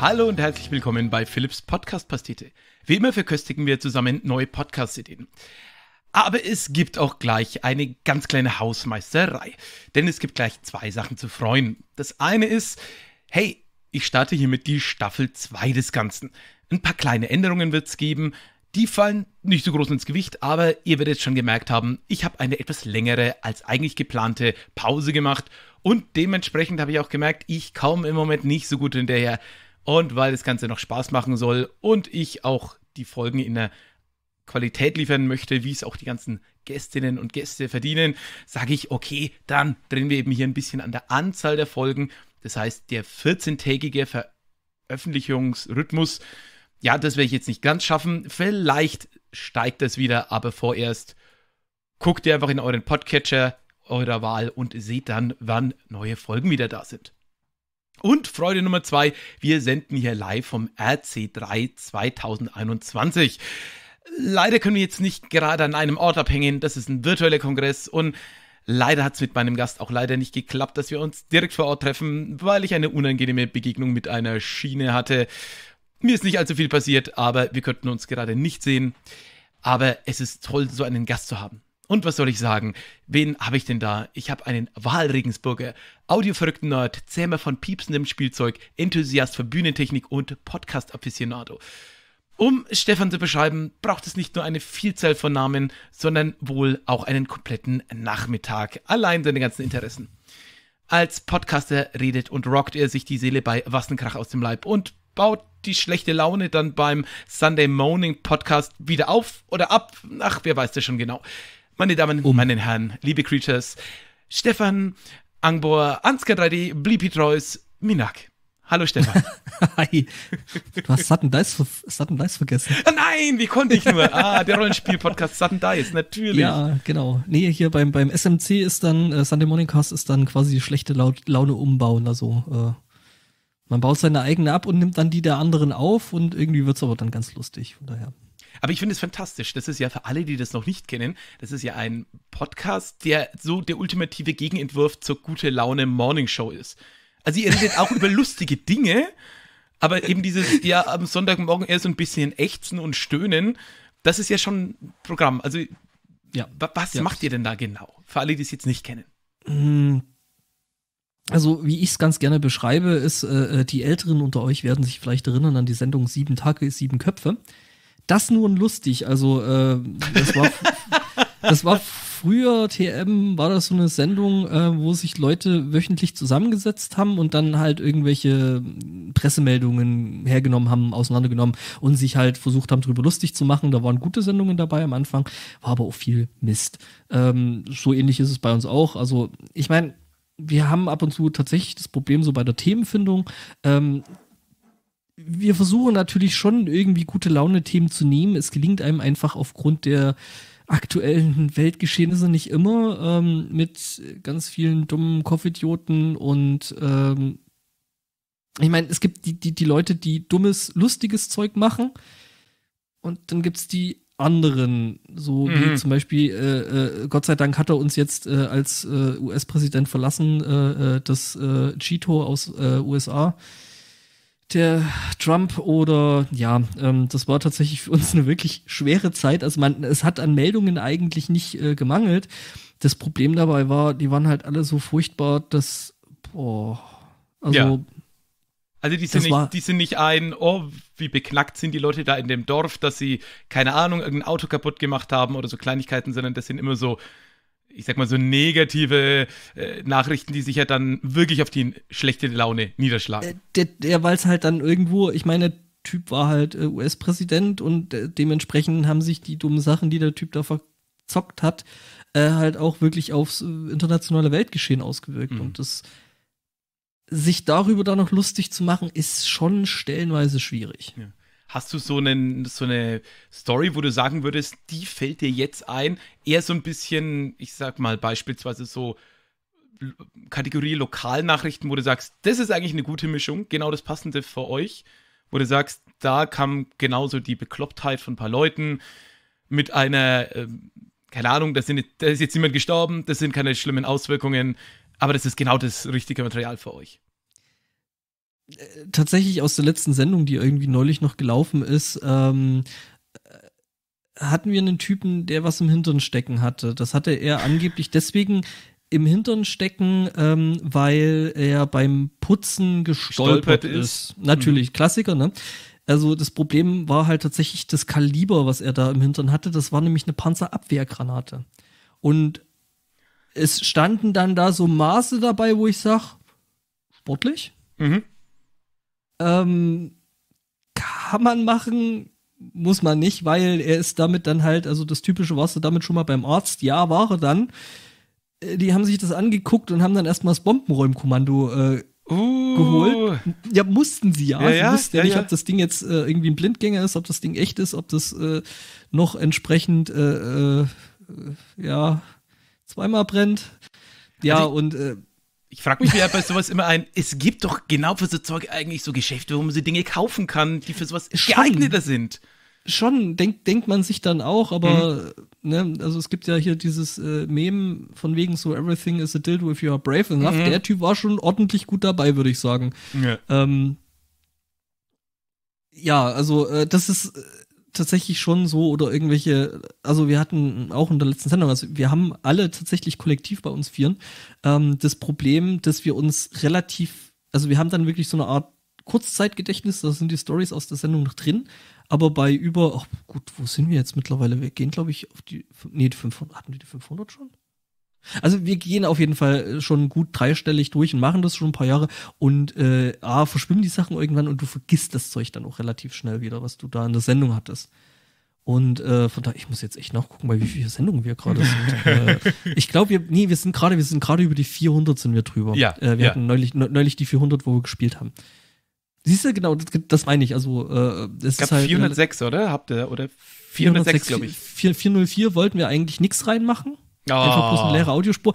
Hallo und herzlich willkommen bei Philips Podcast Pastete. Wie immer verköstigen wir zusammen neue Podcast-Ideen. Aber es gibt auch gleich eine ganz kleine Hausmeisterei, denn es gibt gleich zwei Sachen zu freuen. Das eine ist, hey, ich starte hiermit die Staffel 2 des Ganzen. Ein paar kleine Änderungen wird es geben, die fallen nicht so groß ins Gewicht, aber ihr werdet schon gemerkt haben, ich habe eine etwas längere als eigentlich geplante Pause gemacht und dementsprechend habe ich auch gemerkt, ich komme im Moment nicht so gut hinterher und weil das Ganze noch Spaß machen soll und ich auch die Folgen in der Qualität liefern möchte, wie es auch die ganzen Gästinnen und Gäste verdienen, sage ich, okay, dann drehen wir eben hier ein bisschen an der Anzahl der Folgen. Das heißt, der 14-tägige Veröffentlichungsrhythmus, ja, das werde ich jetzt nicht ganz schaffen. Vielleicht steigt das wieder, aber vorerst guckt ihr einfach in euren Podcatcher eurer Wahl und seht dann, wann neue Folgen wieder da sind. Und Freude Nummer zwei, wir senden hier live vom RC3 2021. Leider können wir jetzt nicht gerade an einem Ort abhängen, das ist ein virtueller Kongress und leider hat es mit meinem Gast auch leider nicht geklappt, dass wir uns direkt vor Ort treffen, weil ich eine unangenehme Begegnung mit einer Schiene hatte. Mir ist nicht allzu viel passiert, aber wir könnten uns gerade nicht sehen. Aber es ist toll, so einen Gast zu haben. Und was soll ich sagen? Wen habe ich denn da? Ich habe einen Wahlregensburger, Audioverrückten Nerd, Zähmer von piepsendem Spielzeug, Enthusiast für Bühnentechnik und Podcast-Afficionado. Um Stefan zu beschreiben, braucht es nicht nur eine Vielzahl von Namen, sondern wohl auch einen kompletten Nachmittag, allein seine ganzen Interessen. Als Podcaster redet und rockt er sich die Seele bei Wassenkrach aus dem Leib und baut die schlechte Laune dann beim Sunday Morning Podcast wieder auf oder ab. Ach, wer weiß das schon genau. Meine Damen und um. meine Herren, liebe Creatures, Stefan Angbor, 3D, Anskadari, Blipitreus, Minak. Hallo Stefan. Hi. Du hast Sutton Dice, Sutton Dice vergessen. Ah, nein, wie konnte ich nur? Ah, der Rollenspiel-Podcast Sutton Dice, natürlich. Ja, genau. Nee, hier beim, beim SMC ist dann, äh, Sunday Morning Cast ist dann quasi die schlechte La Laune umbauen. Also, äh, man baut seine eigene ab und nimmt dann die der anderen auf und irgendwie wird's aber dann ganz lustig. Von daher. Aber ich finde es fantastisch. Das ist ja für alle, die das noch nicht kennen, das ist ja ein Podcast, der so der ultimative Gegenentwurf zur gute Laune Morning Show ist. Also ihr redet auch über lustige Dinge, aber eben dieses, ja, am Sonntagmorgen eher so ein bisschen ächzen und stöhnen, das ist ja schon ein Programm. Also ja. was ja. macht ihr denn da genau? Für alle, die es jetzt nicht kennen. Mhm. Also, wie ich es ganz gerne beschreibe, ist, äh, äh, die Älteren unter euch werden sich vielleicht erinnern an die Sendung Sieben Tage, Sieben Köpfe das nun lustig. Also, äh, das war. das war früher TM, war das so eine Sendung, äh, wo sich Leute wöchentlich zusammengesetzt haben und dann halt irgendwelche Pressemeldungen hergenommen haben, auseinandergenommen und sich halt versucht haben, darüber lustig zu machen. Da waren gute Sendungen dabei am Anfang, war aber auch viel Mist. Ähm, so ähnlich ist es bei uns auch. Also, ich meine, wir haben ab und zu tatsächlich das Problem so bei der Themenfindung, ähm, wir versuchen natürlich schon irgendwie gute Laune-Themen zu nehmen. Es gelingt einem einfach aufgrund der aktuellen Weltgeschehnisse nicht immer ähm, mit ganz vielen dummen Kopfidioten und ähm, ich meine, es gibt die, die, die Leute, die dummes, lustiges Zeug machen und dann gibt es die anderen, so mhm. wie zum Beispiel, äh, äh, Gott sei Dank hat er uns jetzt äh, als äh, US-Präsident verlassen, äh, äh, das Cheeto aus USA der Trump oder ja, ähm, das war tatsächlich für uns eine wirklich schwere Zeit. Also man, es hat an Meldungen eigentlich nicht äh, gemangelt. Das Problem dabei war, die waren halt alle so furchtbar, dass boah, also ja. Also die sind, das nicht, die sind nicht ein, oh, wie beknackt sind die Leute da in dem Dorf, dass sie, keine Ahnung, irgendein Auto kaputt gemacht haben oder so Kleinigkeiten, sondern das sind immer so, ich sag mal, so negative äh, Nachrichten, die sich ja dann wirklich auf die schlechte Laune niederschlagen. Äh, der, der weil es halt dann irgendwo, ich meine, der Typ war halt äh, US-Präsident und äh, dementsprechend haben sich die dummen Sachen, die der Typ da verzockt hat, äh, halt auch wirklich aufs äh, internationale Weltgeschehen ausgewirkt. Mhm. Und das sich darüber da noch lustig zu machen, ist schon stellenweise schwierig. Ja. Hast du so, einen, so eine Story, wo du sagen würdest, die fällt dir jetzt ein? Eher so ein bisschen, ich sag mal beispielsweise so Kategorie Lokalnachrichten, wo du sagst, das ist eigentlich eine gute Mischung, genau das Passende für euch, wo du sagst, da kam genauso die Beklopptheit von ein paar Leuten mit einer, äh, keine Ahnung, da, sind, da ist jetzt niemand gestorben, das sind keine schlimmen Auswirkungen, aber das ist genau das richtige Material für euch tatsächlich aus der letzten Sendung, die irgendwie neulich noch gelaufen ist, ähm, äh, hatten wir einen Typen, der was im Hintern stecken hatte. Das hatte er angeblich deswegen im Hintern stecken, ähm, weil er beim Putzen gestolpert ist. ist. Natürlich, hm. Klassiker, ne? Also das Problem war halt tatsächlich das Kaliber, was er da im Hintern hatte. Das war nämlich eine Panzerabwehrgranate. Und es standen dann da so Maße dabei, wo ich sag, sportlich. Mhm. Ähm, kann man machen, muss man nicht, weil er ist damit dann halt, also das typische warst du damit schon mal beim Arzt, ja, war er dann. Äh, die haben sich das angeguckt und haben dann erstmal das Bombenräumkommando äh, uh. geholt. Ja, mussten sie ja. ja, ja sie wussten ja, ja, nicht, ob das Ding jetzt äh, irgendwie ein Blindgänger ist, ob das Ding echt ist, ob das äh, noch entsprechend äh, äh, ja zweimal brennt. Ja, also, und ich frage mich, wer bei sowas immer ein, es gibt doch genau für so Zeug eigentlich so Geschäfte, wo man so Dinge kaufen kann, die für sowas Schon. geeigneter sind. Schon, denk, denkt man sich dann auch, aber mhm. ne, also es gibt ja hier dieses äh, Meme von wegen so Everything is a dildo if you are brave enough. Mhm. Der Typ war schon ordentlich gut dabei, würde ich sagen. Ja, ähm, ja also äh, das ist äh, tatsächlich schon so oder irgendwelche, also wir hatten auch in der letzten Sendung, also wir haben alle tatsächlich kollektiv bei uns Vieren ähm, das Problem, dass wir uns relativ, also wir haben dann wirklich so eine Art Kurzzeitgedächtnis, da sind die Stories aus der Sendung noch drin, aber bei über, ach gut, wo sind wir jetzt mittlerweile? Wir gehen, glaube ich, auf die, nee, die 500, hatten wir die 500 schon? Also wir gehen auf jeden Fall äh, schon gut dreistellig durch und machen das schon ein paar Jahre und äh, A, verschwimmen die Sachen irgendwann und du vergisst das Zeug dann auch relativ schnell wieder, was du da in der Sendung hattest. Und äh, von daher, ich muss jetzt echt nachgucken, bei wie viele Sendungen wir gerade sind. äh, ich glaube, wir, nee, wir sind gerade, wir sind gerade über die 400 sind wir drüber. Ja. Äh, wir ja. hatten neulich, neulich die 400, wo wir gespielt haben. Siehst du, genau, das, das meine ich. Also, äh, es gab halt, 406, äh, oder? Habt ihr, oder 406, 406 glaube ich. 4, 404 wollten wir eigentlich nichts reinmachen. Oh. Einfach bloß eine leere Audiospur.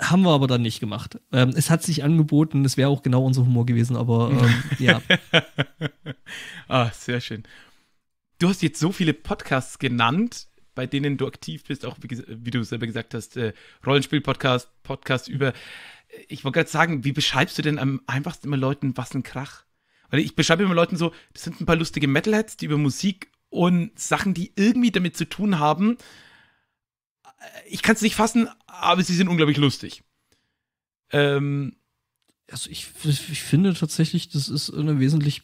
Haben wir aber dann nicht gemacht. Ähm, es hat sich angeboten, es wäre auch genau unser Humor gewesen, aber ähm, ja. ah, sehr schön. Du hast jetzt so viele Podcasts genannt, bei denen du aktiv bist, auch wie, wie du selber gesagt hast, äh, Rollenspiel-Podcast, Podcast über. Äh, ich wollte gerade sagen, wie beschreibst du denn am einfachsten immer Leuten, was ein Krach? Weil ich beschreibe immer Leuten so, das sind ein paar lustige Metalheads, die über Musik und Sachen, die irgendwie damit zu tun haben, ich kann es nicht fassen, aber sie sind unglaublich lustig. Ähm, also ich, ich finde tatsächlich, das ist eine wesentlich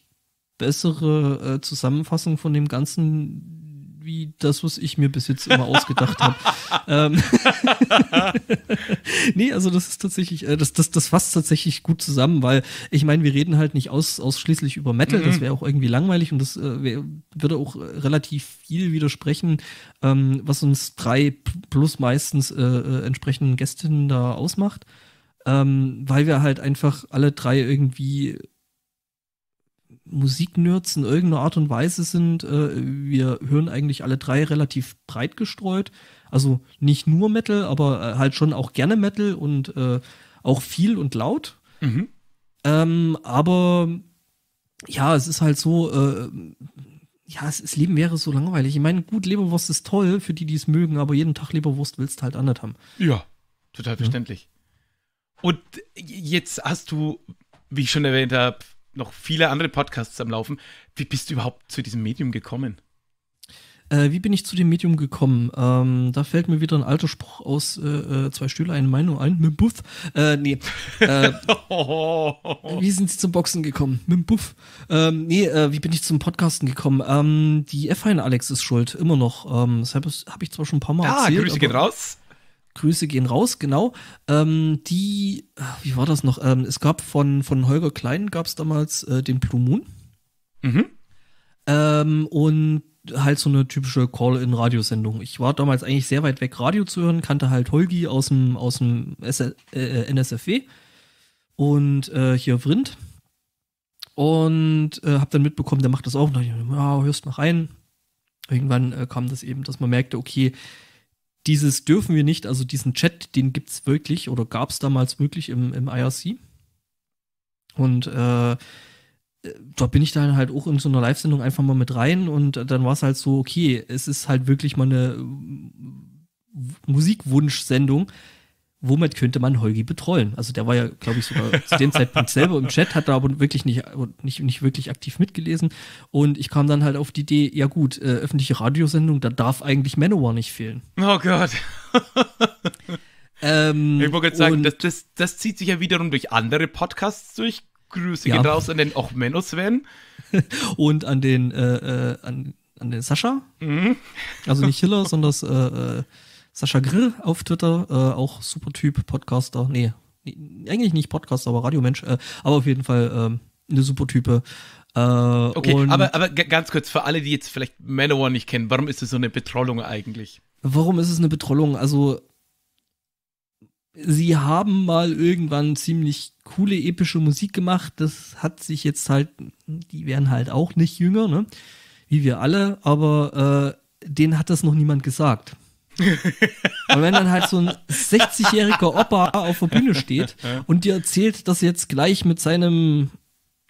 bessere äh, Zusammenfassung von dem ganzen wie das, was ich mir bis jetzt immer ausgedacht habe. ähm, nee, also das ist tatsächlich, äh, das, das, das fasst tatsächlich gut zusammen, weil ich meine, wir reden halt nicht aus, ausschließlich über Metal, mhm. das wäre auch irgendwie langweilig und das äh, wär, würde auch äh, relativ viel widersprechen, ähm, was uns drei plus meistens äh, äh entsprechenden Gästinnen da ausmacht. Ähm, weil wir halt einfach alle drei irgendwie Musiknerds in irgendeiner Art und Weise sind. Äh, wir hören eigentlich alle drei relativ breit gestreut. Also nicht nur Metal, aber äh, halt schon auch gerne Metal und äh, auch viel und laut. Mhm. Ähm, aber ja, es ist halt so, äh, ja, das Leben wäre so langweilig. Ich meine, gut, Leberwurst ist toll für die, die es mögen, aber jeden Tag Leberwurst willst du halt anders haben. Ja, total verständlich. Ja. Und jetzt hast du, wie ich schon erwähnt habe, noch viele andere Podcasts am Laufen. Wie bist du überhaupt zu diesem Medium gekommen? Äh, wie bin ich zu dem Medium gekommen? Ähm, da fällt mir wieder ein alter Spruch aus äh, äh zwei Stühle, eine Meinung ein, mit Buff. Äh, nee. Äh, wie sind sie zum Boxen gekommen? Mit Buff. Ähm, nee, äh, wie bin ich zum Podcasten gekommen? Ähm, die F1 Alex ist schuld, immer noch. Ähm, das habe hab ich zwar schon ein paar Mal ah, erzählt. Ja, Grüße aber, geht raus. Grüße gehen raus, genau. Ähm, die, ah, wie war das noch? Ähm, es gab von, von Holger Klein, gab es damals äh, den Blue Moon. Mhm. Ähm, und halt so eine typische Call-in-Radiosendung. Ich war damals eigentlich sehr weit weg, Radio zu hören, kannte halt Holgi aus dem, aus dem äh, NSFW und äh, hier Vrind. Und äh, habe dann mitbekommen, der macht das auch. Und dachte, ja, hörst mal rein. Irgendwann äh, kam das eben, dass man merkte, okay, dieses dürfen wir nicht, also diesen Chat, den gibt es wirklich oder gab es damals wirklich im, im IRC. Und äh, da bin ich dann halt auch in so einer Live-Sendung einfach mal mit rein und dann war es halt so, okay, es ist halt wirklich mal eine Musikwunsch-Sendung womit könnte man Holgi betreuen? Also der war ja, glaube ich, sogar zu dem Zeitpunkt selber im Chat, hat da aber wirklich nicht, nicht, nicht wirklich aktiv mitgelesen. Und ich kam dann halt auf die Idee, ja gut, äh, öffentliche Radiosendung, da darf eigentlich Manowar nicht fehlen. Oh Gott. ähm, ich wollte jetzt sagen, das, das, das, zieht sich ja wiederum durch andere Podcasts durch. Grüße ja. gehen raus an den auch Menno-Sven. und an den, äh, äh, an, an den Sascha. Mhm. Also nicht Hiller, sondern das, äh, äh, Sascha Grill auf Twitter, äh, auch super Typ, Podcaster. Nee, eigentlich nicht Podcaster, aber Radiomensch. Äh, aber auf jeden Fall äh, eine super Type. Äh, okay, aber, aber ganz kurz, für alle, die jetzt vielleicht Manowar nicht kennen, warum ist es so eine Betrollung eigentlich? Warum ist es eine Betrollung? Also, sie haben mal irgendwann ziemlich coole, epische Musik gemacht. Das hat sich jetzt halt, die werden halt auch nicht jünger, ne? Wie wir alle, aber äh, denen hat das noch niemand gesagt. und wenn dann halt so ein 60-jähriger Opa auf der Bühne steht und dir erzählt, dass er jetzt gleich mit seinem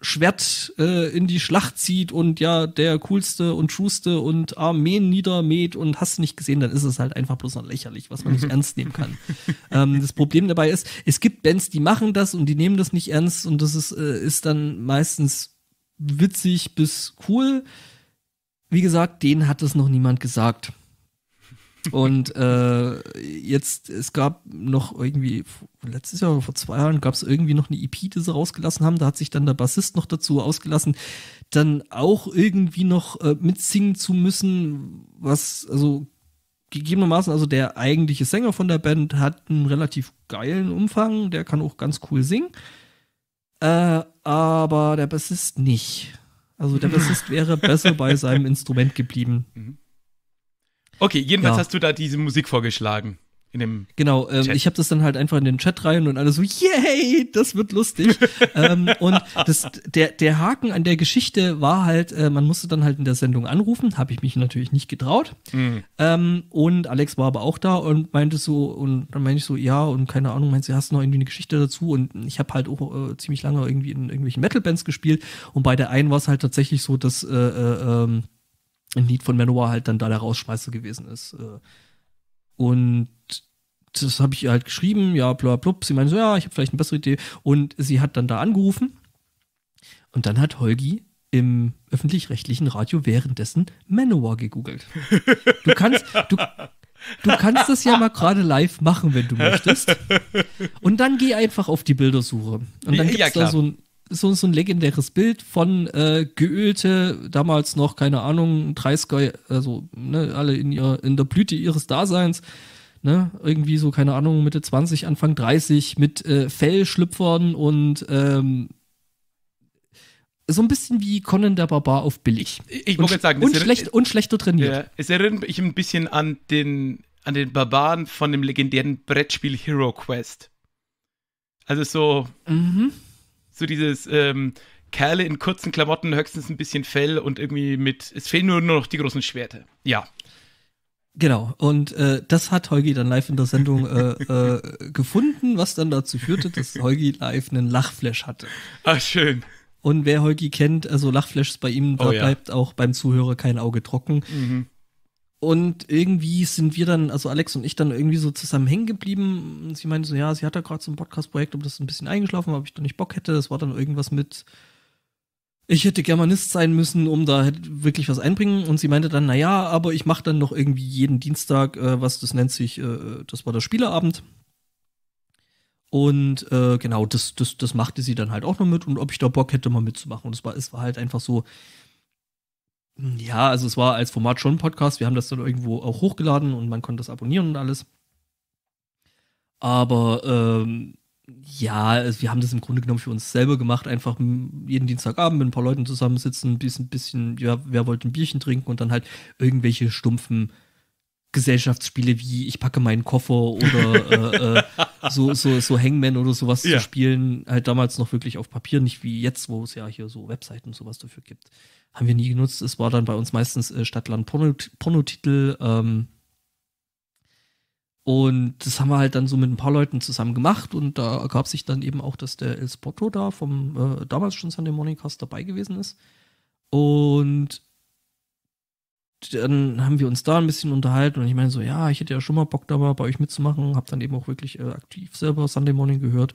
Schwert äh, in die Schlacht zieht und ja, der coolste und schuste und Armeen niedermäht und hast nicht gesehen, dann ist es halt einfach bloß noch lächerlich, was man nicht ernst nehmen kann. ähm, das Problem dabei ist, es gibt Bands, die machen das und die nehmen das nicht ernst und das ist, äh, ist dann meistens witzig bis cool. Wie gesagt, denen hat es noch niemand gesagt. Und äh, jetzt, es gab noch irgendwie, letztes Jahr oder vor zwei Jahren gab es irgendwie noch eine EP, die sie rausgelassen haben. Da hat sich dann der Bassist noch dazu ausgelassen, dann auch irgendwie noch äh, mitsingen zu müssen, was, also gegebenermaßen, also der eigentliche Sänger von der Band hat einen relativ geilen Umfang, der kann auch ganz cool singen. Äh, aber der Bassist nicht. Also der Bassist wäre besser bei seinem Instrument geblieben. Mhm. Okay, jedenfalls ja. hast du da diese Musik vorgeschlagen. In dem genau, ähm, ich habe das dann halt einfach in den Chat rein und alle so, yay, das wird lustig. ähm, und das, der, der Haken an der Geschichte war halt, äh, man musste dann halt in der Sendung anrufen, habe ich mich natürlich nicht getraut. Mhm. Ähm, und Alex war aber auch da und meinte so, und dann meinte ich so, ja, und keine Ahnung, meinst du, hast du noch irgendwie eine Geschichte dazu? Und ich habe halt auch äh, ziemlich lange irgendwie in irgendwelchen Metal-Bands gespielt und bei der einen war es halt tatsächlich so, dass äh, äh, ähm, ein Lied von Manowar halt dann da der Rausschmeißer gewesen ist. Äh. Und das habe ich ihr halt geschrieben, ja, bla, blub. Sie meinte so, ja, ich habe vielleicht eine bessere Idee. Und sie hat dann da angerufen. Und dann hat Holgi im öffentlich-rechtlichen Radio währenddessen Manowar gegoogelt. Du kannst, du, du kannst das ja mal gerade live machen, wenn du möchtest. Und dann geh einfach auf die Bildersuche. Und dann gibt's ja, da so ein so, so ein legendäres Bild von äh, geölte, damals noch, keine Ahnung, 30er, also ne, alle in, ihr, in der Blüte ihres Daseins, ne, irgendwie so, keine Ahnung, Mitte 20, Anfang 30, mit äh, Fellschlüpfern und ähm, so ein bisschen wie Conan der Barbar auf billig. Ich muss jetzt sagen, und, schlecht, und schlechter trainiert. Ja, es erinnert mich ein bisschen an den, an den Barbaren von dem legendären Brettspiel Hero Quest. Also so. Mhm so dieses ähm, Kerle in kurzen Klamotten, höchstens ein bisschen Fell und irgendwie mit, es fehlen nur, nur noch die großen Schwerte. Ja. Genau, und äh, das hat Holgi dann live in der Sendung äh, äh, gefunden, was dann dazu führte, dass Holgi live einen Lachflash hatte. Ach, schön. Und wer Holgi kennt, also Lachflashs bei ihm, oh da oh, ja. bleibt auch beim Zuhörer kein Auge trocken. Mhm. Und irgendwie sind wir dann, also Alex und ich, dann irgendwie so zusammen hängen geblieben. Und sie meinte so, ja, sie hat da gerade so ein Podcast-Projekt, ob das ein bisschen eingeschlafen war, ob ich da nicht Bock hätte. Das war dann irgendwas mit, ich hätte Germanist sein müssen, um da halt wirklich was einbringen. Und sie meinte dann, naja, aber ich mache dann noch irgendwie jeden Dienstag, äh, was das nennt sich, äh, das war der Spieleabend. Und äh, genau, das, das, das machte sie dann halt auch noch mit und ob ich da Bock hätte, mal mitzumachen. Und es war, es war halt einfach so, ja, also es war als Format schon ein Podcast. Wir haben das dann irgendwo auch hochgeladen und man konnte das abonnieren und alles. Aber ähm, ja, also wir haben das im Grunde genommen für uns selber gemacht. Einfach jeden Dienstagabend mit ein paar Leuten zusammensitzen, ein bisschen, bisschen ja, wer wollte ein Bierchen trinken und dann halt irgendwelche stumpfen Gesellschaftsspiele wie ich packe meinen Koffer oder äh, äh so, so, so Hangman oder sowas ja. zu spielen, halt damals noch wirklich auf Papier, nicht wie jetzt, wo es ja hier so Webseiten und sowas dafür gibt. Haben wir nie genutzt. Es war dann bei uns meistens äh, Stadtland Pornotitel. ähm, und das haben wir halt dann so mit ein paar Leuten zusammen gemacht und da ergab sich dann eben auch, dass der El Sporto da vom äh, damals schon Sunday Morning Cast dabei gewesen ist. Und dann haben wir uns da ein bisschen unterhalten und ich meine so, ja, ich hätte ja schon mal Bock da mal bei euch mitzumachen, habe dann eben auch wirklich äh, aktiv selber Sunday Morning gehört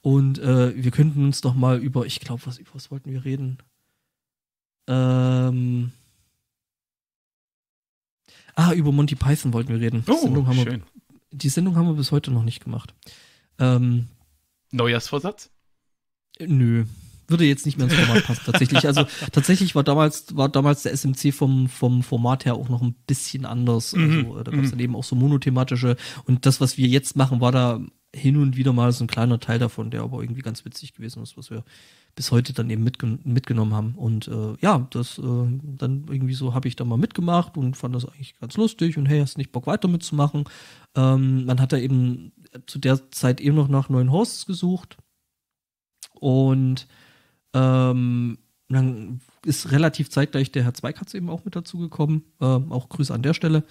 und äh, wir könnten uns doch mal über, ich glaube, was, was wollten wir reden? Ähm, ah, über Monty Python wollten wir reden. Oh, die Sendung schön. Wir, die Sendung haben wir bis heute noch nicht gemacht. Ähm, Neujahrsvorsatz? Nö, würde jetzt nicht mehr ins Format passen, tatsächlich. Also tatsächlich war damals, war damals der SMC vom, vom Format her auch noch ein bisschen anders. Mhm. Also, äh, da gab es mhm. dann eben auch so monothematische und das, was wir jetzt machen, war da hin und wieder mal so ein kleiner Teil davon, der aber irgendwie ganz witzig gewesen ist, was wir bis heute dann eben mitgen mitgenommen haben. Und äh, ja, das äh, dann irgendwie so habe ich da mal mitgemacht und fand das eigentlich ganz lustig und hey, hast nicht Bock weiter mitzumachen. Ähm, man hat da eben zu der Zeit eben noch nach neuen Hosts gesucht und ähm, dann ist relativ zeitgleich der Herr Zweikatz eben auch mit dazugekommen. Ähm, auch Grüße an der Stelle.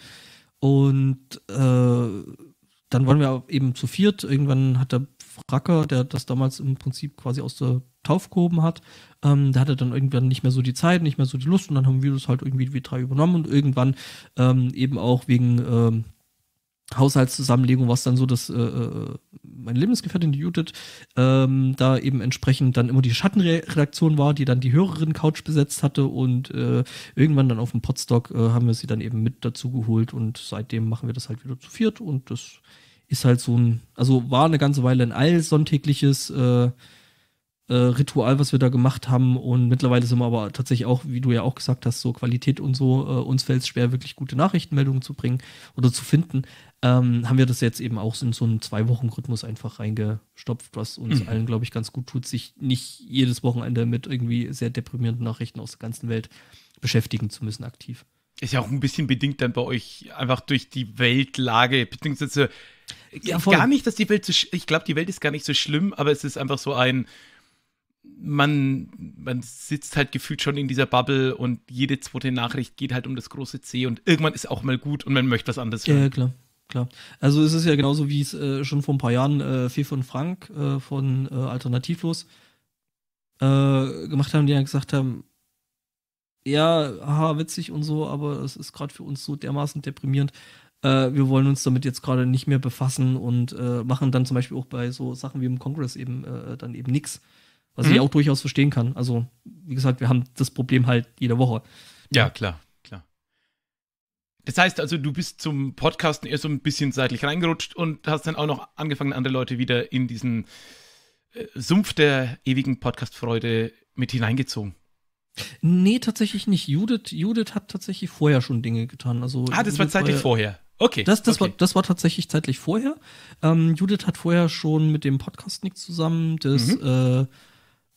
Und äh, dann waren wir eben zu viert. Irgendwann hat der Fracker, der das damals im Prinzip quasi aus der Taufe gehoben hat, ähm, der hatte dann irgendwann nicht mehr so die Zeit, nicht mehr so die Lust und dann haben wir das halt irgendwie wir drei übernommen und irgendwann ähm, eben auch wegen ähm, Haushaltszusammenlegung was dann so, das. äh, äh meine Lebensgefährtin, die Judith, ähm, da eben entsprechend dann immer die Schattenredaktion war, die dann die Hörerin-Couch besetzt hatte und äh, irgendwann dann auf dem Podstock äh, haben wir sie dann eben mit dazu geholt und seitdem machen wir das halt wieder zu viert und das ist halt so ein, also war eine ganze Weile ein allsonntägliches äh, äh Ritual, was wir da gemacht haben. Und mittlerweile sind wir aber tatsächlich auch, wie du ja auch gesagt hast, so Qualität und so, äh, uns fällt es schwer, wirklich gute Nachrichtenmeldungen zu bringen oder zu finden ähm, haben wir das jetzt eben auch in so einen Zwei-Wochen-Rhythmus einfach reingestopft, was uns mhm. allen, glaube ich, ganz gut tut, sich nicht jedes Wochenende mit irgendwie sehr deprimierenden Nachrichten aus der ganzen Welt beschäftigen zu müssen, aktiv. Ist ja auch ein bisschen bedingt dann bei euch einfach durch die Weltlage, beziehungsweise ja, gar nicht, dass die Welt so, ich glaube, die Welt ist gar nicht so schlimm, aber es ist einfach so ein, man, man sitzt halt gefühlt schon in dieser Bubble und jede zweite Nachricht geht halt um das große C und irgendwann ist auch mal gut und man möchte was anderes hören. Ja, klar. Klar. Also es ist ja genauso, wie es äh, schon vor ein paar Jahren äh, Fee von Frank äh, von äh, Alternativlos äh, gemacht haben, die ja gesagt haben, ja, aha, witzig und so, aber es ist gerade für uns so dermaßen deprimierend. Äh, wir wollen uns damit jetzt gerade nicht mehr befassen und äh, machen dann zum Beispiel auch bei so Sachen wie im Kongress eben dann eben nichts. Was mhm. ich auch durchaus verstehen kann. Also, wie gesagt, wir haben das Problem halt jede Woche. Ja, klar. Das heißt also, du bist zum Podcasten eher so ein bisschen seitlich reingerutscht und hast dann auch noch angefangen, andere Leute wieder in diesen äh, Sumpf der ewigen Podcastfreude mit hineingezogen. Nee, tatsächlich nicht. Judith, Judith hat tatsächlich vorher schon Dinge getan. Also ah, das Judith war zeitlich war, vorher. Okay. Das, das, okay. War, das war tatsächlich zeitlich vorher. Ähm, Judith hat vorher schon mit dem Podcast nichts zusammen, das mhm. äh,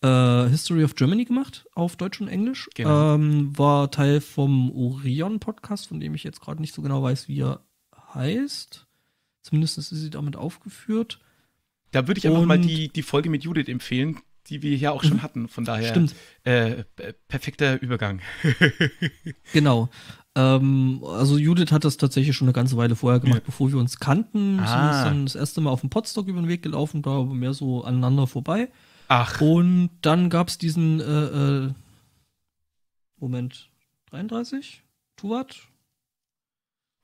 äh, History of Germany gemacht, auf Deutsch und Englisch. Genau. Ähm, war Teil vom Orion-Podcast, von dem ich jetzt gerade nicht so genau weiß, wie er heißt. Zumindest ist sie damit aufgeführt. Da würde ich einfach und mal die, die Folge mit Judith empfehlen, die wir ja auch schon mhm. hatten. Von daher Stimmt. Äh, perfekter Übergang. genau. Ähm, also Judith hat das tatsächlich schon eine ganze Weile vorher gemacht, ja. bevor wir uns kannten. Ah. Sie ist ah. dann das erste Mal auf dem Podstock über den Weg gelaufen, da aber mehr so aneinander vorbei. Ach. Und dann gab es diesen, äh, äh, Moment, 33? Tuvat?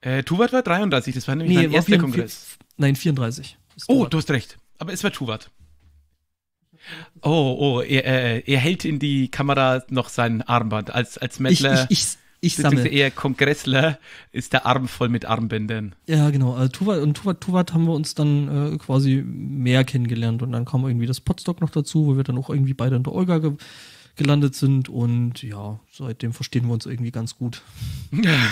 Äh, Tuvat war 33, das war nämlich nee, mein erster Kongress. Nein, 34. Oh, du hast recht. Aber es war Tuvat. Oh, oh, er, äh, er hält in die Kamera noch sein Armband als, als Mettler. Ich, ich, ich, ich sammle. eher Kongressler ist der Arm voll mit Armbändern. Ja, genau. Also Tuvat und Tuvat, Tuvat haben wir uns dann äh, quasi mehr kennengelernt und dann kam irgendwie das Potsdok noch dazu, wo wir dann auch irgendwie beide in der Olga ge gelandet sind und ja, seitdem verstehen wir uns irgendwie ganz gut.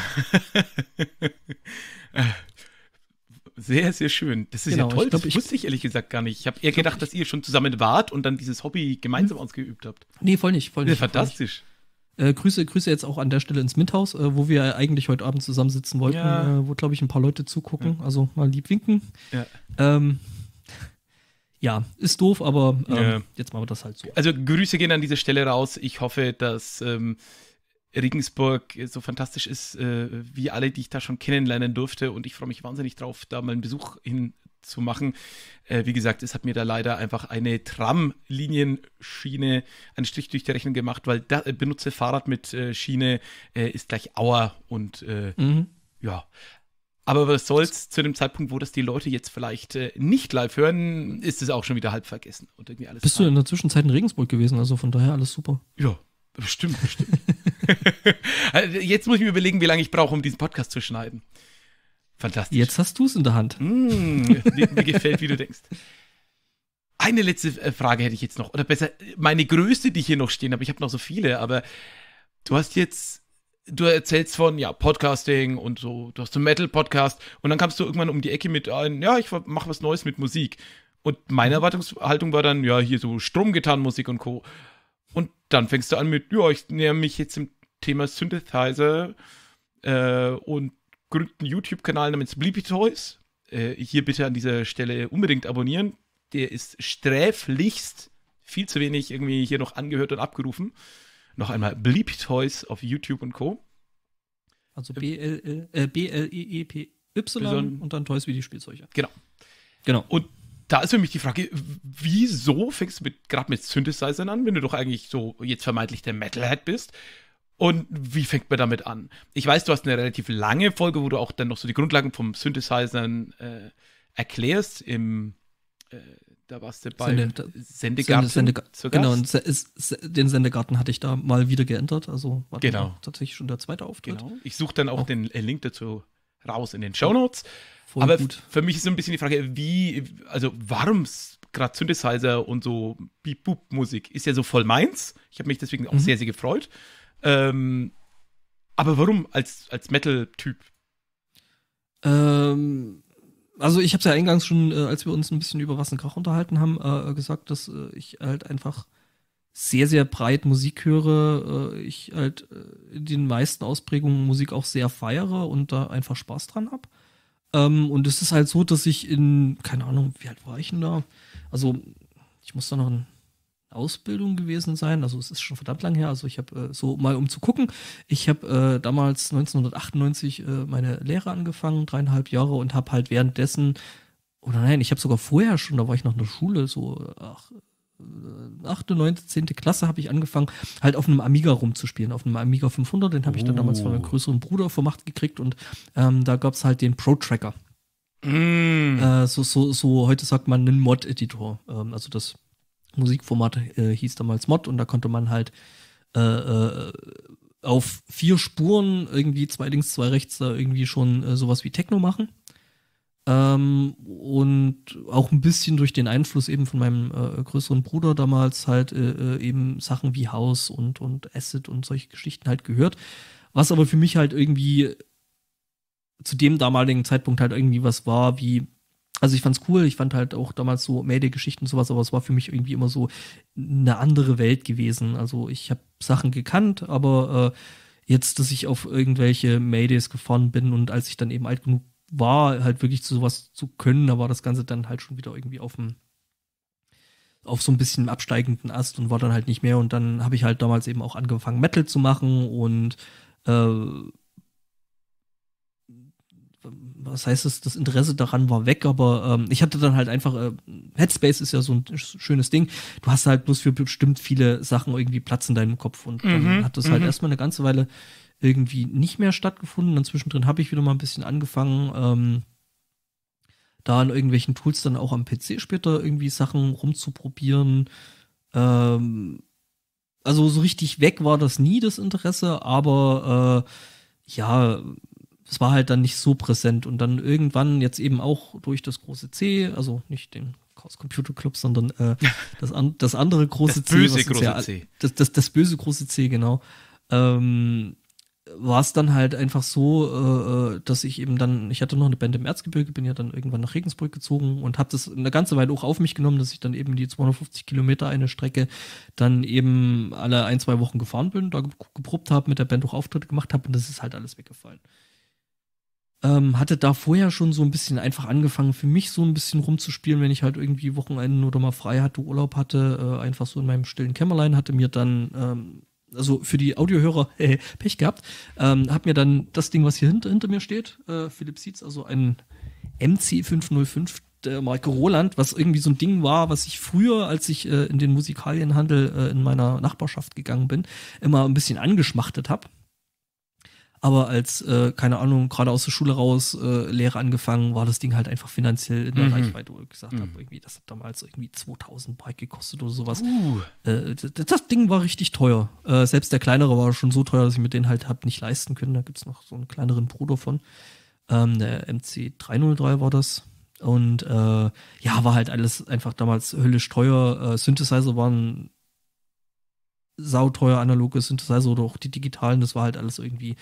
Sehr, sehr schön. Das ist genau, ja toll. Ich glaub, das wusste ich ehrlich gesagt gar nicht. Ich habe eher gedacht, dass ihr schon zusammen wart und dann dieses Hobby gemeinsam hm. ausgeübt habt. Nee, voll nicht. Voll nicht. Ja, fantastisch. Äh, Grüße, Grüße jetzt auch an der Stelle ins Minthaus, äh, wo wir eigentlich heute Abend zusammensitzen wollten, ja. äh, wo, glaube ich, ein paar Leute zugucken. Ja. Also mal lieb winken. Ja. Ähm, ja, ist doof, aber ähm, jetzt machen wir das halt so. Also Grüße gehen an diese Stelle raus. Ich hoffe, dass ähm, Regensburg so fantastisch ist, äh, wie alle, die ich da schon kennenlernen durfte. Und ich freue mich wahnsinnig drauf, da mal einen Besuch hin zu machen. Äh, wie gesagt, es hat mir da leider einfach eine Tram-Linienschiene einen Strich durch die Rechnung gemacht, weil da, äh, benutze Fahrrad mit äh, Schiene äh, ist gleich Auer und äh, mhm. ja. Aber was soll's, zu dem Zeitpunkt, wo das die Leute jetzt vielleicht äh, nicht live hören, ist es auch schon wieder halb vergessen und irgendwie alles. Bist rein. du in der Zwischenzeit in Regensburg gewesen, also von daher alles super. Ja, bestimmt, bestimmt. jetzt muss ich mir überlegen, wie lange ich brauche, um diesen Podcast zu schneiden. Fantastisch. Jetzt hast du es in der Hand. Mm, mir, mir gefällt, wie du denkst. Eine letzte äh, Frage hätte ich jetzt noch. Oder besser, meine größte, die hier noch stehen habe. Ich habe noch so viele, aber du hast jetzt, du erzählst von, ja, Podcasting und so, du hast so einen Metal-Podcast und dann kamst du irgendwann um die Ecke mit ein, ja, ich mache was Neues mit Musik. Und meine Erwartungshaltung war dann, ja, hier so Stromgitarrenmusik und Co. Und dann fängst du an mit, ja, ich näher mich jetzt dem Thema Synthesizer äh, und gründen YouTube-Kanal namens Bleepy Toys. Äh, hier bitte an dieser Stelle unbedingt abonnieren. Der ist sträflichst viel zu wenig irgendwie hier noch angehört und abgerufen. Noch einmal Bleepy Toys auf YouTube und Co. Also B-L-E-E-P-Y äh, und dann Toys wie die Spielzeuge. Genau. Genau. Und da ist für mich die Frage, wieso fängst du gerade mit Synthesizern an, wenn du doch eigentlich so jetzt vermeintlich der Metalhead bist? Und wie fängt man damit an? Ich weiß, du hast eine relativ lange Folge, wo du auch dann noch so die Grundlagen vom Synthesizern äh, erklärst. Im, äh, da warst du bei Sende, Sendegarten. Sende, Sende, genau, den Sendegarten hatte ich da mal wieder geändert. Also war genau. tatsächlich schon der zweite Auftritt. Genau. Ich suche dann auch oh. den äh, Link dazu raus in den Show Notes. Aber gut. für mich ist so ein bisschen die Frage, wie, also warum gerade Synthesizer und so Beep-Boop-Musik ist ja so voll meins. Ich habe mich deswegen auch mhm. sehr, sehr gefreut. Ähm, aber warum als, als Metal-Typ? Ähm, also ich habe es ja eingangs schon, äh, als wir uns ein bisschen über was in Krach unterhalten haben, äh, gesagt, dass äh, ich halt einfach sehr, sehr breit Musik höre. Äh, ich halt äh, in den meisten Ausprägungen Musik auch sehr feiere und da einfach Spaß dran habe. Ähm, und es ist halt so, dass ich in, keine Ahnung, wie alt war ich denn da? Also ich muss da noch ein Ausbildung gewesen sein. Also es ist schon verdammt lang her. Also ich habe äh, so mal um zu gucken. Ich habe äh, damals 1998 äh, meine Lehre angefangen, dreieinhalb Jahre und habe halt währenddessen oder nein, ich habe sogar vorher schon, da war ich noch in der Schule, so ach, 8., 9., 10. Klasse habe ich angefangen, halt auf einem Amiga rumzuspielen, auf einem Amiga 500. Den habe ich dann damals von meinem oh. größeren Bruder vor Macht gekriegt und ähm, da gab es halt den Pro-Tracker. Mm. Äh, so, so, so, heute sagt man einen Mod-Editor. Ähm, also das Musikformat äh, hieß damals Mod und da konnte man halt äh, äh, auf vier Spuren irgendwie zwei links, zwei rechts da irgendwie schon äh, sowas wie Techno machen. Ähm, und auch ein bisschen durch den Einfluss eben von meinem äh, größeren Bruder damals halt eben Sachen wie House und, und Acid und solche Geschichten halt gehört. Was aber für mich halt irgendwie zu dem damaligen Zeitpunkt halt irgendwie was war, wie also ich fand's cool, ich fand halt auch damals so Mayday-Geschichten und sowas, aber es war für mich irgendwie immer so eine andere Welt gewesen. Also ich habe Sachen gekannt, aber äh, jetzt, dass ich auf irgendwelche Maydays gefahren bin und als ich dann eben alt genug war, halt wirklich zu sowas zu können, da war das Ganze dann halt schon wieder irgendwie auf dem auf so ein bisschen absteigenden Ast und war dann halt nicht mehr und dann habe ich halt damals eben auch angefangen Metal zu machen und äh, was heißt es, das Interesse daran war weg, aber ähm, ich hatte dann halt einfach, äh, Headspace ist ja so ein schönes Ding, du hast halt bloß für bestimmt viele Sachen irgendwie Platz in deinem Kopf und mhm, dann hat das halt mhm. halt erstmal eine ganze Weile irgendwie nicht mehr stattgefunden. Dann zwischendrin habe ich wieder mal ein bisschen angefangen, ähm, da an irgendwelchen Tools dann auch am PC später irgendwie Sachen rumzuprobieren. Ähm, also so richtig weg war das nie, das Interesse, aber äh, ja, es war halt dann nicht so präsent. Und dann irgendwann jetzt eben auch durch das große C, also nicht den Chaos Computer Club, sondern äh, das, an, das andere große das C. Böse große ja, C. Das, das, das böse große C, genau. Ähm, war es dann halt einfach so, äh, äh, dass ich eben dann, ich hatte noch eine Band im Erzgebirge, bin ja dann irgendwann nach Regensburg gezogen und habe das eine ganze Weile auch auf mich genommen, dass ich dann eben die 250 Kilometer eine Strecke dann eben alle ein, zwei Wochen gefahren bin, da geprobt habe, mit der Band auch Auftritte gemacht habe und das ist halt alles weggefallen. Ähm, hatte da vorher schon so ein bisschen einfach angefangen, für mich so ein bisschen rumzuspielen, wenn ich halt irgendwie Wochenenden oder mal frei hatte, Urlaub hatte, äh, einfach so in meinem stillen Kämmerlein, hatte mir dann, ähm, also für die Audiohörer, äh, Pech gehabt, ähm, hab mir dann das Ding, was hier hinter, hinter mir steht, äh, Philips Seeds, also ein MC505 der Marke Roland, was irgendwie so ein Ding war, was ich früher, als ich äh, in den Musikalienhandel äh, in meiner Nachbarschaft gegangen bin, immer ein bisschen angeschmachtet habe. Aber als, äh, keine Ahnung, gerade aus der Schule raus, äh, Lehre angefangen, war das Ding halt einfach finanziell in der mhm. Reichweite, wo ich gesagt mhm. habe, irgendwie, das hat damals irgendwie 2000 Bike gekostet oder sowas. Uh. Äh, das, das, Ding war richtig teuer. Äh, selbst der kleinere war schon so teuer, dass ich mir den halt hab nicht leisten können. Da gibt es noch so einen kleineren Bruder von. Ähm, der MC303 war das. Und äh, ja, war halt alles einfach damals höllisch teuer. Äh, Synthesizer waren sauteuer analoge Synthesizer oder auch die digitalen, das war halt alles irgendwie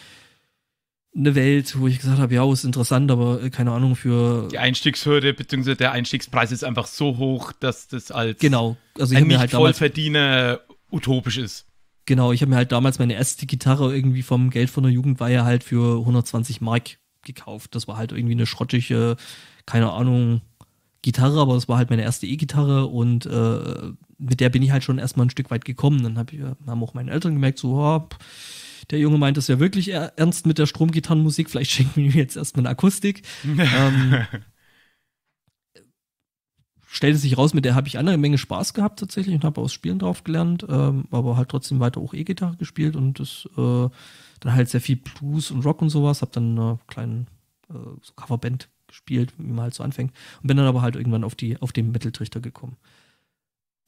eine Welt, wo ich gesagt habe, ja, ist interessant, aber äh, keine Ahnung für. Die Einstiegshürde bzw. der Einstiegspreis ist einfach so hoch, dass das als genau, also ich ein nicht halt Vollverdiener utopisch ist. Genau, ich habe mir halt damals meine erste Gitarre irgendwie vom Geld von der Jugendweihe halt für 120 Mark gekauft. Das war halt irgendwie eine schrottige, keine Ahnung, Gitarre, aber das war halt meine erste E-Gitarre und äh, mit der bin ich halt schon erstmal ein Stück weit gekommen. Dann hab ich, haben auch meine Eltern gemerkt, so, oh, der Junge meint das ja wirklich ernst mit der Stromgitarrenmusik, vielleicht schenken wir ihm jetzt erstmal eine Akustik. ähm, stellte sich raus, mit der habe ich eine Menge Spaß gehabt tatsächlich und habe aus Spielen drauf gelernt, ähm, aber halt trotzdem weiter auch E-Gitarre gespielt und das äh, dann halt sehr viel Blues und Rock und sowas, habe dann eine kleine äh, so Coverband gespielt, wie man halt so anfängt und bin dann aber halt irgendwann auf die auf den Mitteltrichter gekommen.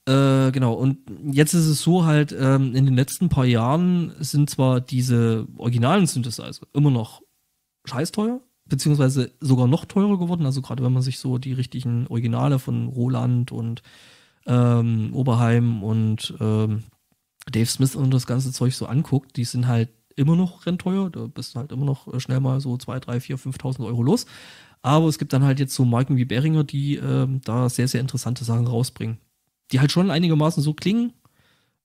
Äh, genau, und jetzt ist es so halt, ähm, in den letzten paar Jahren sind zwar diese originalen Synthesizer immer noch scheißteuer, beziehungsweise sogar noch teurer geworden, also gerade wenn man sich so die richtigen Originale von Roland und ähm, Oberheim und ähm, Dave Smith und das ganze Zeug so anguckt, die sind halt immer noch rennteuer, da bist du halt immer noch äh, schnell mal so 2, 3, 4, 5.000 Euro los. Aber es gibt dann halt jetzt so Marken wie Behringer, die ähm, da sehr, sehr interessante Sachen rausbringen die halt schon einigermaßen so klingen,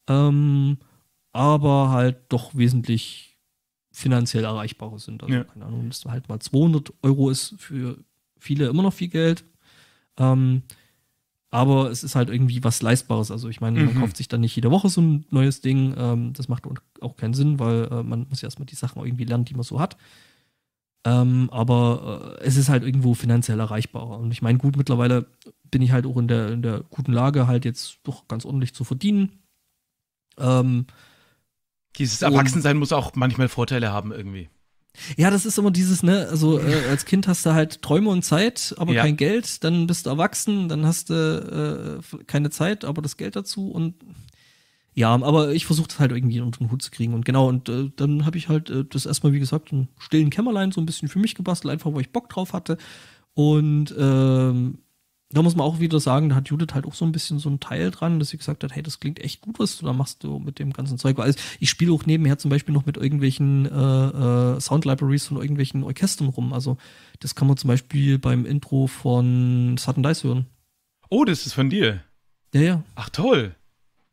ähm, aber halt doch wesentlich finanziell erreichbarer sind. Also, ja. keine Ahnung, dass halt mal 200 Euro ist für viele immer noch viel Geld. Ähm, aber es ist halt irgendwie was Leistbares. Also ich meine, man mhm. kauft sich dann nicht jede Woche so ein neues Ding. Ähm, das macht auch keinen Sinn, weil äh, man muss ja erstmal die Sachen irgendwie lernen, die man so hat. Ähm, aber äh, es ist halt irgendwo finanziell erreichbarer. Und ich meine, gut, mittlerweile bin ich halt auch in der, in der guten Lage, halt jetzt doch ganz ordentlich zu verdienen. Ähm, Dieses Erwachsensein muss auch manchmal Vorteile haben irgendwie. Ja, das ist immer dieses, ne, also äh, als Kind hast du halt Träume und Zeit, aber ja. kein Geld, dann bist du erwachsen, dann hast du äh, keine Zeit, aber das Geld dazu und ja, aber ich versuche das halt irgendwie unter den Hut zu kriegen. Und genau, und äh, dann habe ich halt äh, das erstmal, wie gesagt, im stillen Kämmerlein so ein bisschen für mich gebastelt, einfach wo ich Bock drauf hatte. Und ähm, da muss man auch wieder sagen, da hat Judith halt auch so ein bisschen so einen Teil dran, dass sie gesagt hat, hey, das klingt echt gut, was du da machst du mit dem ganzen Zeug. Weil ich spiele auch nebenher zum Beispiel noch mit irgendwelchen äh, äh, Sound Libraries von irgendwelchen Orchestern rum. Also das kann man zum Beispiel beim Intro von Sutton Dice hören. Oh, das ist von dir. Ja, ja. Ach toll.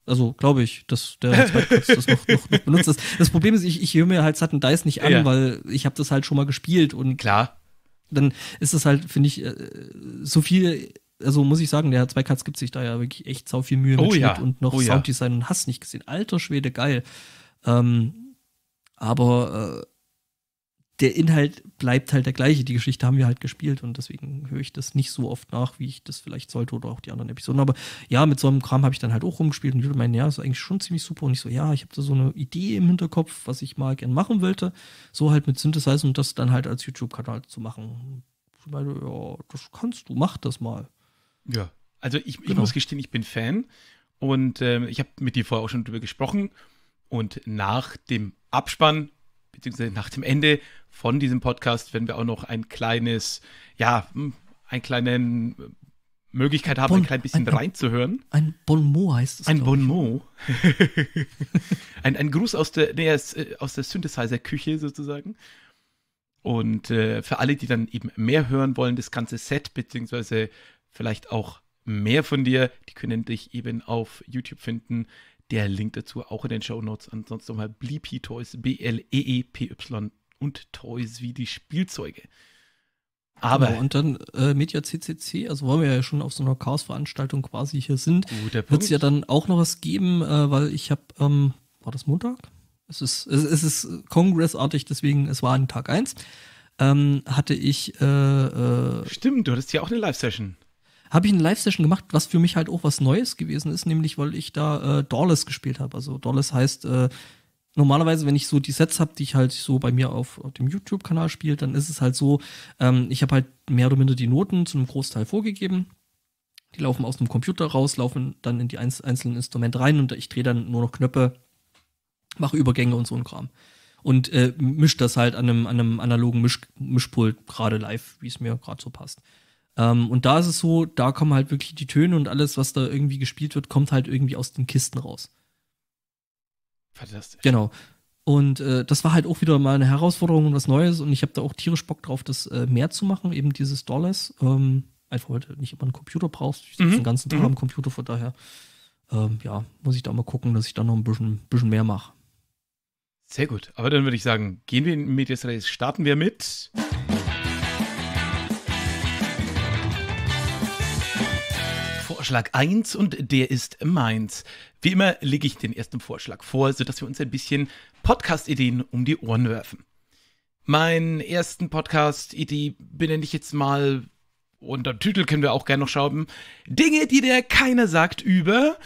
Also glaube ich, dass der Halsband das noch, noch, noch, benutzt ist. Das Problem ist, ich, ich höre mir halt Sutton Dice nicht an, ja. weil ich habe das halt schon mal gespielt und klar. Dann ist das halt, finde ich, äh, so viel also muss ich sagen, der zwei Cuts gibt sich da ja wirklich echt sau viel Mühe oh, mit ja. und noch oh, Sounddesign ja. und hast nicht gesehen. Alter Schwede, geil. Ähm, aber äh, der Inhalt bleibt halt der gleiche. Die Geschichte haben wir halt gespielt und deswegen höre ich das nicht so oft nach, wie ich das vielleicht sollte oder auch die anderen Episoden. Aber ja, mit so einem Kram habe ich dann halt auch rumgespielt und würde meinen, ja, ist eigentlich schon ziemlich super. Und ich so, ja, ich habe da so eine Idee im Hinterkopf, was ich mal gern machen wollte. So halt mit Synthesizer und das dann halt als YouTube-Kanal zu machen. Ich meine, ja, das kannst du, mach das mal. Ja, also ich, genau. ich muss gestehen, ich bin Fan und äh, ich habe mit dir vorher auch schon drüber gesprochen. Und nach dem Abspann beziehungsweise nach dem Ende von diesem Podcast werden wir auch noch ein kleines, ja, hm, einen kleinen äh, Möglichkeit haben, bon, ein klein bisschen ein, reinzuhören. Ein Bon mot heißt es. Ein Bon mot. ein, ein Gruß aus der, nee, äh, aus der Synthesizer-Küche sozusagen. Und äh, für alle, die dann eben mehr hören wollen, das ganze Set, beziehungsweise vielleicht auch mehr von dir, die können dich eben auf YouTube finden. Der Link dazu auch in den Show Notes. Ansonsten nochmal Bleepy Toys, B-L-E-E-P-Y und Toys wie die Spielzeuge. Aber. Genau, und dann äh, Media CCC, also weil wir ja schon auf so einer Chaos-Veranstaltung quasi hier sind, oh, wird es ja dann auch noch was geben, äh, weil ich habe, ähm, war das Montag? Es ist, es, es ist Kongressartig, deswegen, es war an Tag 1. Ähm, hatte ich. Äh, äh, Stimmt, du hattest ja auch eine Live-Session habe ich eine Live-Session gemacht, was für mich halt auch was Neues gewesen ist, nämlich weil ich da äh, Dollars gespielt habe. Also Dollars heißt äh, normalerweise, wenn ich so die Sets habe, die ich halt so bei mir auf, auf dem YouTube-Kanal spiele, dann ist es halt so, ähm, ich habe halt mehr oder minder die Noten zu einem Großteil vorgegeben. Die laufen aus dem Computer raus, laufen dann in die einzelnen Instrumente rein und ich drehe dann nur noch Knöpfe, mache Übergänge und so ein Kram. Und äh, mische das halt an einem, an einem analogen Misch Mischpult gerade live, wie es mir gerade so passt. Ähm, und da ist es so, da kommen halt wirklich die Töne und alles, was da irgendwie gespielt wird, kommt halt irgendwie aus den Kisten raus. Fantastisch. Genau. Und äh, das war halt auch wieder mal eine Herausforderung und was Neues. Und ich habe da auch tierisch Bock drauf, das äh, mehr zu machen, eben dieses Dollars. Ähm, einfach heute nicht immer einen Computer brauchst. Ich sitze mhm. den ganzen Tag mhm. am Computer, von daher, ähm, ja, muss ich da mal gucken, dass ich da noch ein bisschen, bisschen mehr mache. Sehr gut. Aber dann würde ich sagen, gehen wir in Medias Race. starten wir mit. Vorschlag 1 und der ist meins. Wie immer lege ich den ersten Vorschlag vor, sodass wir uns ein bisschen Podcast-Ideen um die Ohren werfen. Meinen ersten Podcast-Idee benenne ich jetzt mal, unter Titel können wir auch gerne noch schauen, Dinge, die der keiner sagt über.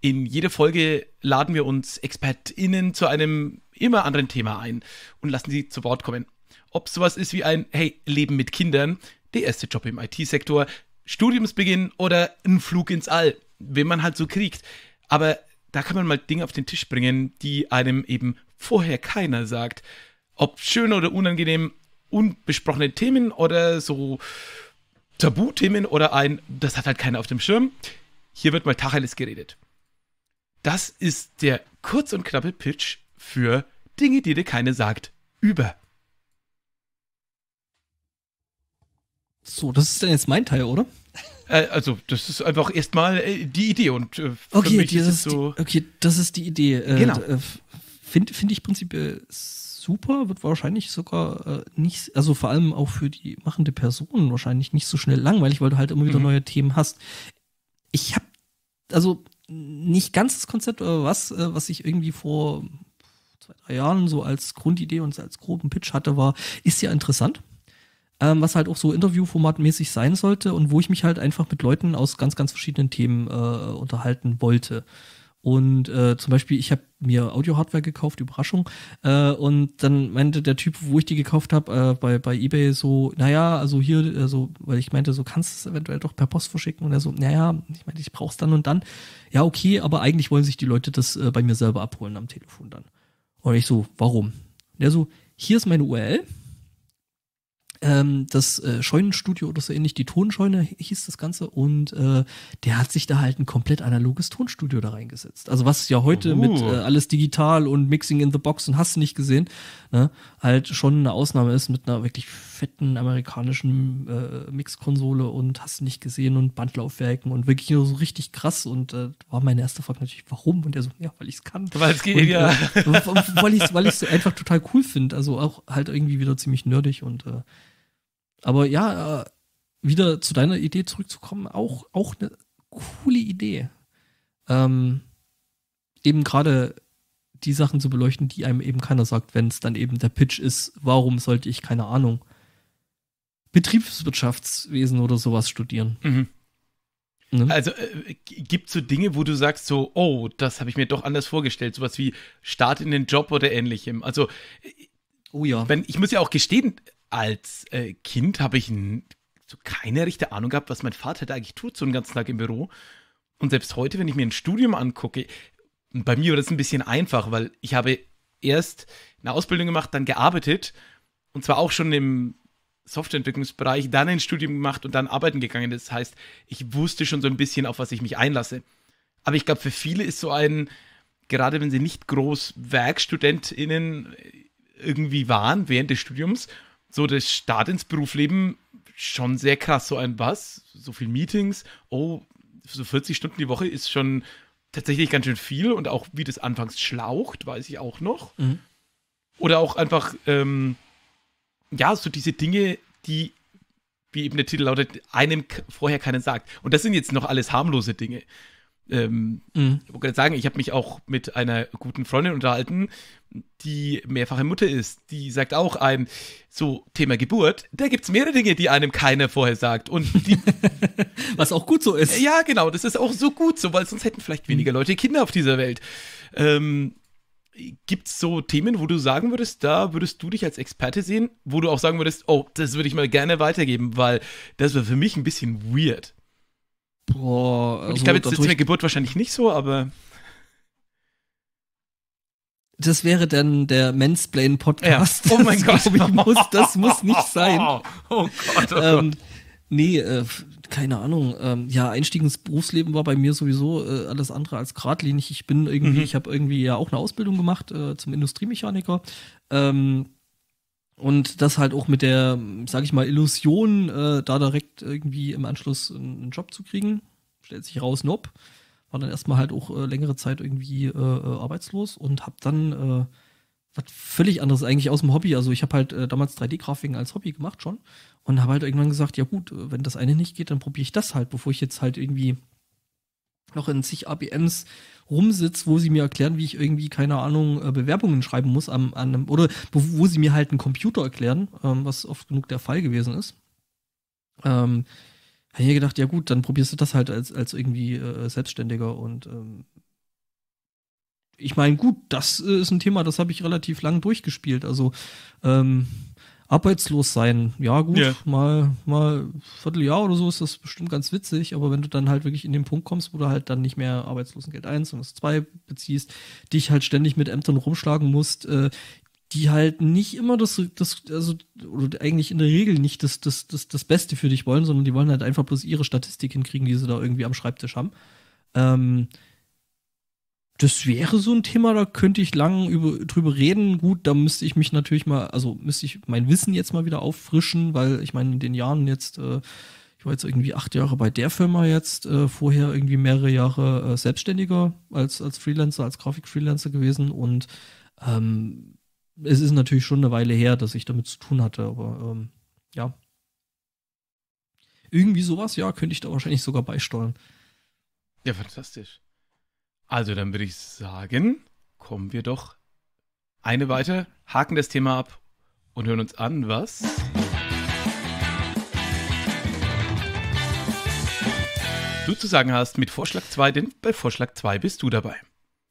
In jeder Folge laden wir uns ExpertInnen zu einem immer anderen Thema ein und lassen sie zu Wort kommen. Ob sowas ist wie ein, hey, Leben mit Kindern, der erste Job im IT-Sektor, Studiumsbeginn oder ein Flug ins All, wenn man halt so kriegt. Aber da kann man mal Dinge auf den Tisch bringen, die einem eben vorher keiner sagt. Ob schön oder unangenehm, unbesprochene Themen oder so Tabuthemen oder ein, das hat halt keiner auf dem Schirm. Hier wird mal Tacheles geredet. Das ist der kurz und knappe Pitch für Dinge, die dir keiner sagt, über. So, das ist dann jetzt mein Teil, oder? Äh, also, das ist einfach erstmal äh, die Idee und äh, für okay, das ist so die, okay, das ist die Idee. Genau. Finde find ich prinzipiell super, wird wahrscheinlich sogar nicht, also vor allem auch für die machende Person wahrscheinlich nicht so schnell langweilig, weil du halt immer wieder mhm. neue Themen hast. Ich habe also nicht ganz das Konzept oder was, was ich irgendwie vor zwei, drei Jahren so als Grundidee und als groben Pitch hatte, war, ist ja interessant ähm, was halt auch so Interviewformatmäßig sein sollte und wo ich mich halt einfach mit Leuten aus ganz, ganz verschiedenen Themen äh, unterhalten wollte. Und äh, zum Beispiel, ich habe mir Audio-Hardware gekauft, Überraschung. Äh, und dann meinte der Typ, wo ich die gekauft habe, äh, bei, bei eBay so, naja, also hier, also, weil ich meinte, so kannst du es eventuell doch per Post verschicken. Und er so, naja, ich meine, ich brauch's dann und dann. Ja, okay, aber eigentlich wollen sich die Leute das äh, bei mir selber abholen am Telefon dann. Und ich so, warum? Und er so, hier ist meine URL ähm, das äh, Scheunenstudio oder so ähnlich, die Tonscheune hieß das Ganze und äh, der hat sich da halt ein komplett analoges Tonstudio da reingesetzt. Also was ja heute Uhu. mit äh, alles digital und Mixing in the Box und hast nicht gesehen, ne, halt schon eine Ausnahme ist mit einer wirklich fetten amerikanischen äh, Mixkonsole und hast nicht gesehen und Bandlaufwerken und wirklich nur so richtig krass und äh, war meine erste Frage natürlich, warum? Und er so, ja, weil ich es kann. Weil es geht, und, ja. Äh, weil ich es weil einfach total cool finde. Also auch halt irgendwie wieder ziemlich nerdig und äh, aber ja, äh, wieder zu deiner Idee zurückzukommen, auch, auch eine coole Idee. Ähm, eben gerade die Sachen zu beleuchten, die einem eben keiner sagt, wenn es dann eben der Pitch ist, warum sollte ich, keine Ahnung, Betriebswirtschaftswesen oder sowas studieren. Mhm. Ne? Also äh, gibt es so Dinge, wo du sagst so, oh, das habe ich mir doch anders vorgestellt, sowas wie Start in den Job oder ähnlichem. Also äh, Oh ja. Wenn, ich muss ja auch gestehen, als äh, Kind habe ich so keine rechte Ahnung gehabt, was mein Vater da eigentlich tut, so einen ganzen Tag im Büro. Und selbst heute, wenn ich mir ein Studium angucke, bei mir war das ein bisschen einfach, weil ich habe erst eine Ausbildung gemacht, dann gearbeitet und zwar auch schon im Softwareentwicklungsbereich, dann ein Studium gemacht und dann arbeiten gegangen. Das heißt, ich wusste schon so ein bisschen, auf was ich mich einlasse. Aber ich glaube, für viele ist so ein, gerade wenn sie nicht groß WerkstudentInnen äh, irgendwie waren während des Studiums so der Start ins Berufsleben schon sehr krass. So ein was, so viel Meetings, oh, so 40 Stunden die Woche ist schon tatsächlich ganz schön viel und auch wie das anfangs schlaucht, weiß ich auch noch. Mhm. Oder auch einfach, ähm, ja, so diese Dinge, die, wie eben der Titel lautet, einem vorher keiner sagt. Und das sind jetzt noch alles harmlose Dinge. Ähm, mhm. Ich wollte sagen, ich habe mich auch mit einer guten Freundin unterhalten, die mehrfache Mutter ist. Die sagt auch ein, so Thema Geburt, da gibt es mehrere Dinge, die einem keiner vorher sagt. Und Was auch gut so ist. Ja, genau, das ist auch so gut so, weil sonst hätten vielleicht weniger mhm. Leute Kinder auf dieser Welt. Ähm, Gibt es so Themen, wo du sagen würdest, da würdest du dich als Experte sehen, wo du auch sagen würdest, oh, das würde ich mal gerne weitergeben, weil das wäre für mich ein bisschen weird. Boah, also, ich glaube, jetzt ist mit Geburt wahrscheinlich nicht so, aber. Das wäre dann der Mansplain-Podcast. Ja. Oh mein das, Gott. Ich, muss, das muss nicht sein. Oh, oh Gott. ähm, nee, äh, keine Ahnung. Ähm, ja, Einstieg ins Berufsleben war bei mir sowieso äh, alles andere als geradlinig. Ich bin irgendwie, mhm. ich habe irgendwie ja auch eine Ausbildung gemacht äh, zum Industriemechaniker. Ähm, und das halt auch mit der, sag ich mal, Illusion, äh, da direkt irgendwie im Anschluss einen, Job zu kriegen. Stellt sich raus, nope. War dann erstmal halt auch äh, längere Zeit irgendwie äh, äh arbeitslos und hab dann äh, was völlig anderes eigentlich aus dem Hobby. Also ich habe halt äh, damals 3D-Grafiken als Hobby gemacht schon und habe halt irgendwann gesagt, ja gut, äh, wenn das eine nicht geht, dann probiere ich das halt, bevor ich jetzt halt irgendwie noch in zig ABMs rumsitzt, wo sie mir erklären, wie ich irgendwie, keine Ahnung, äh, Bewerbungen schreiben muss am, an einem, oder wo, sie mir halt einen Computer erklären, ähm, was oft genug der Fall gewesen ist. Ähm, habe ich mir gedacht, ja gut, dann probierst du das halt als, als irgendwie äh, Selbstständiger und ähm, ich meine, gut, das äh, ist ein Thema, das habe ich relativ lang durchgespielt. Also ähm, arbeitslos sein. Ja, gut, yeah. mal, mal Vierteljahr oder so ist das bestimmt ganz witzig, aber wenn du dann halt wirklich in den Punkt kommst, wo du halt dann nicht mehr Arbeitslosengeld 1 und 2 beziehst, dich halt ständig mit Ämtern rumschlagen musst, äh, die halt nicht immer das, das also, oder eigentlich in der Regel nicht das, das, das, das Beste für dich wollen, sondern die wollen halt einfach bloß ihre Statistik hinkriegen, die sie da irgendwie am Schreibtisch haben. Ähm, das wäre so ein Thema, da könnte ich lang über, drüber reden. Gut, da müsste ich mich natürlich mal, also müsste ich mein Wissen jetzt mal wieder auffrischen, weil ich meine, in den Jahren jetzt, äh, ich war jetzt irgendwie acht Jahre bei der Firma jetzt, äh, vorher irgendwie mehrere Jahre äh, selbstständiger als, als Freelancer, als Grafik-Freelancer gewesen und ähm, es ist natürlich schon eine Weile her, dass ich damit zu tun hatte, aber ähm, ja. Irgendwie sowas, ja, könnte ich da wahrscheinlich sogar beisteuern. Ja, fantastisch. Also dann würde ich sagen, kommen wir doch eine weiter, haken das Thema ab und hören uns an, was... du zu sagen hast mit Vorschlag 2, denn bei Vorschlag 2 bist du dabei.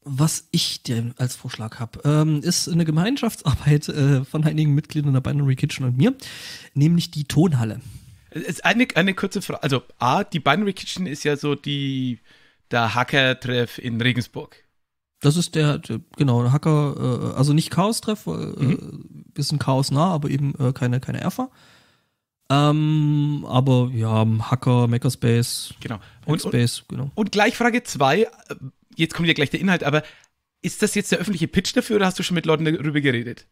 Was ich dir als Vorschlag habe, ähm, ist eine Gemeinschaftsarbeit äh, von einigen Mitgliedern der Binary Kitchen und mir, nämlich die Tonhalle. Es ist eine, eine kurze Frage. Also, A, die Binary Kitchen ist ja so die der Hacker-Treff in Regensburg. Das ist der, genau, Hacker, äh, also nicht Chaos-Treff, äh, mhm. bisschen chaosnah, aber eben äh, keine, keine Erfa. Ähm, aber ja, Hacker, Makerspace, genau. Und, Hackspace, und, genau. Und gleich Frage 2, jetzt kommt ja gleich der Inhalt, aber ist das jetzt der öffentliche Pitch dafür oder hast du schon mit Leuten darüber geredet?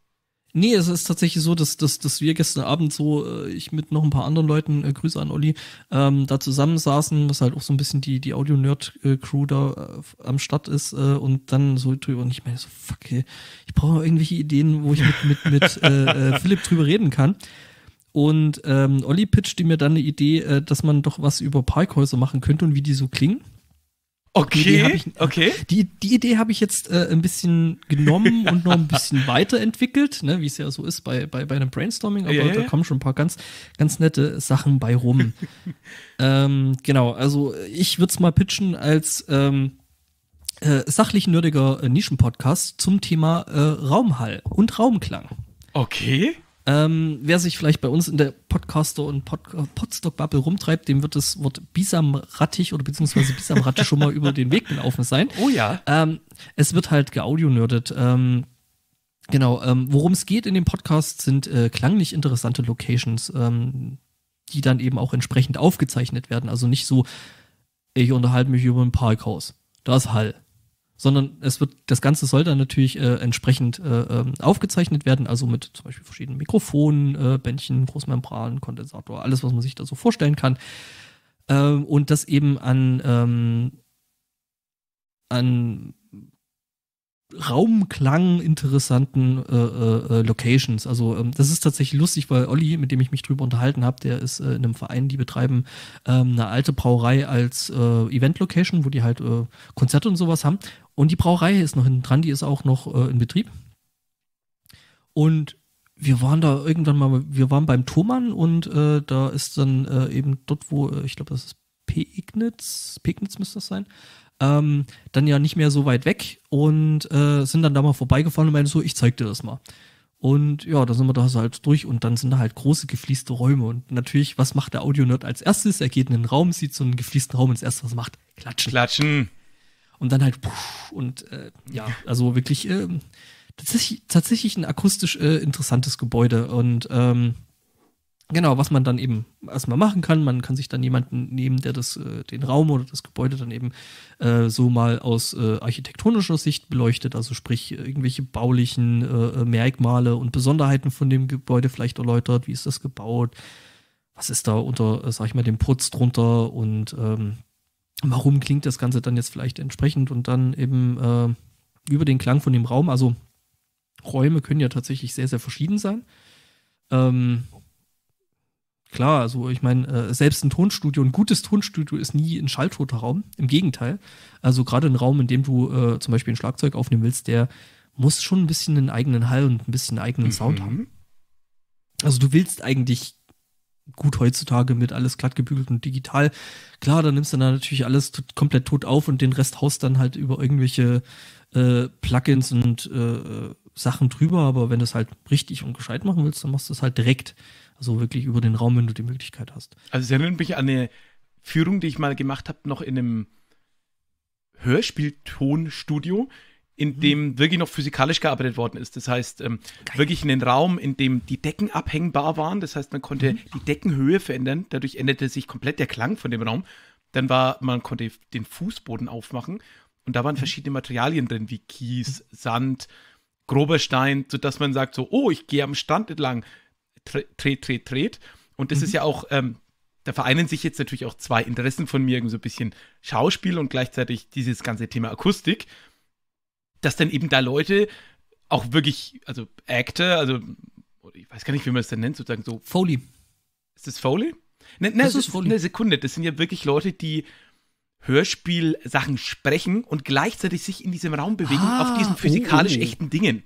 Nee, es ist tatsächlich so, dass, dass, dass wir gestern Abend so, äh, ich mit noch ein paar anderen Leuten, äh, Grüße an Olli, ähm, da zusammensaßen, was halt auch so ein bisschen die, die Audio-Nerd-Crew da äh, am Start ist äh, und dann so drüber und ich meine so, fuck, ey, ich brauche irgendwelche Ideen, wo ich mit, mit, mit äh, äh, Philipp drüber reden kann. Und ähm, Olli pitchte mir dann eine Idee, äh, dass man doch was über Parkhäuser machen könnte und wie die so klingen. Okay, die ich, okay. Die, die Idee habe ich jetzt äh, ein bisschen genommen und noch ein bisschen weiterentwickelt, ne, wie es ja so ist bei, bei, bei einem Brainstorming, aber ja, ja, da kommen schon ein paar ganz, ganz nette Sachen bei rum. ähm, genau, also ich würde es mal pitchen als ähm, äh, sachlich nördiger äh, Nischenpodcast zum Thema äh, Raumhall und Raumklang. Okay. Ähm, wer sich vielleicht bei uns in der Podcaster und Pod Podstock-Bubble rumtreibt, dem wird das Wort bisamrattig oder beziehungsweise bisamrattig schon mal über den Weg gelaufen sein. Oh ja. Ähm, es wird halt geaudionördet. Ähm, genau, Ähm, worum es geht in dem Podcast sind äh, klanglich interessante Locations, ähm, die dann eben auch entsprechend aufgezeichnet werden. Also nicht so, ich unterhalte mich über ein Parkhaus. Das Hall sondern es wird, das Ganze soll dann natürlich äh, entsprechend äh, ähm, aufgezeichnet werden, also mit zum Beispiel verschiedenen Mikrofonen, äh, Bändchen, Großmembran, Kondensator, alles, was man sich da so vorstellen kann. Ähm, und das eben an, ähm, an Raumklang interessanten äh, äh, äh, Locations. Also ähm, das ist tatsächlich lustig, weil Olli, mit dem ich mich drüber unterhalten habe, der ist äh, in einem Verein, die betreiben ähm, eine alte Brauerei als äh, Event-Location, wo die halt äh, Konzerte und sowas haben. Und die Brauerei ist noch hinten dran, die ist auch noch in Betrieb. Und wir waren da irgendwann mal, wir waren beim Thomann und da ist dann eben dort, wo, ich glaube, das ist Pegnitz, Pegnitz müsste das sein, ähm, dann ja nicht mehr so weit weg und äh, sind dann da mal vorbeigefahren und meinten so, ich zeig dir das mal. Und ja, da sind wir da halt durch und dann sind da halt große gefließte Räume. Und natürlich, was macht der Audionerd als erstes? Er geht in den Raum, sieht so einen gefließten Raum und das erste, was er macht, klatschen. Klatschen. Und dann halt, puff, und äh, ja, also wirklich äh, tatsächlich, tatsächlich ein akustisch äh, interessantes Gebäude. Und ähm, Genau, was man dann eben erstmal machen kann. Man kann sich dann jemanden nehmen, der das, äh, den Raum oder das Gebäude dann eben äh, so mal aus äh, architektonischer Sicht beleuchtet, also sprich äh, irgendwelche baulichen äh, äh, Merkmale und Besonderheiten von dem Gebäude vielleicht erläutert, wie ist das gebaut, was ist da unter, sag ich mal, dem Putz drunter und ähm, warum klingt das Ganze dann jetzt vielleicht entsprechend und dann eben über den Klang von dem Raum, also Räume können ja tatsächlich sehr, sehr verschieden sein. Ähm, Klar, also ich meine, äh, selbst ein Tonstudio, ein gutes Tonstudio ist nie ein schalltoter Raum. Im Gegenteil. Also gerade ein Raum, in dem du äh, zum Beispiel ein Schlagzeug aufnehmen willst, der muss schon ein bisschen einen eigenen Hall und ein bisschen einen eigenen mhm. Sound haben. Also du willst eigentlich gut heutzutage mit alles glatt gebügelt und digital. Klar, dann nimmst du dann natürlich alles komplett tot auf und den Rest haust dann halt über irgendwelche äh, Plugins und äh, Sachen drüber. Aber wenn du es halt richtig und gescheit machen willst, dann machst du es halt direkt so wirklich über den Raum, wenn du die Möglichkeit hast. Also es erinnert mich an eine Führung, die ich mal gemacht habe, noch in einem Hörspieltonstudio, in mhm. dem wirklich noch physikalisch gearbeitet worden ist. Das heißt, ähm, wirklich in den Raum, in dem die Decken abhängbar waren. Das heißt, man konnte mhm. die Deckenhöhe verändern. Dadurch änderte sich komplett der Klang von dem Raum. Dann war, man konnte den Fußboden aufmachen und da waren mhm. verschiedene Materialien drin, wie Kies, Sand, grober Stein, sodass man sagt so, oh, ich gehe am Strand entlang tret, tret, tret. Und das mhm. ist ja auch, ähm, da vereinen sich jetzt natürlich auch zwei Interessen von mir, so ein bisschen Schauspiel und gleichzeitig dieses ganze Thema Akustik, dass dann eben da Leute auch wirklich, also Actor, also ich weiß gar nicht, wie man es dann nennt, sozusagen so. Foley. Ist das Foley? Ne, ne, das, das ist Foley. Eine Sekunde, das sind ja wirklich Leute, die Hörspielsachen sprechen und gleichzeitig sich in diesem Raum bewegen ah, auf diesen ah, physikalisch oh. echten Dingen.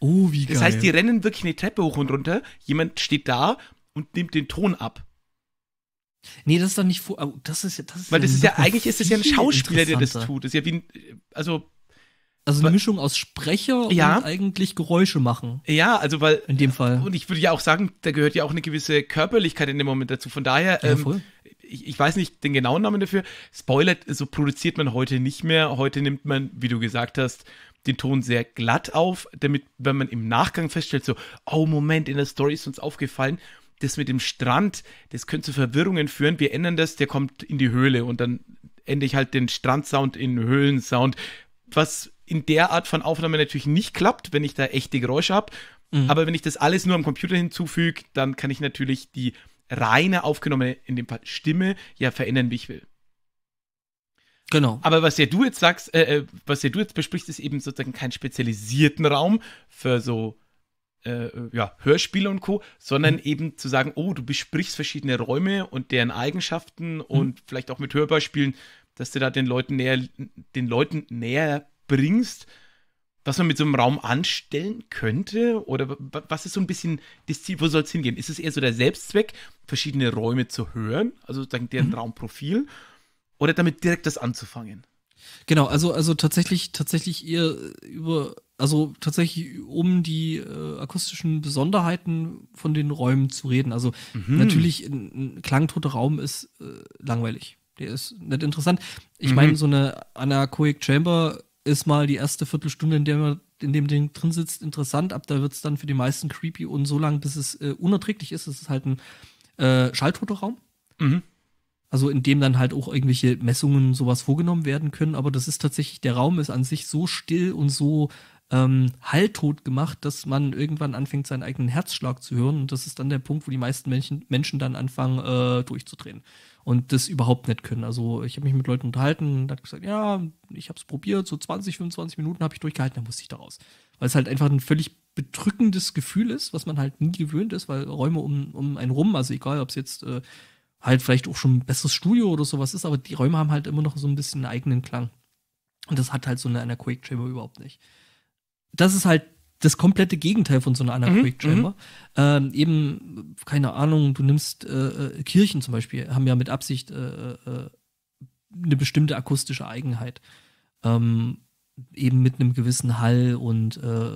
Oh, wie geil. Das heißt, die rennen wirklich eine Treppe hoch und runter. Jemand steht da und nimmt den Ton ab. Nee, das ist doch nicht. Oh, das ist, das ist Weil das ist ja, eigentlich ist es ja ein Schauspieler, der das tut. Das ist ja wie ein, äh, also. Also eine Mischung aus Sprecher ja, und eigentlich Geräusche machen. Ja, also weil. In dem Fall. Und ich würde ja auch sagen, da gehört ja auch eine gewisse Körperlichkeit in dem Moment dazu. Von daher, ja, ähm, ich, ich, weiß nicht den genauen Namen dafür. Spoiler, so produziert man heute nicht mehr. Heute nimmt man, wie du gesagt hast, den Ton sehr glatt auf, damit, wenn man im Nachgang feststellt, so, oh Moment, in der Story ist uns aufgefallen, das mit dem Strand, das könnte zu Verwirrungen führen. Wir ändern das, der kommt in die Höhle und dann ende ich halt den Strandsound in Höhlensound, was in der Art von Aufnahme natürlich nicht klappt, wenn ich da echte Geräusche habe. Mhm. Aber wenn ich das alles nur am Computer hinzufüge, dann kann ich natürlich die reine aufgenommene, in dem Fall Stimme, ja verändern, wie ich will. Genau. Aber was ja du jetzt sagst, äh, äh, was ja du jetzt besprichst, ist eben sozusagen keinen spezialisierten Raum für so äh, ja, Hörspiele und Co., sondern mhm. eben zu sagen, oh, du besprichst verschiedene Räume und deren Eigenschaften mhm. und vielleicht auch mit Hörbeispielen, dass du da den Leuten näher, den Leuten näher bringst, was man mit so einem Raum anstellen könnte? Oder was ist so ein bisschen das Ziel, wo soll es hingehen? Ist es eher so der Selbstzweck, verschiedene Räume zu hören, also sozusagen deren mhm. Raumprofil? Oder damit direkt das anzufangen? Genau, also, also tatsächlich, tatsächlich eher über, also tatsächlich um die äh, akustischen Besonderheiten von den Räumen zu reden. Also mhm. natürlich, ein, ein klangtoter Raum ist äh, langweilig. Der ist nicht interessant. Ich mhm. meine, so eine Anarchoic Chamber ist mal die erste Viertelstunde, in der man in dem Ding drin sitzt, interessant. Ab da wird es dann für die meisten creepy und so lang, bis es äh, unerträglich ist. Es ist halt ein äh, schalltoter Raum. Mhm. Also in dem dann halt auch irgendwelche Messungen sowas vorgenommen werden können. Aber das ist tatsächlich, der Raum ist an sich so still und so ähm, halltot gemacht, dass man irgendwann anfängt, seinen eigenen Herzschlag zu hören. Und das ist dann der Punkt, wo die meisten Menschen, Menschen dann anfangen, äh, durchzudrehen. Und das überhaupt nicht können. Also ich habe mich mit Leuten unterhalten und habe gesagt, ja, ich habe es probiert, so 20, 25 Minuten habe ich durchgehalten, dann musste ich da raus. Weil es halt einfach ein völlig bedrückendes Gefühl ist, was man halt nie gewöhnt ist, weil Räume um, um einen rum, also egal, ob es jetzt äh, halt vielleicht auch schon ein besseres Studio oder sowas ist, aber die Räume haben halt immer noch so ein bisschen einen eigenen Klang. Und das hat halt so eine Anaquake Chamber überhaupt nicht. Das ist halt das komplette Gegenteil von so einer Anaquake mhm, Chamber. Mhm. Ähm, eben, keine Ahnung, du nimmst äh, äh, Kirchen zum Beispiel, haben ja mit Absicht äh, äh, äh eine bestimmte akustische Eigenheit. Ähm, eben mit einem gewissen Hall und äh,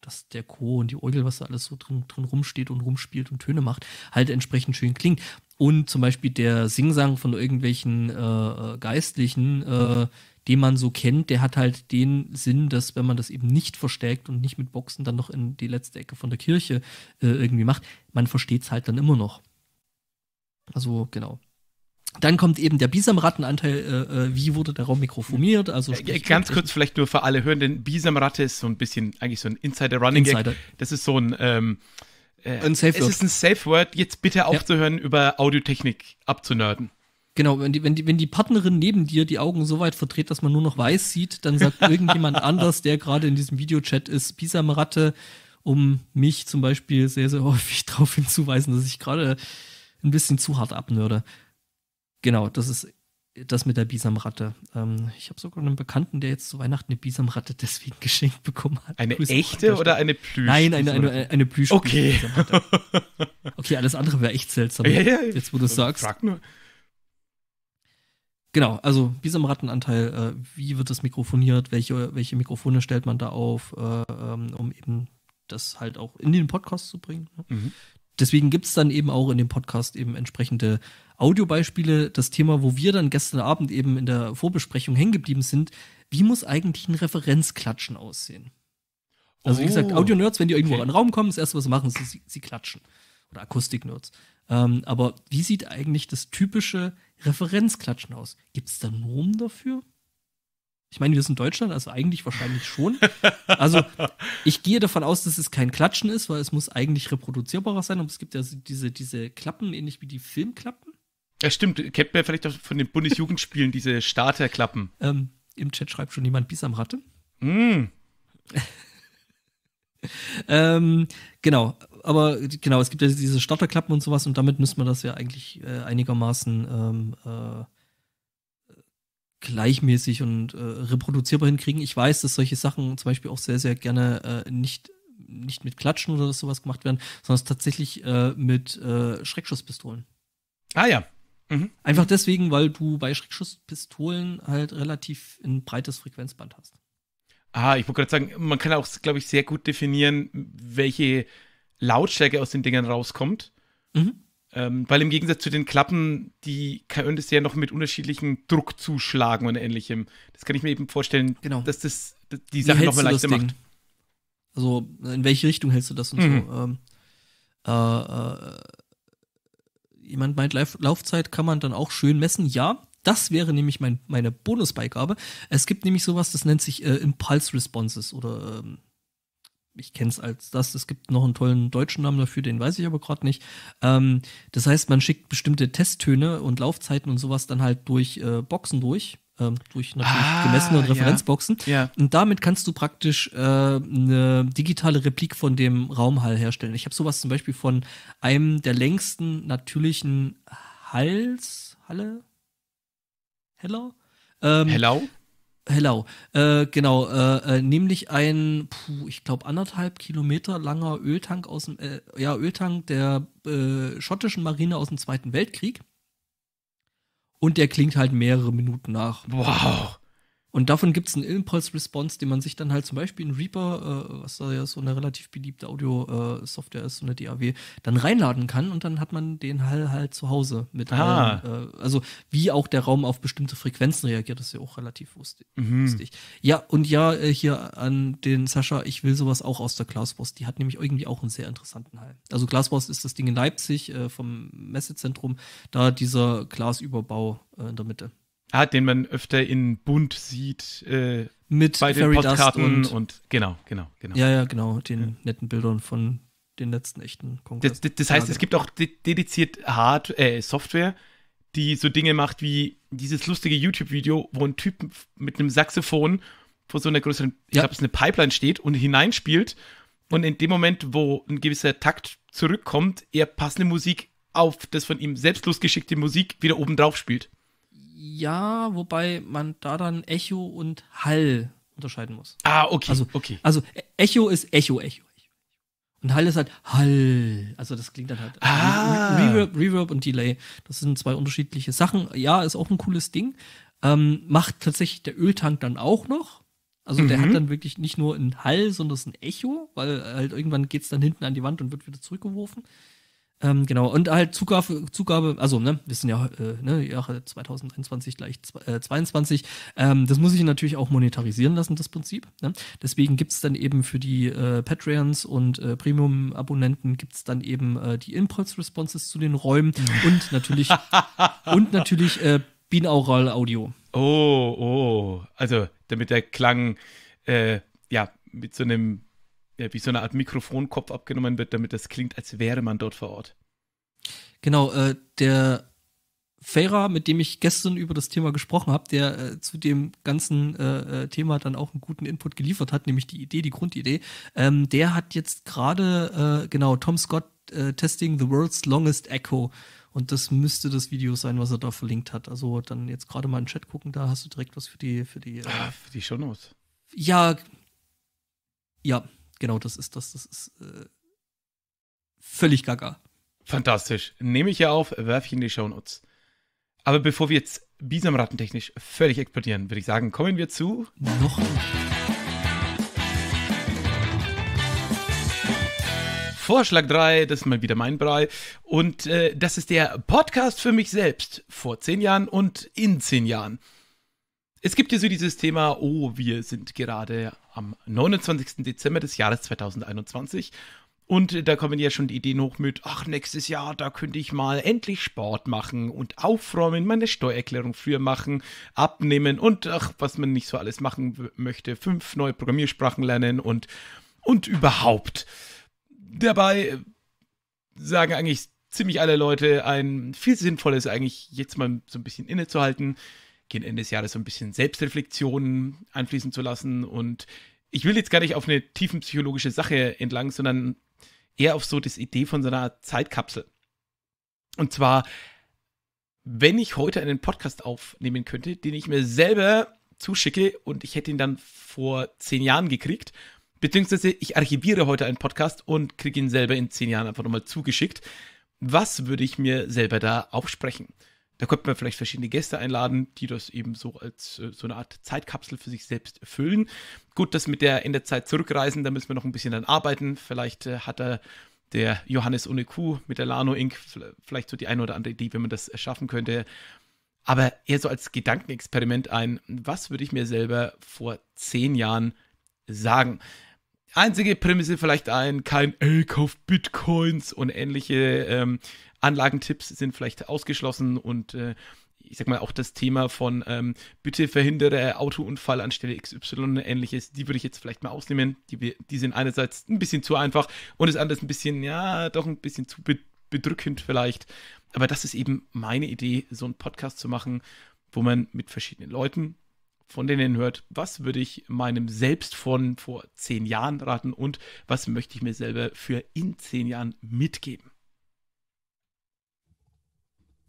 dass der Chor und die Orgel, was da alles so drin, drin rumsteht und rumspielt und Töne macht, halt entsprechend schön klingt. Und zum Beispiel der Singsang von irgendwelchen äh, äh Geistlichen, äh, den man so kennt, der hat halt den Sinn, dass wenn man das eben nicht verstärkt und nicht mit Boxen dann noch in die letzte Ecke von der Kirche äh, irgendwie macht, man versteht es halt dann immer noch. Also genau. Dann kommt eben der Bisamrattenanteil, äh, äh, wie wurde der Raum mikrofomiert. Also äh, Ganz äh, kurz vielleicht nur für alle hören, denn Bisamratte ist so ein bisschen eigentlich so ein Insider-Running-Gag. Insider. Das ist so ein ähm, äh, ein Safe Word. Es ist ein Safe Word, jetzt bitte aufzuhören, ja. über Audiotechnik abzunörden. Genau, wenn die, wenn, die, wenn die Partnerin neben dir die Augen so weit verdreht, dass man nur noch weiß sieht, dann sagt irgendjemand anders, der gerade in diesem Videochat ist, Bisamratte, um mich zum Beispiel sehr, sehr häufig darauf hinzuweisen, dass ich gerade ein bisschen zu hart abnörde. Genau, das ist das mit der Bisamratte. Ähm, ich habe sogar einen Bekannten, der jetzt zu Weihnachten eine Bisamratte deswegen geschenkt bekommen hat. Eine Grüße echte oder eine Plüsch? Nein, eine, eine, eine, Plüsch. Okay. okay, alles andere wäre echt seltsam. Ja, ja, jetzt, wo du es sagst. Frag nur. Genau, also Bisamrattenanteil, äh, wie wird das mikrofoniert, welche, welche Mikrofone stellt man da auf, äh, ähm, um eben das halt auch in den Podcast zu bringen. Ne? Mhm deswegen gibt es dann eben auch in dem Podcast eben entsprechende Audiobeispiele. Das Thema, wo wir dann gestern Abend eben in der Vorbesprechung hängen geblieben sind, wie muss eigentlich ein Referenzklatschen aussehen? Also, wie gesagt, oh. Audio-Nerds, wenn die irgendwo okay. in den Raum kommen, das erste, was sie machen, ist, sie, sie klatschen. Oder Akustik-Nerds. Ähm, aber wie sieht eigentlich das typische Referenzklatschen aus? Gibt es da Normen dafür? Ich meine, wir sind in Deutschland, also eigentlich wahrscheinlich schon. Also ich gehe davon aus, dass es kein Klatschen ist, weil es muss eigentlich reproduzierbarer sein. Und es gibt ja diese, diese Klappen, ähnlich wie die Filmklappen. Ja, stimmt. Kennt man vielleicht auch von den Bundesjugendspielen diese Starterklappen. Ähm, Im Chat schreibt schon jemand Bisamratte. Mm. ähm, genau, aber genau, es gibt ja diese Starterklappen und sowas und damit müsste man das ja eigentlich äh, einigermaßen ähm, äh, gleichmäßig und äh, reproduzierbar hinkriegen. Ich weiß, dass solche Sachen zum Beispiel auch sehr, sehr gerne äh, nicht, nicht mit Klatschen oder sowas gemacht werden, sondern tatsächlich äh, mit äh, Schreckschusspistolen. Ah ja. Mhm. Einfach deswegen, weil du bei Schreckschusspistolen halt relativ ein breites Frequenzband hast. Ah, ich wollte gerade sagen, man kann auch, glaube ich, sehr gut definieren, welche Lautstärke aus den Dingern rauskommt. Mhm. Ähm, weil im Gegensatz zu den Klappen, die könntest du ja noch mit unterschiedlichen Druckzuschlagen und ähnlichem. Das kann ich mir eben vorstellen, genau. dass das die Sache nochmal leichter macht. Also, in welche Richtung hältst du das und mhm. so? Ähm, äh, äh, jemand meint, Lauf Laufzeit kann man dann auch schön messen. Ja, das wäre nämlich mein, meine Bonusbeigabe. Es gibt nämlich sowas, das nennt sich äh, Impulse Responses oder ähm, ich kenne es als das. Es gibt noch einen tollen deutschen Namen dafür, den weiß ich aber gerade nicht. Ähm, das heißt, man schickt bestimmte Testtöne und Laufzeiten und sowas dann halt durch äh, Boxen durch, ähm, durch natürlich ah, gemessene Referenzboxen. Ja, ja. Und damit kannst du praktisch äh, eine digitale Replik von dem Raumhall herstellen. Ich habe sowas zum Beispiel von einem der längsten natürlichen Hals, Halle, Heller. Ähm, Hello? Hello. äh, genau, äh, äh, nämlich ein, puh, ich glaube, anderthalb Kilometer langer Öltank aus dem, äh, ja, Öltank der äh, schottischen Marine aus dem Zweiten Weltkrieg. Und der klingt halt mehrere Minuten nach. Wow. Und davon gibt es einen Impulse-Response, den man sich dann halt zum Beispiel in Reaper, äh, was da ja so eine relativ beliebte Audio-Software äh, ist, so eine DAW, dann reinladen kann und dann hat man den Hall halt zu Hause mit ah. allen, äh, Also wie auch der Raum auf bestimmte Frequenzen reagiert, ist ja auch relativ mhm. lustig. Mhm. Ja, und ja, äh, hier an den Sascha, ich will sowas auch aus der Glasboss. Die hat nämlich irgendwie auch einen sehr interessanten Hall. Also Glasboss ist das Ding in Leipzig äh, vom Messezentrum, da dieser Glasüberbau äh, in der Mitte. Ah, den man öfter in Bund sieht. Äh, Mit bei Fairy den Postkarten und, und, genau, genau, genau. Ja, ja, genau, den ja. netten Bildern von den letzten echten Kongress. Das, das heißt, es gibt auch dediziert Hard äh, Software, die so Dinge macht wie dieses lustige YouTube-Video, wo ein Typ mit einem Saxophon vor so einer größeren, ja. ich glaube, es ist eine Pipeline steht und hineinspielt. Und in dem Moment, wo ein gewisser Takt zurückkommt, er passende Musik auf das von ihm selbst losgeschickte Musik wieder oben drauf spielt. Ja, wobei man da dann Echo und Hall unterscheiden muss. Ah, okay. Also, okay. also Echo ist Echo, Echo. Und Hall ist halt Hall. Also das klingt dann halt. Ah. Re Reverb, Reverb und Delay. Das sind zwei unterschiedliche Sachen. Ja, ist auch ein cooles Ding. Ähm, macht tatsächlich der Öltank dann auch noch. Also mhm. der hat mhm. dann wirklich nicht nur einen Hall, sondern es ist ein Echo, weil halt irgendwann geht es dann hinten an die Wand und wird wieder zurückgeworfen. Ähm, genau, und halt Zugabe, Zugabe, also, ne, wir sind ja, äh, ne, Jahre 2021 gleich äh, 22. Ähm, das muss ich natürlich auch monetarisieren lassen, das Prinzip. Ne? Deswegen gibt es dann eben für die äh, Patreons und äh, Premium-Abonnenten gibt es dann eben äh, die Impulse-Responses zu den Räumen und natürlich, und natürlich äh, binaural Audio. Oh, oh, also damit der Klang, ja, mit so einem ja, wie so eine Art Mikrofonkopf abgenommen wird, damit das klingt, als wäre man dort vor Ort. Genau, äh, der Fairer, mit dem ich gestern über das Thema gesprochen habe, der äh, zu dem ganzen äh, äh, Thema dann auch einen guten Input geliefert hat, nämlich die Idee, die Grundidee, ähm, der hat jetzt gerade, äh, genau, Tom Scott äh, Testing the World's Longest Echo. Und das müsste das Video sein, was er da verlinkt hat. Also dann jetzt gerade mal in den Chat gucken, da hast du direkt was für die, für die. Ah, die Shownotes. Ja. Ja, genau das ist das. Das ist äh, völlig gaga. Fantastisch. Nehme ich ja auf, werfe ich in die Show Notes. Aber bevor wir jetzt bisamrattentechnisch völlig explodieren, würde ich sagen, kommen wir zu. Noch. Vorschlag 3, das ist mal wieder mein Brei. Und äh, das ist der Podcast für mich selbst vor zehn Jahren und in zehn Jahren es gibt ja so dieses Thema, oh, wir sind gerade am 29. Dezember des Jahres 2021 und da kommen ja schon die Ideen hoch mit, ach, nächstes Jahr, da könnte ich mal endlich Sport machen und aufräumen, meine Steuererklärung früher machen, abnehmen und ach, was man nicht so alles machen möchte, fünf neue Programmiersprachen lernen und, und überhaupt. Dabei äh, sagen eigentlich ziemlich alle Leute, ein viel sinnvolles eigentlich jetzt mal so ein bisschen innezuhalten, gegen Ende des Jahres so ein bisschen Selbstreflexion einfließen zu lassen. Und ich will jetzt gar nicht auf eine tiefenpsychologische Sache entlang, sondern eher auf so das Idee von so einer Zeitkapsel. Und zwar, wenn ich heute einen Podcast aufnehmen könnte, den ich mir selber zuschicke und ich hätte ihn dann vor zehn Jahren gekriegt, beziehungsweise ich archiviere heute einen Podcast und kriege ihn selber in zehn Jahren einfach nochmal zugeschickt, was würde ich mir selber da aufsprechen? da könnte man vielleicht verschiedene Gäste einladen, die das eben so als äh, so eine Art Zeitkapsel für sich selbst füllen. Gut, das mit der in der Zeit zurückreisen, da müssen wir noch ein bisschen dann arbeiten. Vielleicht äh, hat er der Johannes ohne Kuh mit der Lano Inc. vielleicht so die eine oder andere Idee, wenn man das schaffen könnte. Aber eher so als Gedankenexperiment ein, was würde ich mir selber vor zehn Jahren sagen? Einzige Prämisse vielleicht ein, kein, L kauft Bitcoins und ähnliche ähm, Anlagentipps sind vielleicht ausgeschlossen und äh, ich sag mal, auch das Thema von ähm, bitte verhindere Autounfall anstelle XY und ähnliches, die würde ich jetzt vielleicht mal ausnehmen. Die, die sind einerseits ein bisschen zu einfach und das andere ein bisschen, ja, doch ein bisschen zu be bedrückend vielleicht. Aber das ist eben meine Idee, so einen Podcast zu machen, wo man mit verschiedenen Leuten von denen hört, was würde ich meinem Selbst von vor zehn Jahren raten und was möchte ich mir selber für in zehn Jahren mitgeben.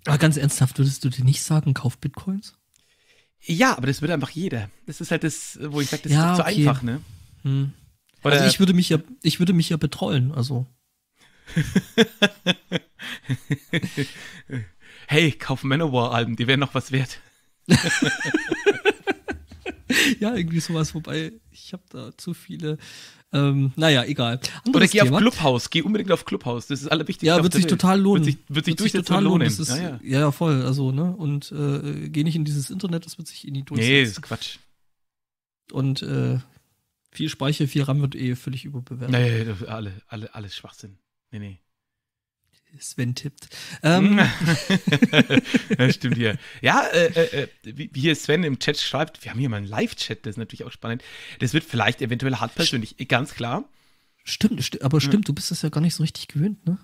Aber ganz ernsthaft, würdest du dir nicht sagen, kauf Bitcoins? Ja, aber das würde einfach jeder. Das ist halt das, wo ich sage, das ja, ist okay. zu einfach, ne? Hm. also ich würde mich ja, ich würde mich ja betrollen, also. hey, kauf Manowar-Alben, die wären noch was wert. ja, irgendwie sowas, wobei ich habe da zu viele ähm, naja, egal. Anderes Oder geh Thema. auf Clubhouse, geh unbedingt auf Clubhouse, das ist allerwichtigste. Ja, wird sich total lohnen. Wird sich, wird sich, wird sich total lohnen. Ist, ja, ja. ja, voll. Also, ne? Und äh, geh nicht in dieses Internet, das wird sich in eh die durchsetzen. Nee, das ist Quatsch. Und äh, viel Speicher, viel RAM wird eh völlig überbewertet. Nee, alle, alle, alles Schwachsinn. Nee, nee. Sven tippt. Hm. Ähm. ja, stimmt hier. Ja, äh, äh, äh wie, hier Sven im Chat schreibt, wir haben hier mal einen Live-Chat, das ist natürlich auch spannend. Das wird vielleicht eventuell hart persönlich, ganz klar. Stimmt, sti aber stimmt, ja. du bist das ja gar nicht so richtig gewöhnt, ne?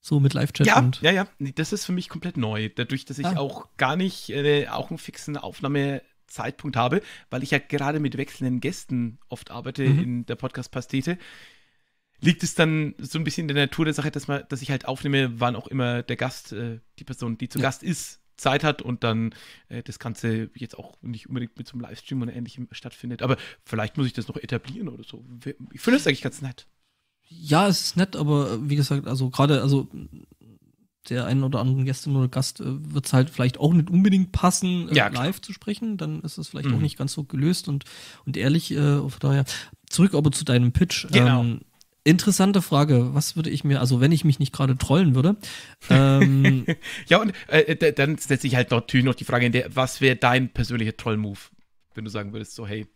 So mit Live-Chat. Ja, und ja, ja. das ist für mich komplett neu. Dadurch, dass ich ah. auch gar nicht äh, auch einen fixen Aufnahmezeitpunkt habe, weil ich ja gerade mit wechselnden Gästen oft arbeite mhm. in der Podcast-Pastete liegt es dann so ein bisschen in der Natur der Sache, dass, man, dass ich halt aufnehme, wann auch immer der Gast, äh, die Person, die zu ja. Gast ist, Zeit hat und dann äh, das Ganze jetzt auch nicht unbedingt mit so einem Livestream oder ähnlichem stattfindet. Aber vielleicht muss ich das noch etablieren oder so. Ich finde das eigentlich ganz nett. Ja, es ist nett, aber wie gesagt, also gerade, also der einen oder anderen Gästin oder Gast äh, wird es halt vielleicht auch nicht unbedingt passen, äh, ja, live zu sprechen. Dann ist das vielleicht mhm. auch nicht ganz so gelöst und, und ehrlich. Äh, von daher, zurück aber zu deinem Pitch. Genau. Ähm, Interessante Frage. Was würde ich mir, also wenn ich mich nicht gerade trollen würde? Ähm, ja, und äh, äh dann setze ich halt natürlich noch die Frage in der, was wäre dein persönlicher Troll-Move, wenn du sagen würdest, so, hey,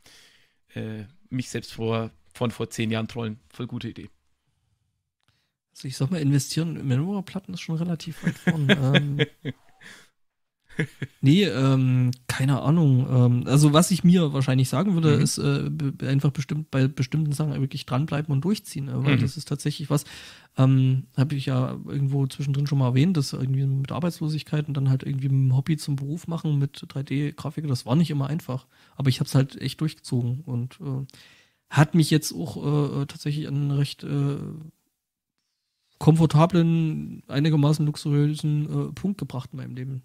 äh, mich selbst vor, von vor zehn Jahren trollen, voll gute Idee. Also ich sag mal, investieren in Memoir-Platten ist schon relativ weit vorne. ähm, nee, ähm, keine Ahnung. Ähm, also was ich mir wahrscheinlich sagen würde, mhm. ist äh, einfach bestimmt bei bestimmten Sachen wirklich dranbleiben und durchziehen. Äh, weil mhm. das ist tatsächlich was, ähm, habe ich ja irgendwo zwischendrin schon mal erwähnt, dass irgendwie mit Arbeitslosigkeit und dann halt irgendwie ein Hobby zum Beruf machen mit 3D-Grafik, das war nicht immer einfach. Aber ich habe es halt echt durchgezogen und äh, hat mich jetzt auch äh, äh, tatsächlich an recht äh, komfortablen, einigermaßen luxuriösen Punkt gebracht in meinem Leben.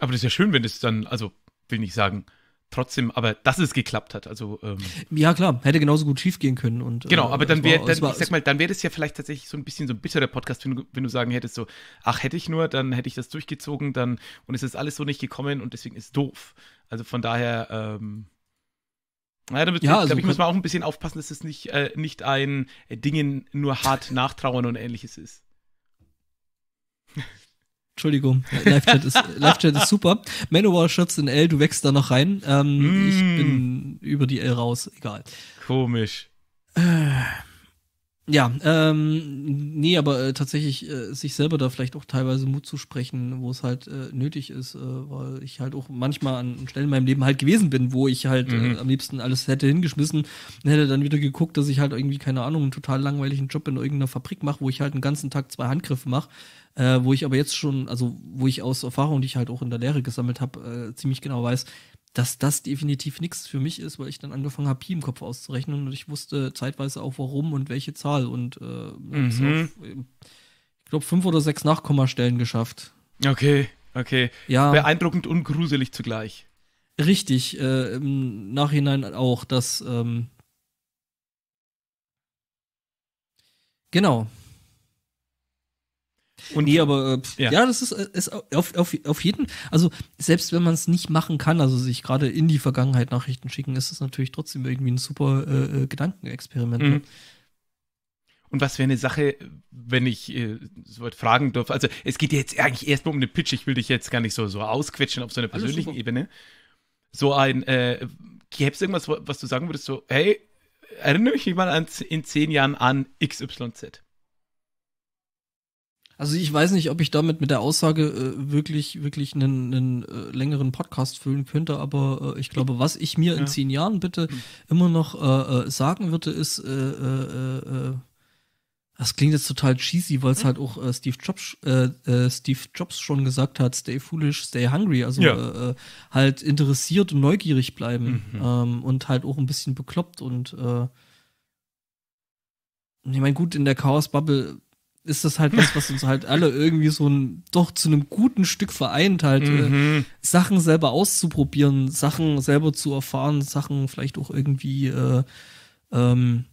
Aber das ist ja schön, wenn es dann, also will nicht sagen, trotzdem, aber dass es geklappt hat. Also ähm, ja klar, hätte genauso gut schief gehen können und genau. Äh, aber dann wäre, ich sag mal, dann wäre das ja vielleicht tatsächlich so ein bisschen so ein bitterer Podcast, wenn du, wenn du sagen hättest so, ach hätte ich nur, dann hätte ich das durchgezogen, dann und es ist alles so nicht gekommen und deswegen ist es doof. Also von daher. Ähm, naja, damit ja, also, ich, muss man auch ein bisschen aufpassen, dass es nicht, äh, nicht ein Dingen nur hart nachtrauern und ähnliches ist. Entschuldigung, Live-Chat ist, Live ist, super. Manowar schützt in L, du wächst da noch rein. Ähm, mm. Ich bin über die L raus, egal. Komisch. Äh, ja, ähm, nee, aber äh, tatsächlich äh, sich selber da vielleicht auch teilweise Mut zu sprechen, wo es halt äh, nötig ist, äh, weil ich halt auch manchmal an Stellen in meinem Leben halt gewesen bin, wo ich halt mhm. am liebsten alles hätte hingeschmissen und hätte dann wieder geguckt, dass ich halt irgendwie, keine Ahnung, einen total langweiligen Job in irgendeiner Fabrik mache, wo ich halt einen ganzen Tag zwei Handgriffe mache äh, wo ich aber jetzt schon, also wo ich aus Erfahrung, die ich halt auch in der Lehre gesammelt habe, äh, ziemlich genau weiß, dass das definitiv nichts für mich ist, weil ich dann angefangen habe, Pi im Kopf auszurechnen und ich wusste zeitweise auch warum und welche Zahl und äh, mhm. auf, ähm, ich glaube fünf oder sechs Nachkommastellen geschafft. Okay, okay. Ja. Beeindruckend und gruselig zugleich. Richtig, äh, im Nachhinein auch, dass ähm, genau. Und nee, aber äh, ja. ja. das ist, äh, ist auf, auf, auf jeden Also, selbst wenn man es nicht machen kann, also sich gerade in die Vergangenheit Nachrichten schicken, ist es natürlich trotzdem irgendwie ein super äh, äh Gedankenexperiment. Ne? Mhm. Ne? Und was wäre eine Sache, wenn ich äh, so weit fragen dürfte? Also, es geht jetzt eigentlich erstmal um den Pitch. Ich will dich jetzt gar nicht so, so ausquetschen auf so einer persönlichen Ebene. So ein, äh, gäbe es irgendwas, was du sagen würdest, so, hey, erinnere mich mal an, in zehn Jahren an XYZ? Also ich weiß nicht, ob ich damit mit der Aussage äh, wirklich, wirklich einen, einen äh, längeren Podcast füllen könnte, aber äh, ich glaube, was ich mir ja. in zehn Jahren bitte mhm. immer noch äh, äh, sagen würde, ist, äh, äh, äh, das klingt jetzt total cheesy, weil es mhm. halt auch äh, Steve, Jobs, äh, äh, Steve Jobs schon gesagt hat, stay foolish, stay hungry, also ja. Äh, äh, halt interessiert und neugierig bleiben mhm. ähm, und halt auch ein bisschen bekloppt und äh, ich meine, gut, in der Chaos-Bubble ist das halt das, was uns halt alle irgendwie so ein, doch zu einem guten Stück vereint, halt äh, mhm. äh, Sachen selber auszuprobieren, Sachen selber zu erfahren, Sachen vielleicht auch irgendwie äh, ähm,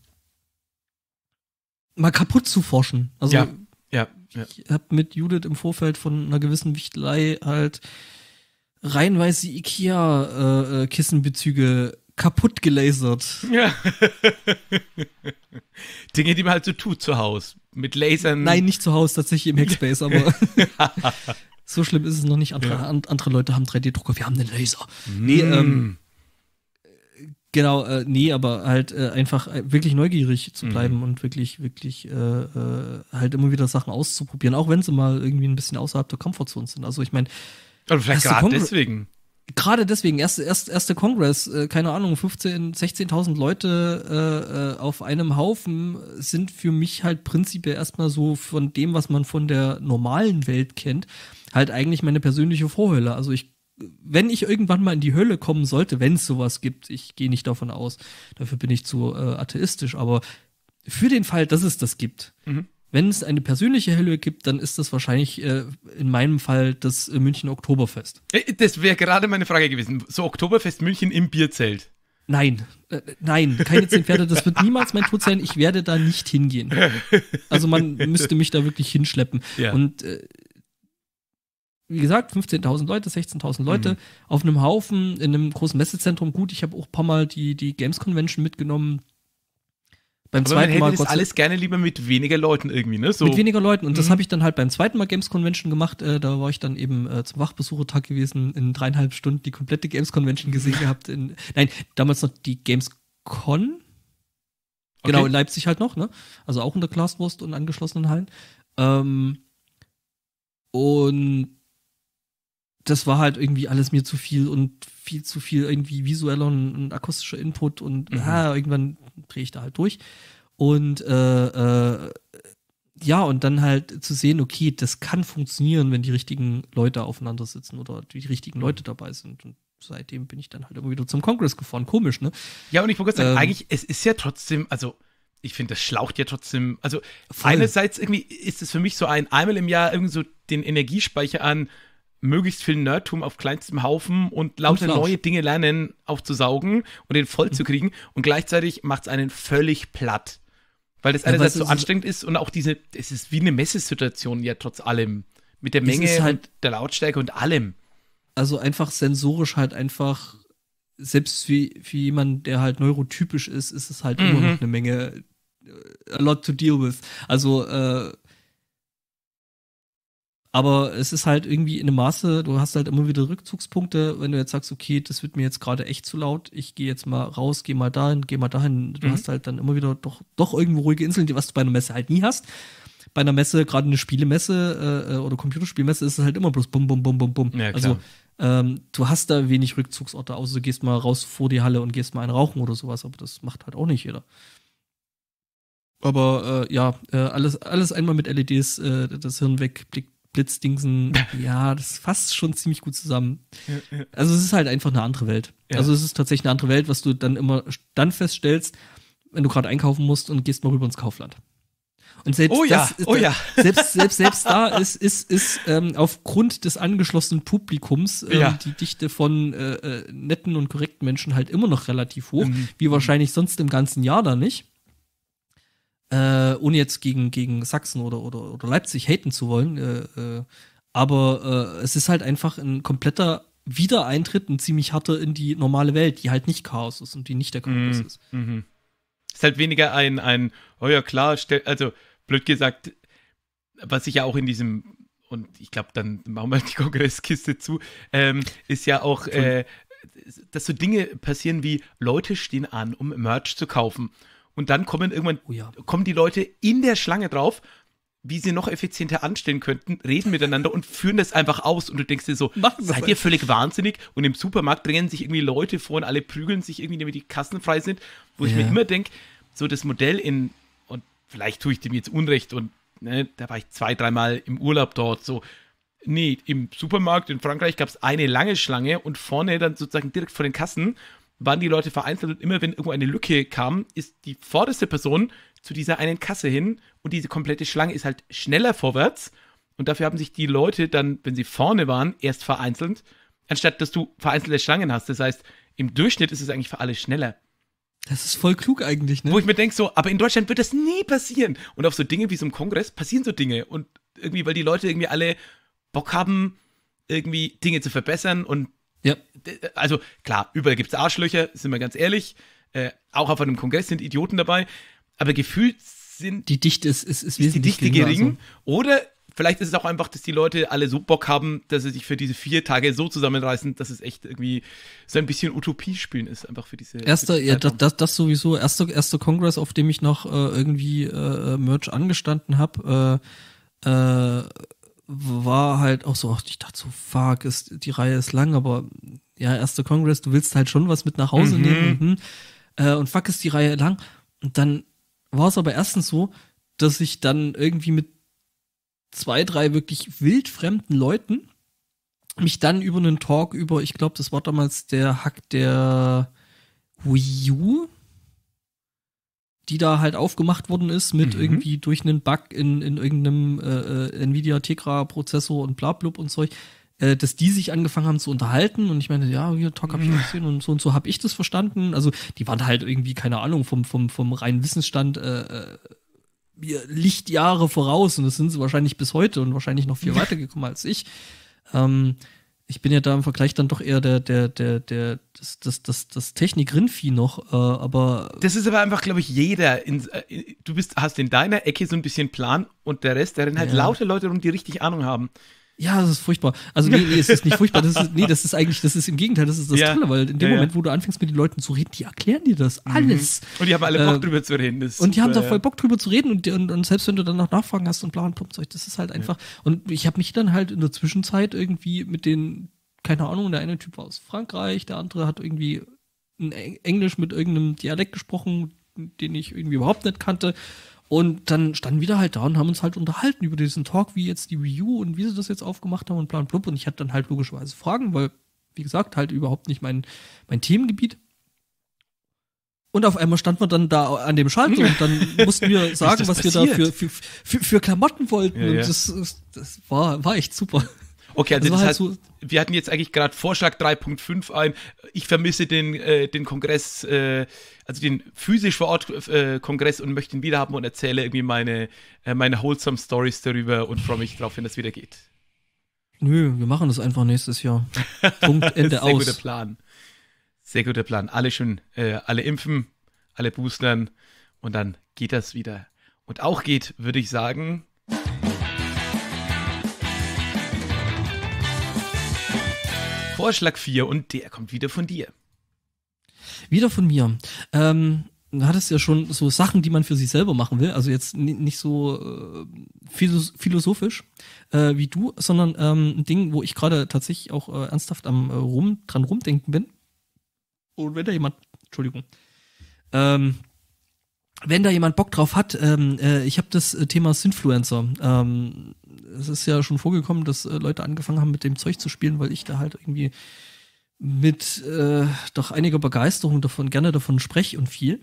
mal kaputt zu forschen. Also ja. Ja. ja. ich habe mit Judith im Vorfeld von einer gewissen Wichtelei halt reihenweise IKEA-Kissenbezüge äh, äh kaputt gelasert. Ja. Dinge, die man halt so tut zu Hause. Mit Lasern. Nein, nicht zu Hause, tatsächlich im Hackspace, aber so schlimm ist es noch nicht. Andere, ja. an, andere Leute haben 3D-Drucker, wir haben den Laser. Mm. Nee, ähm, genau, äh, nee, aber halt äh, einfach äh, wirklich neugierig zu mm. bleiben mm. und wirklich, wirklich äh, äh, halt immer wieder Sachen auszuprobieren, auch wenn sie mal irgendwie ein bisschen außerhalb der Komfortzone sind. Also ich meine, Oder vielleicht gerade deswegen gerade deswegen, erste, erste, erste Kongress, äh, keine Ahnung, 15, 16.000 Leute äh, äh, auf einem Haufen sind für mich halt prinzipiell erstmal so von dem, was man von der normalen Welt kennt, halt eigentlich meine persönliche Vorhölle. Also ich, wenn ich irgendwann mal in die Hölle kommen sollte, wenn es sowas gibt, ich gehe nicht davon aus, dafür bin ich zu äh, atheistisch, aber für den Fall, dass es das gibt, mhm. Wenn es eine persönliche Hölle gibt, dann ist das wahrscheinlich äh, in meinem Fall das äh, München Oktoberfest. Äh, das wäre gerade meine Frage gewesen. So Oktoberfest München im Bierzelt. Nein, äh, nein, keine zehn Pferde, das wird niemals mein Tod sein. Ich werde da nicht hingehen. Also man müsste mich da wirklich hinschleppen. Ja. Und äh, wie gesagt, 15.000 Leute, 16.000 Leute mhm. auf einem Haufen in einem großen Messezentrum. Gut, ich habe auch ein paar Mal die, die Games Convention mitgenommen beim zweiten Mal. Man hätte das alles gerne lieber mit weniger Leuten irgendwie, ne? So. Mit weniger Leuten. Und mhm. das habe ich dann halt beim zweiten Mal Games Convention gemacht. Äh, da war ich dann eben äh, zum Wachbesuchertag gewesen, in dreieinhalb Stunden die komplette Games Convention gesehen gehabt. In, nein, damals noch die Games Con. Okay. Genau, in Leipzig halt noch, ne? Also auch in der Glaswurst und angeschlossenen Hallen. Ähm, und das war halt irgendwie alles mir zu viel und viel zu viel irgendwie visueller und, und akustischer Input und mhm. ah, irgendwann drehe ich da halt durch. Und äh, äh, ja, und dann halt zu sehen, okay, das kann funktionieren, wenn die richtigen Leute aufeinander sitzen oder die richtigen Leute mhm. dabei sind. Und seitdem bin ich dann halt immer wieder zum Kongress gefahren. Komisch, ne? Ja, und ich wollte sagen, ähm, eigentlich, es ist ja trotzdem, also ich finde, das schlaucht ja trotzdem. Also voll. einerseits irgendwie ist es für mich so ein einmal im Jahr irgendwie so den Energiespeicher an, möglichst viel Nerdtum auf kleinstem Haufen und lauter neue Dinge lernen aufzusaugen und den voll zu kriegen. Und gleichzeitig macht es einen völlig platt. Weil das einerseits so anstrengend ist und auch diese, es ist wie eine Messesituation ja trotz allem. Mit der Menge halt, und der Lautstärke und allem. Also einfach sensorisch halt einfach, selbst für, für jemanden, der halt neurotypisch ist, ist es halt mhm. immer noch eine Menge äh, a lot to deal with. Also äh, aber es ist halt irgendwie in einem Maße, du hast halt immer wieder Rückzugspunkte, wenn du jetzt sagst, okay, das wird mir jetzt gerade echt zu laut, ich gehe jetzt mal raus, gehe mal dahin, gehe mal dahin. Du mhm. hast halt dann immer wieder doch, doch irgendwo ruhige Inseln, was du bei einer Messe halt nie hast. Bei einer Messe, gerade eine Spielemesse äh, äh oder Computerspielmesse, ist es halt immer bloß bum, bum, bum, bum, bum. Ja, also ähm, du hast da wenig Rückzugsorte, außer du gehst mal raus vor die Halle und gehst mal einen rauchen oder sowas, aber das macht halt auch nicht jeder. Aber äh, ja, äh, alles, alles einmal mit LEDs äh, das Hirn wegblickt Blitzdingsen, ja, das fasst schon ziemlich gut zusammen. Ja, ja. Also es ist halt einfach eine andere Welt. Ja. Also es ist tatsächlich eine andere Welt, was du dann immer dann feststellst, wenn du gerade einkaufen musst und gehst mal rüber ins Kaufland. Und selbst oh ja, das, oh ja. selbst, selbst, selbst da ist, ist, ist ähm, aufgrund des angeschlossenen Publikums ähm, ja. die Dichte von äh, äh, netten und korrekten Menschen halt immer noch relativ hoch, mhm. wie wahrscheinlich sonst im ganzen Jahr da nicht äh, ohne jetzt gegen, gegen Sachsen oder, oder, oder Leipzig haten zu wollen. Äh, äh, aber äh, es ist halt einfach ein kompletter Wiedereintritt, ein ziemlich harter in die normale Welt, die halt nicht Chaos ist und die nicht der Chaos mm, ist. Mhm. Ist halt weniger ein, ein oh ja klar, also blöd gesagt, was ich ja auch in diesem und ich glaube, dann machen wir die Kongresskiste zu, ähm, ist ja auch, äh, dass so Dinge passieren wie Leute stehen an, um Merch zu kaufen. Und dann kommen irgendwann oh ja. kommen die Leute in der Schlange drauf, wie sie noch effizienter anstellen könnten, reden miteinander und führen das einfach aus. Und du denkst dir so, seid ihr völlig wahnsinnig? Und im Supermarkt drängen sich irgendwie Leute vor und alle prügeln sich irgendwie, damit die Kassen frei sind. Wo ja. ich mir immer denke, so das Modell in, und vielleicht tue ich dem jetzt Unrecht und ne, da war ich zwei, dreimal im Urlaub dort, so, nee, im Supermarkt in Frankreich gab es eine lange Schlange und vorne dann sozusagen direkt vor den Kassen waren die Leute vereinzelt und immer wenn irgendwo eine Lücke kam, ist die vorderste Person zu dieser einen Kasse hin und diese komplette Schlange ist halt schneller vorwärts und dafür haben sich die Leute dann, wenn sie vorne waren, erst vereinzelt, anstatt dass du vereinzelte Schlangen hast. Das heißt, im Durchschnitt ist es eigentlich für alle schneller. Das ist voll klug eigentlich, ne? Wo ich mir denke, so, aber in Deutschland wird das nie passieren. Und auf so Dinge wie so einem Kongress passieren so Dinge. Und irgendwie, weil die Leute irgendwie alle Bock haben, irgendwie Dinge zu verbessern und ja. Äh, also klar, überall gibt es Arschlöcher, sind wir ganz ehrlich. Äh, auch auf einem Kongress sind Idioten dabei. Aber gefühlt sind. Die Dichte ist, ist, ist, ist die Dichte gering. Also. Oder vielleicht ist es auch einfach, dass die Leute alle so Bock haben, dass sie sich für diese vier Tage so zusammenreißen, dass es echt irgendwie so ein bisschen Utopie spielen ist, einfach für diese. Erster, für diese ja, das, das, sowieso. Erster, erste Kongress, auf dem ich noch äh, irgendwie äh, Merch angestanden habe. Äh, äh, war halt auch so, ich dachte so, fuck, ist, die Reihe ist lang, aber ja, erster Kongress, du willst halt schon was mit nach Hause mhm. nehmen und, mhm. äh, und fuck ist die Reihe lang. Und dann war es aber erstens so, dass ich dann irgendwie mit zwei, drei wirklich wildfremden Leuten mich dann über einen Talk über, ich glaube, das war damals der Hack der Wii U, die da halt aufgemacht worden ist mit mhm. irgendwie durch einen Bug in, in irgendeinem äh, äh Nvidia Tegra-Prozessor und blablub und Zeug, äh, dass die sich angefangen haben zu unterhalten und ich meine, ja, hier, Talk habe ich mhm. gesehen und so und so habe ich das verstanden. Also die waren halt irgendwie, keine Ahnung, vom, vom, vom reinen Wissensstand äh, äh Lichtjahre voraus und das sind sie wahrscheinlich bis heute und wahrscheinlich noch viel weiter gekommen als ich. Ähm, ich bin ja da im Vergleich dann doch eher der, der, der, der, das, das, das, das technik rinnvieh noch, äh, aber. Das ist aber einfach, glaube ich, jeder. In, äh, du bist, hast in deiner Ecke so ein bisschen Plan und der Rest, da rennen halt ja. lauter Leute rum, die richtig Ahnung haben. Ja, das ist furchtbar. Also nee, nee, es ist nicht furchtbar. Das ist, nee, das ist eigentlich, das ist im Gegenteil, das ist das ja. Tolle, weil in dem ja, Moment, wo du anfängst mit den Leuten zu reden, die erklären dir das mhm. alles. Und die haben alle Bock äh, drüber zu reden. und super, die haben da voll Bock drüber zu reden und, und, und selbst wenn du dann noch Nachfragen hast und bla und Pumpzeug, das ist halt einfach. Und ich habe mich dann halt in der Zwischenzeit irgendwie mit den, keine Ahnung, der eine Typ war aus Frankreich, der andere hat irgendwie Englisch mit irgendeinem Dialekt gesprochen, den ich irgendwie überhaupt nicht kannte. Und dann standen wir da halt da und haben uns halt unterhalten über diesen Talk, wie jetzt die Wii U und wie sie das jetzt aufgemacht haben und bla und blub. Und ich hatte dann halt logischerweise Fragen, weil, wie gesagt, halt überhaupt nicht mein, mein Themengebiet. Und auf einmal standen wir dann da an dem Schalter und dann mussten wir sagen, was passiert? wir da für, für, für, für Klamotten wollten. Ja, und ja. Das, das war, war echt super. Okay, also das, also das halt so wir hatten jetzt eigentlich gerade Vorschlag 3.5 ein. Ich vermisse den, äh, den Kongress, äh, also den physisch vor Ort äh, Kongress und möchte ihn wiederhaben und erzähle irgendwie meine, äh, meine wholesome Stories darüber und freue mich drauf, wenn das wieder geht. Nö, wir machen das einfach nächstes Jahr. Punkt, Ende Sehr aus. Sehr guter Plan. Sehr guter Plan. Alle schön, äh, alle impfen, alle boostern und dann geht das wieder. Und auch geht, würde ich sagen, Vorschlag 4 und der kommt wieder von dir. Wieder von mir. Ähm, du hattest ja schon so Sachen, die man für sich selber machen will. Also jetzt nicht so äh, philosophisch äh, wie du, sondern ähm, ein Ding, wo ich gerade tatsächlich auch äh, ernsthaft am äh, rum, dran rumdenken bin. Und oh, wenn da jemand, Entschuldigung, ähm, wenn da jemand Bock drauf hat, ähm, äh, ich habe das äh, Thema Sinfluencer. Ähm, es ist ja schon vorgekommen, dass äh, Leute angefangen haben, mit dem Zeug zu spielen, weil ich da halt irgendwie mit äh, doch einiger Begeisterung davon gerne davon spreche und viel.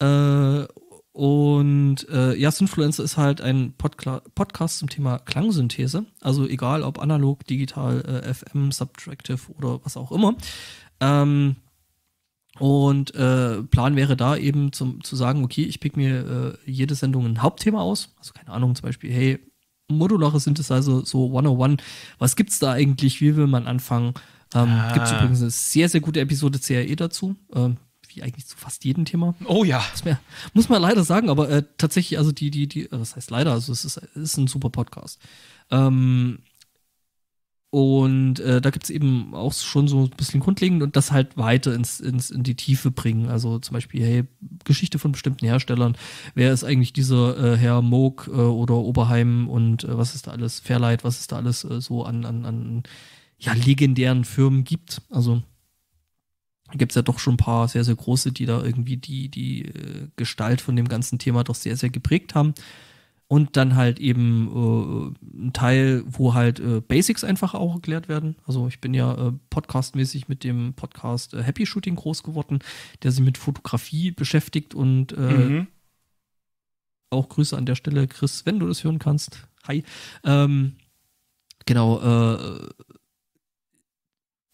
Äh, und äh, ja, Sinfluencer ist halt ein Podkla Podcast zum Thema Klangsynthese. Also egal ob analog, digital, FM, Subtractive oder was auch immer. Ähm, und äh, Plan wäre da eben zum, zu sagen, okay, ich pick mir äh, jede Sendung ein Hauptthema aus. Also keine Ahnung, zum Beispiel, hey, modulare Synthesizer, so 101, was gibt's da eigentlich, wie will man anfangen? Ähm, ah. Gibt es übrigens eine sehr, sehr gute Episode CRE dazu. Ähm, wie eigentlich zu fast jedem Thema. Oh ja. Mehr, muss man leider sagen, aber äh, tatsächlich, also die, die, die, äh, was heißt leider, also es ist, ist ein super Podcast. Ähm, und äh, da gibt es eben auch schon so ein bisschen grundlegend und das halt weiter ins, ins, in die Tiefe bringen. Also zum Beispiel, hey, Geschichte von bestimmten Herstellern. Wer ist eigentlich dieser äh, Herr Moog äh, oder Oberheim und äh, was ist da alles, Fairlight, was ist da alles äh, so an, an, an ja, legendären Firmen gibt? Also gibt es ja doch schon ein paar sehr, sehr große, die da irgendwie die, die äh, Gestalt von dem ganzen Thema doch sehr, sehr geprägt haben und dann halt eben äh, ein Teil, wo halt äh, Basics einfach auch erklärt werden. Also ich bin ja äh, podcastmäßig mit dem Podcast äh, Happy Shooting groß geworden, der sich mit Fotografie beschäftigt und äh, mhm. auch Grüße an der Stelle, Chris, wenn du das hören kannst. Hi. Ähm, genau, äh,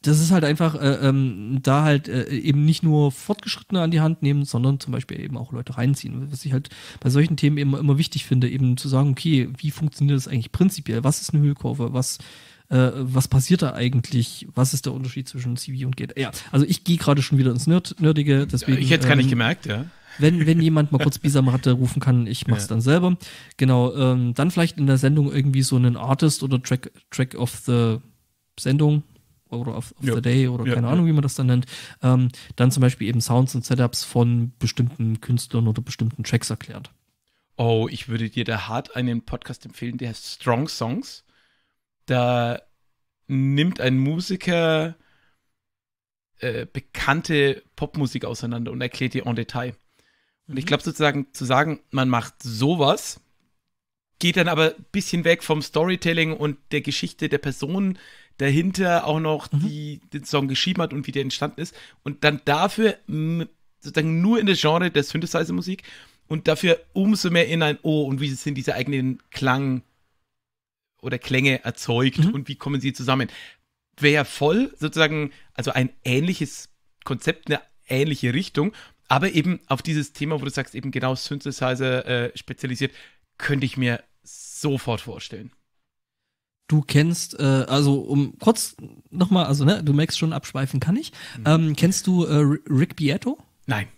das ist halt einfach äh, ähm, da halt äh, eben nicht nur Fortgeschrittene an die Hand nehmen, sondern zum Beispiel eben auch Leute reinziehen. Was ich halt bei solchen Themen eben immer wichtig finde, eben zu sagen, okay, wie funktioniert das eigentlich prinzipiell? Was ist eine Höhlkurve? Was, äh, was passiert da eigentlich? Was ist der Unterschied zwischen CV und Gate? Ja, also ich gehe gerade schon wieder ins Nerd Nerdige. Deswegen, ich hätte es gar nicht ähm, gemerkt, ja. Wenn, wenn jemand mal kurz Bisamratte rufen kann, ich mach's ja. dann selber. Genau, ähm, dann vielleicht in der Sendung irgendwie so einen Artist oder Track, Track of the Sendung, oder of, of ja. the Day oder ja, keine ja. Ahnung, wie man das dann nennt, ähm, dann zum Beispiel eben Sounds und Setups von bestimmten Künstlern oder bestimmten Tracks erklärt. Oh, ich würde dir da hart einen Podcast empfehlen, der heißt Strong Songs. Da nimmt ein Musiker äh, bekannte Popmusik auseinander und erklärt die en Detail. Und ich mhm. glaube sozusagen zu sagen, man macht sowas, geht dann aber ein bisschen weg vom Storytelling und der Geschichte der Person, dahinter auch noch mhm. die, den Song geschrieben hat und wie der entstanden ist. Und dann dafür sozusagen nur in das Genre der Synthesizer-Musik und dafür umso mehr in ein Oh und wie sind diese eigenen Klang oder Klänge erzeugt mhm. und wie kommen sie zusammen. Wäre ja voll sozusagen, also ein ähnliches Konzept, eine ähnliche Richtung, aber eben auf dieses Thema, wo du sagst, eben genau Synthesizer äh, spezialisiert, könnte ich mir sofort vorstellen du kennst, äh, also um kurz nochmal, also ne, du merkst schon, abschweifen kann ich. Mhm. Ähm, kennst du äh, Rick Beato? Nein.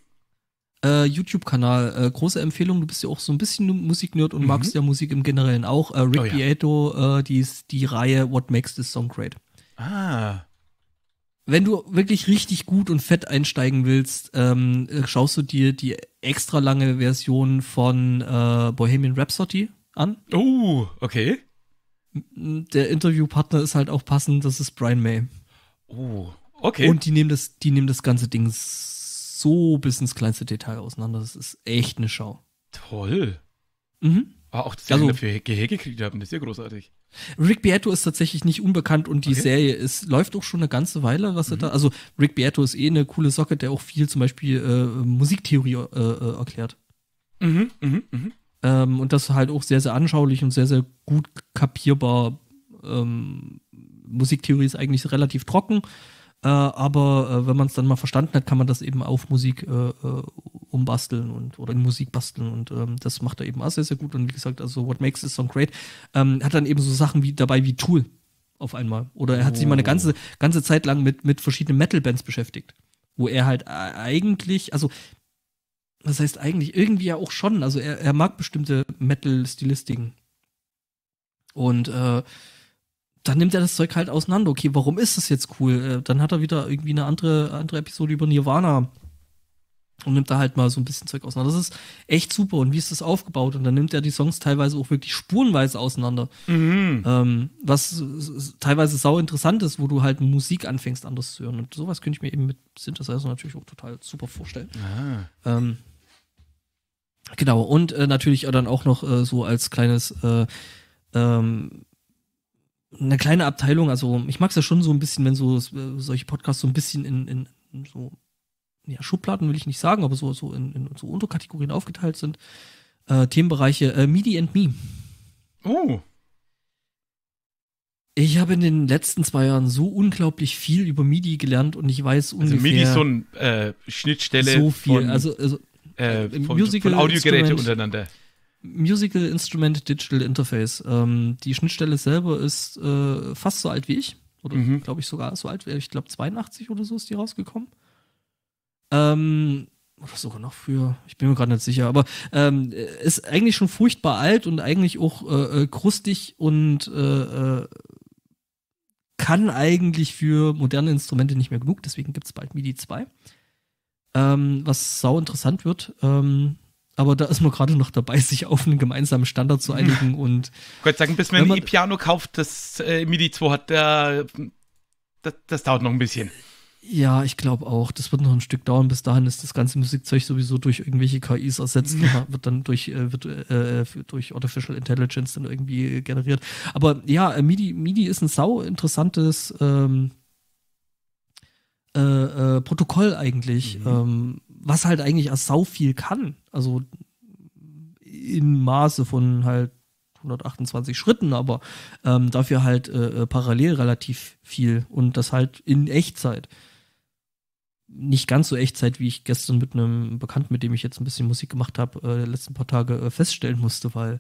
Äh, YouTube-Kanal, äh, große Empfehlung, du bist ja auch so ein bisschen Musiknerd und mhm. magst ja Musik im Generellen auch. Äh, Rick oh, ja. Beato, äh, die, ist die Reihe What Makes This Song Great. Ah. Wenn du wirklich richtig gut und fett einsteigen willst, ähm, schaust du dir die extra lange Version von Bohemian Rhapsody an. Oh, okay der Interviewpartner ist halt auch passend, das ist Brian May. Oh, okay. Und die nehmen das, die nehmen das ganze Ding so bis ins kleinste Detail auseinander. Das ist echt eine Schau. Toll. Mhm. Aber ah, auch das also, dafür hergekriegt haben, das ist ja großartig. Rick Beato ist tatsächlich nicht unbekannt und die okay. Serie ist, läuft auch schon eine ganze Weile, was mhm. er da. Also Rick Beato ist eh eine coole Socke, der auch viel zum Beispiel äh, Musiktheorie äh, äh erklärt. Mhm, mhm, mhm. Ähm, und das halt auch sehr, sehr anschaulich und sehr, sehr gut kapierbar. Ähm, Musiktheorie ist eigentlich relativ trocken, äh, aber äh, wenn man es dann mal verstanden hat, kann man das eben auf Musik äh, äh, umbasteln und oder in Musik basteln und ähm, das macht er eben auch sehr, sehr gut. Und wie gesagt, also What Makes This Song Great ähm, hat dann eben so Sachen wie dabei wie Tool auf einmal. Oder er hat oh. sich mal eine ganze, oh. ganze Zeit lang mit, mit verschiedenen Metal-Bands beschäftigt wo er halt äh, eigentlich, also was heißt eigentlich irgendwie ja auch schon. Also er, er mag bestimmte Metal-Stilistiken. Und äh, dann nimmt er das Zeug halt auseinander. Okay, warum ist das jetzt cool? Äh, dann hat er wieder irgendwie eine andere, andere Episode über Nirvana und nimmt da halt mal so ein bisschen Zeug auseinander. Das ist echt super. Und wie ist das aufgebaut? Und dann nimmt er die Songs teilweise auch wirklich spurenweise auseinander. Mhm. Ähm, was teilweise sau interessant ist, wo du halt Musik anfängst anders zu hören. Und sowas könnte ich mir eben mit Synthesizer natürlich auch total super vorstellen. Ah. Ähm, Genau, und äh, natürlich dann auch noch äh, so als kleines, äh, ähm, eine kleine Abteilung, also ich mag es ja schon so ein bisschen, wenn so äh, solche Podcasts so ein bisschen in, in, so, ja, Schubladen will ich nicht sagen, aber so, so in, in so Unterkategorien aufgeteilt sind. Äh, Themenbereiche äh, MIDI and Me. Oh. Ich habe in den letzten zwei Jahren so unglaublich viel über MIDI gelernt und ich weiß also ungefähr. Also MIDI ist so eine äh, Schnittstelle. So viel. also, also äh, äh von, Musical von Audiogeräte untereinander. Musical Instrument Digital Interface. Ähm, die Schnittstelle selber ist äh, fast so alt wie ich. Oder mhm. glaube ich sogar so alt wie ich glaube 82 oder so ist die rausgekommen. Ähm, oder sogar noch früher. Ich bin mir gerade nicht sicher. Aber ähm, ist eigentlich schon furchtbar alt und eigentlich auch äh, äh krustig und äh, äh, kann eigentlich für moderne Instrumente nicht mehr genug. Deswegen gibt es bald MIDI 2 ähm, was sau interessant wird. Ähm, aber da ist man gerade noch dabei, sich auf einen gemeinsamen Standard zu einigen. und Gott sagen, bis man, man ein E-Piano kauft, das äh, MIDI 2 hat, äh, das, das dauert noch ein bisschen. Ja, ich glaube auch. Das wird noch ein Stück dauern. Bis dahin ist das ganze Musikzeug sowieso durch irgendwelche KIs ersetzt. wird dann durch, äh, wird, äh, äh, durch Artificial Intelligence dann irgendwie generiert. Aber ja, äh, MIDI, MIDI ist ein sau interessantes ähm, äh, äh, Protokoll eigentlich, mhm. ähm, was halt eigentlich erst sau viel kann. Also in Maße von halt 128 Schritten, aber ähm, dafür halt äh, äh, parallel relativ viel und das halt in Echtzeit. Nicht ganz so Echtzeit, wie ich gestern mit einem Bekannten, mit dem ich jetzt ein bisschen Musik gemacht habe, äh, letzten paar Tage äh, feststellen musste, weil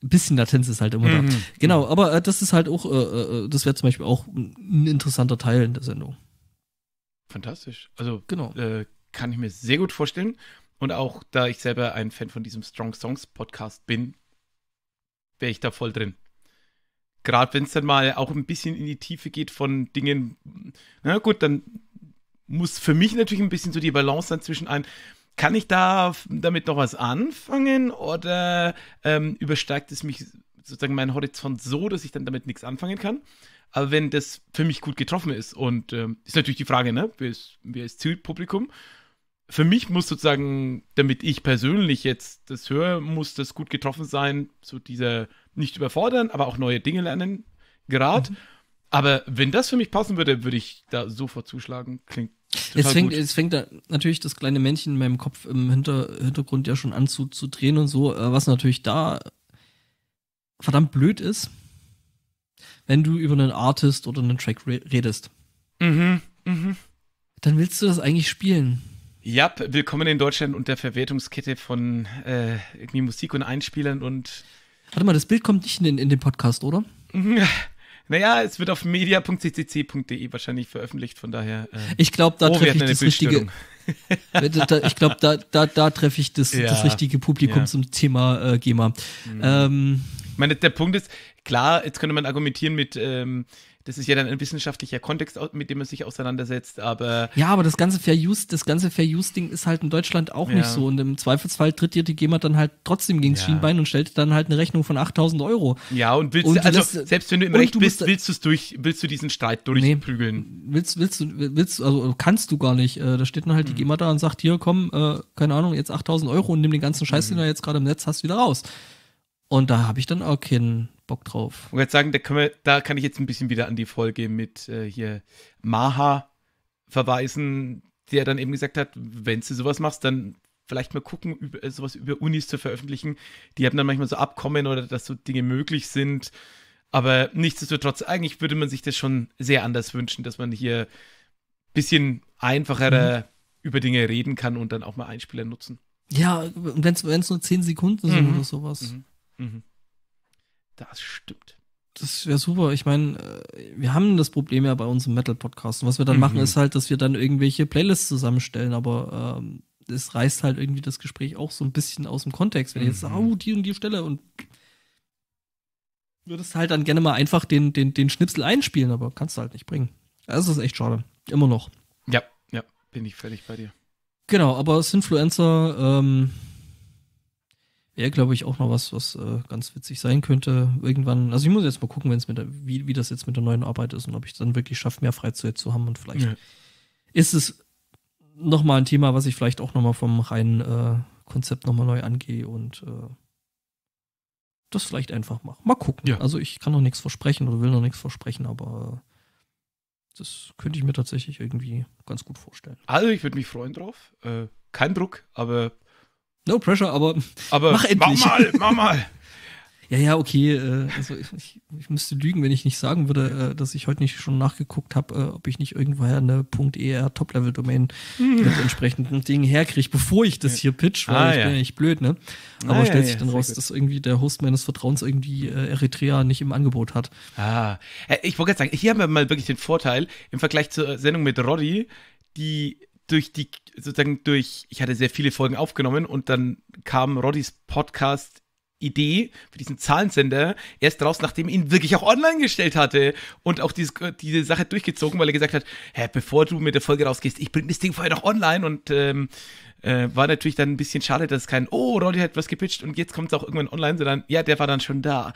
bisschen Latenz ist halt immer da. Mhm. Genau, aber äh, das ist halt auch, äh, äh, äh das wäre zum Beispiel auch ein interessanter Teil in der Sendung. Fantastisch. Also genau. Äh, kann ich mir sehr gut vorstellen. Und auch da ich selber ein Fan von diesem Strong Songs Podcast bin, wäre ich da voll drin. Gerade wenn es dann mal auch ein bisschen in die Tiefe geht von Dingen, na gut, dann muss für mich natürlich ein bisschen so die Balance dann zwischen einem, kann ich da damit noch was anfangen oder ähm, übersteigt es mich sozusagen meinen Horizont so, dass ich dann damit nichts anfangen kann? Aber wenn das für mich gut getroffen ist und ähm, ist natürlich die Frage, ne? wer ist, wer ist Zielpublikum? für mich muss sozusagen, damit ich persönlich jetzt das höre, muss das gut getroffen sein, so dieser nicht überfordern, aber auch neue Dinge lernen gerade. Mhm. Aber wenn das für mich passen würde, würde ich da sofort zuschlagen. Klingt Jetzt fängt, jetzt fängt da natürlich das kleine Männchen in meinem Kopf im Hinter, Hintergrund ja schon an zu, zu drehen und so, äh, was natürlich da verdammt blöd ist, wenn du über einen Artist oder einen Track redest. Mhm, mhm. Dann willst du das eigentlich spielen. Ja, willkommen in Deutschland und der Verwertungskette von äh, irgendwie Musik und Einspielern und. Warte mal, das Bild kommt nicht in, in den Podcast, oder? Naja, es wird auf media.ccc.de wahrscheinlich veröffentlicht, von daher. Ähm, ich glaube, da oh, treffe ich das richtige. ich glaube, da, da, da treffe ich das, ja, das richtige Publikum ja. zum Thema äh, GEMA. Mhm. Ähm, ich meine, der Punkt ist, klar, jetzt könnte man argumentieren mit, ähm, das ist ja dann ein wissenschaftlicher Kontext, mit dem man sich auseinandersetzt, aber. Ja, aber das ganze Fair Use, das ganze Fair Use-Ding ist halt in Deutschland auch ja. nicht so. Und im Zweifelsfall tritt dir die GEMA dann halt trotzdem gegen ja. Schienbein und stellt dann halt eine Rechnung von 8000 Euro. Ja, und willst und du, also, lässt, selbst wenn du im Recht du bist, willst du es durch, willst du diesen Streit durchprügeln? Nee, willst, willst du, willst, also kannst du gar nicht. Äh, da steht dann halt mhm. die GEMA da und sagt, hier, komm, äh, keine Ahnung, jetzt 8000 Euro und nimm den ganzen Scheiß, mhm. den du jetzt gerade im Netz hast, wieder raus. Und da habe ich dann auch keinen Bock drauf. Und jetzt sagen, da, wir, da, kann ich jetzt ein bisschen wieder an die Folge mit äh, hier Maha verweisen, der dann eben gesagt hat, wenn du sowas machst, dann vielleicht mal gucken, über, äh, sowas über Unis zu veröffentlichen. Die haben dann manchmal so Abkommen oder dass so Dinge möglich sind. Aber nichtsdestotrotz, eigentlich würde man sich das schon sehr anders wünschen, dass man hier ein bisschen einfacher mhm. über Dinge reden kann und dann auch mal Einspieler nutzen. Ja, wenn es nur 10 Sekunden sind mhm. oder sowas. Mhm. mhm. Das stimmt. Das wäre super. Ich meine, äh, wir haben das Problem ja bei unserem Metal-Podcast. Was wir dann mhm. machen, ist halt, dass wir dann irgendwelche Playlists zusammenstellen, aber ähm, es reißt halt irgendwie das Gespräch auch so ein bisschen aus dem Kontext. Wenn mhm. ich jetzt sage, oh, die und die Stelle und würdest halt dann gerne mal einfach den, den, den Schnipsel einspielen, aber kannst du halt nicht bringen. Das ist echt schade. Immer noch. Ja, ja, bin ich völlig bei dir. Genau, aber Sinfluencer, ähm, wäre, glaube ich, auch noch was, was äh, ganz witzig sein könnte. Irgendwann, also ich muss jetzt mal gucken, wenn es mit der, wie, wie das jetzt mit der neuen Arbeit ist und ob ich dann wirklich schaffe, mehr Freizeit zu haben und vielleicht ja. ist es nochmal ein Thema, was ich vielleicht auch nochmal vom reinen äh, Konzept nochmal neu angehe und äh, das vielleicht einfach mache. Mal gucken. Ja. Also ich kann noch nichts versprechen oder will noch nichts versprechen, aber das könnte ich mir tatsächlich irgendwie ganz gut vorstellen. Also ich würde mich freuen drauf. Äh, kein Druck, aber No pressure, aber, aber mach endlich. Mach mal, mach mal. ja, ja, okay. Äh, also ich, ich, müsste lügen, wenn ich nicht sagen würde, äh, dass ich heute nicht schon nachgeguckt habe, äh, ob ich nicht irgendwoher eine .er Top-Level-Domain hm. mit entsprechenden Dingen herkriege, bevor ich das hier pitch, weil ah, ich ja. bin ja nicht blöd, ne? Aber ah, stellt sich ja, dann raus, dass irgendwie der Host meines Vertrauens irgendwie Eritrea nicht im Angebot hat. Ah, ich wollte gerade sagen, hier haben wir mal wirklich den Vorteil im Vergleich zur Sendung mit Roddy, die durch die, sozusagen durch, ich hatte sehr viele Folgen aufgenommen und dann kam Roddys Podcast Idee für diesen Zahlensender erst raus, nachdem ihn wirklich auch online gestellt hatte und auch dieses, diese Sache durchgezogen, weil er gesagt hat, hä, bevor du mit der Folge rausgehst, ich bringe das Ding vorher noch online und ähm, äh, war natürlich dann ein bisschen schade, dass kein, oh, Roddy hat was gepitcht und jetzt kommt es auch irgendwann online, sondern ja, der war dann schon da.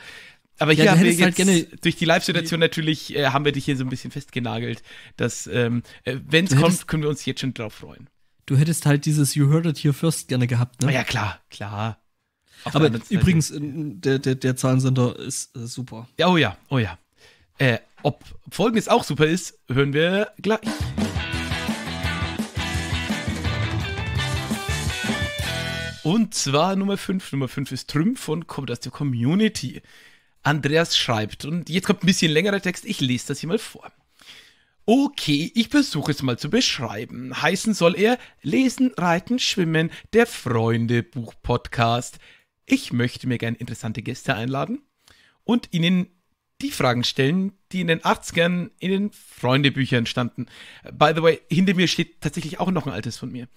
Aber hier ja, haben wir halt jetzt halt gerne, durch die Live-Situation natürlich, äh, haben wir dich hier so ein bisschen festgenagelt, dass, ähm, äh, wenn es kommt, können wir uns jetzt schon drauf freuen. Du hättest halt dieses You Heard It Here First gerne gehabt, ne? Ah ja, klar, klar. Auf Aber übrigens, äh, der, der, der Zahlensender ist äh, super. Ja, oh ja, oh ja. Äh, ob folgendes auch super ist, hören wir gleich. Und zwar Nummer 5. Nummer 5 ist Trümpf und kommt aus der Community. Andreas schreibt, und jetzt kommt ein bisschen längerer Text, ich lese das hier mal vor. Okay, ich versuche es mal zu beschreiben. Heißen soll er Lesen, Reiten, Schwimmen, der Freunde-Buch-Podcast. Ich möchte mir gerne interessante Gäste einladen und ihnen die Fragen stellen, die in den 80ern in den Freundebüchern standen. By the way, hinter mir steht tatsächlich auch noch ein altes von mir.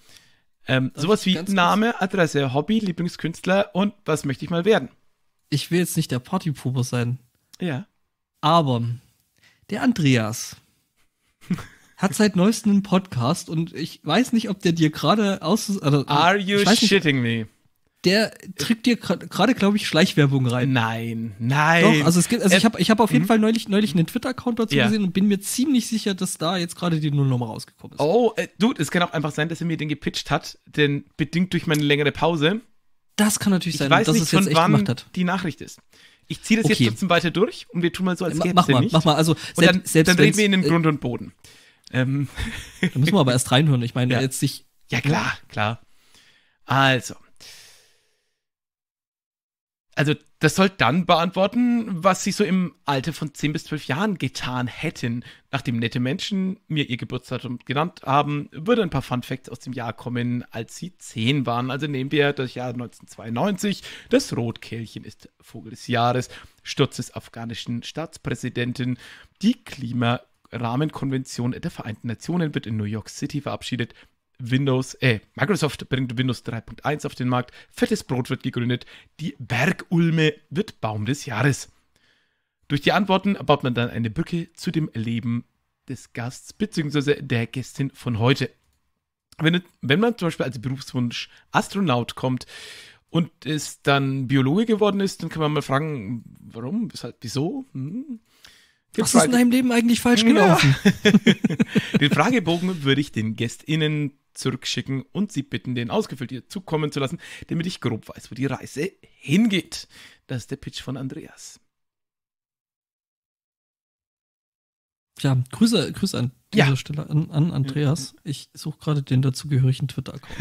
Ähm, sowas wie Name, Adresse, Hobby, Lieblingskünstler und was möchte ich mal werden ich will jetzt nicht der Partypuber sein. Ja. Aber der Andreas hat seit neuestem einen Podcast und ich weiß nicht, ob der dir gerade aus. Also, also Are you shitting me? Der drückt dir gerade, glaube ich, Schleichwerbung rein. Nein, nein. Doch, also es gibt, also ich äh, habe ich hab auf jeden mhm. Fall neulich, neulich einen Twitter-Account dazu ja. gesehen und bin mir ziemlich sicher, dass da jetzt gerade die Nullnummer rausgekommen ist. Oh, äh, Dude, es kann auch einfach sein, dass er mir den gepitcht hat, denn bedingt durch meine längere Pause das kann natürlich sein, dass nicht, es jetzt echt gemacht hat. Die Nachricht ist. Ich ziehe das okay. jetzt trotzdem weiter durch und wir tun mal so, als gäbe mach es mal, nicht. Mach mal, also selbst, und dann, selbst dann reden wir in den äh, Grund und Boden. Ähm. Da müssen wir aber erst reinhören. Ich meine, ja. jetzt sich. Ja, klar, klar. Also, also das soll dann beantworten, was sie so im Alter von 10 bis 12 Jahren getan hätten. Nachdem nette Menschen mir ihr Geburtsdatum genannt haben, würde ein paar Fun Facts aus dem Jahr kommen, als sie 10 waren. Also nehmen wir das Jahr 1992. Das Rotkehlchen ist Vogel des Jahres, Sturz des afghanischen Staatspräsidenten, die Klimarahmenkonvention der Vereinten Nationen wird in New York City verabschiedet. Windows, äh, Microsoft bringt Windows 3.1 auf den Markt, fettes Brot wird gegründet, die Bergulme wird Baum des Jahres. Durch die Antworten baut man dann eine Brücke zu dem Leben des Gasts bzw. der Gästin von heute. Wenn, wenn man zum Beispiel als Berufswunsch Astronaut kommt und es dann Biologe geworden ist, dann kann man mal fragen, warum, weshalb, wieso? Hm. Was Frage ist in deinem Leben eigentlich falsch gelaufen? Ja. den Fragebogen würde ich den GästInnen zurückschicken und sie bitten, den ausgefüllt hier zukommen zu lassen, damit ich grob weiß, wo die Reise hingeht. Das ist der Pitch von Andreas. Ja, Grüße, Grüße an dieser ja. Stelle an, an Andreas. Ich suche gerade den dazugehörigen Twitter-Account.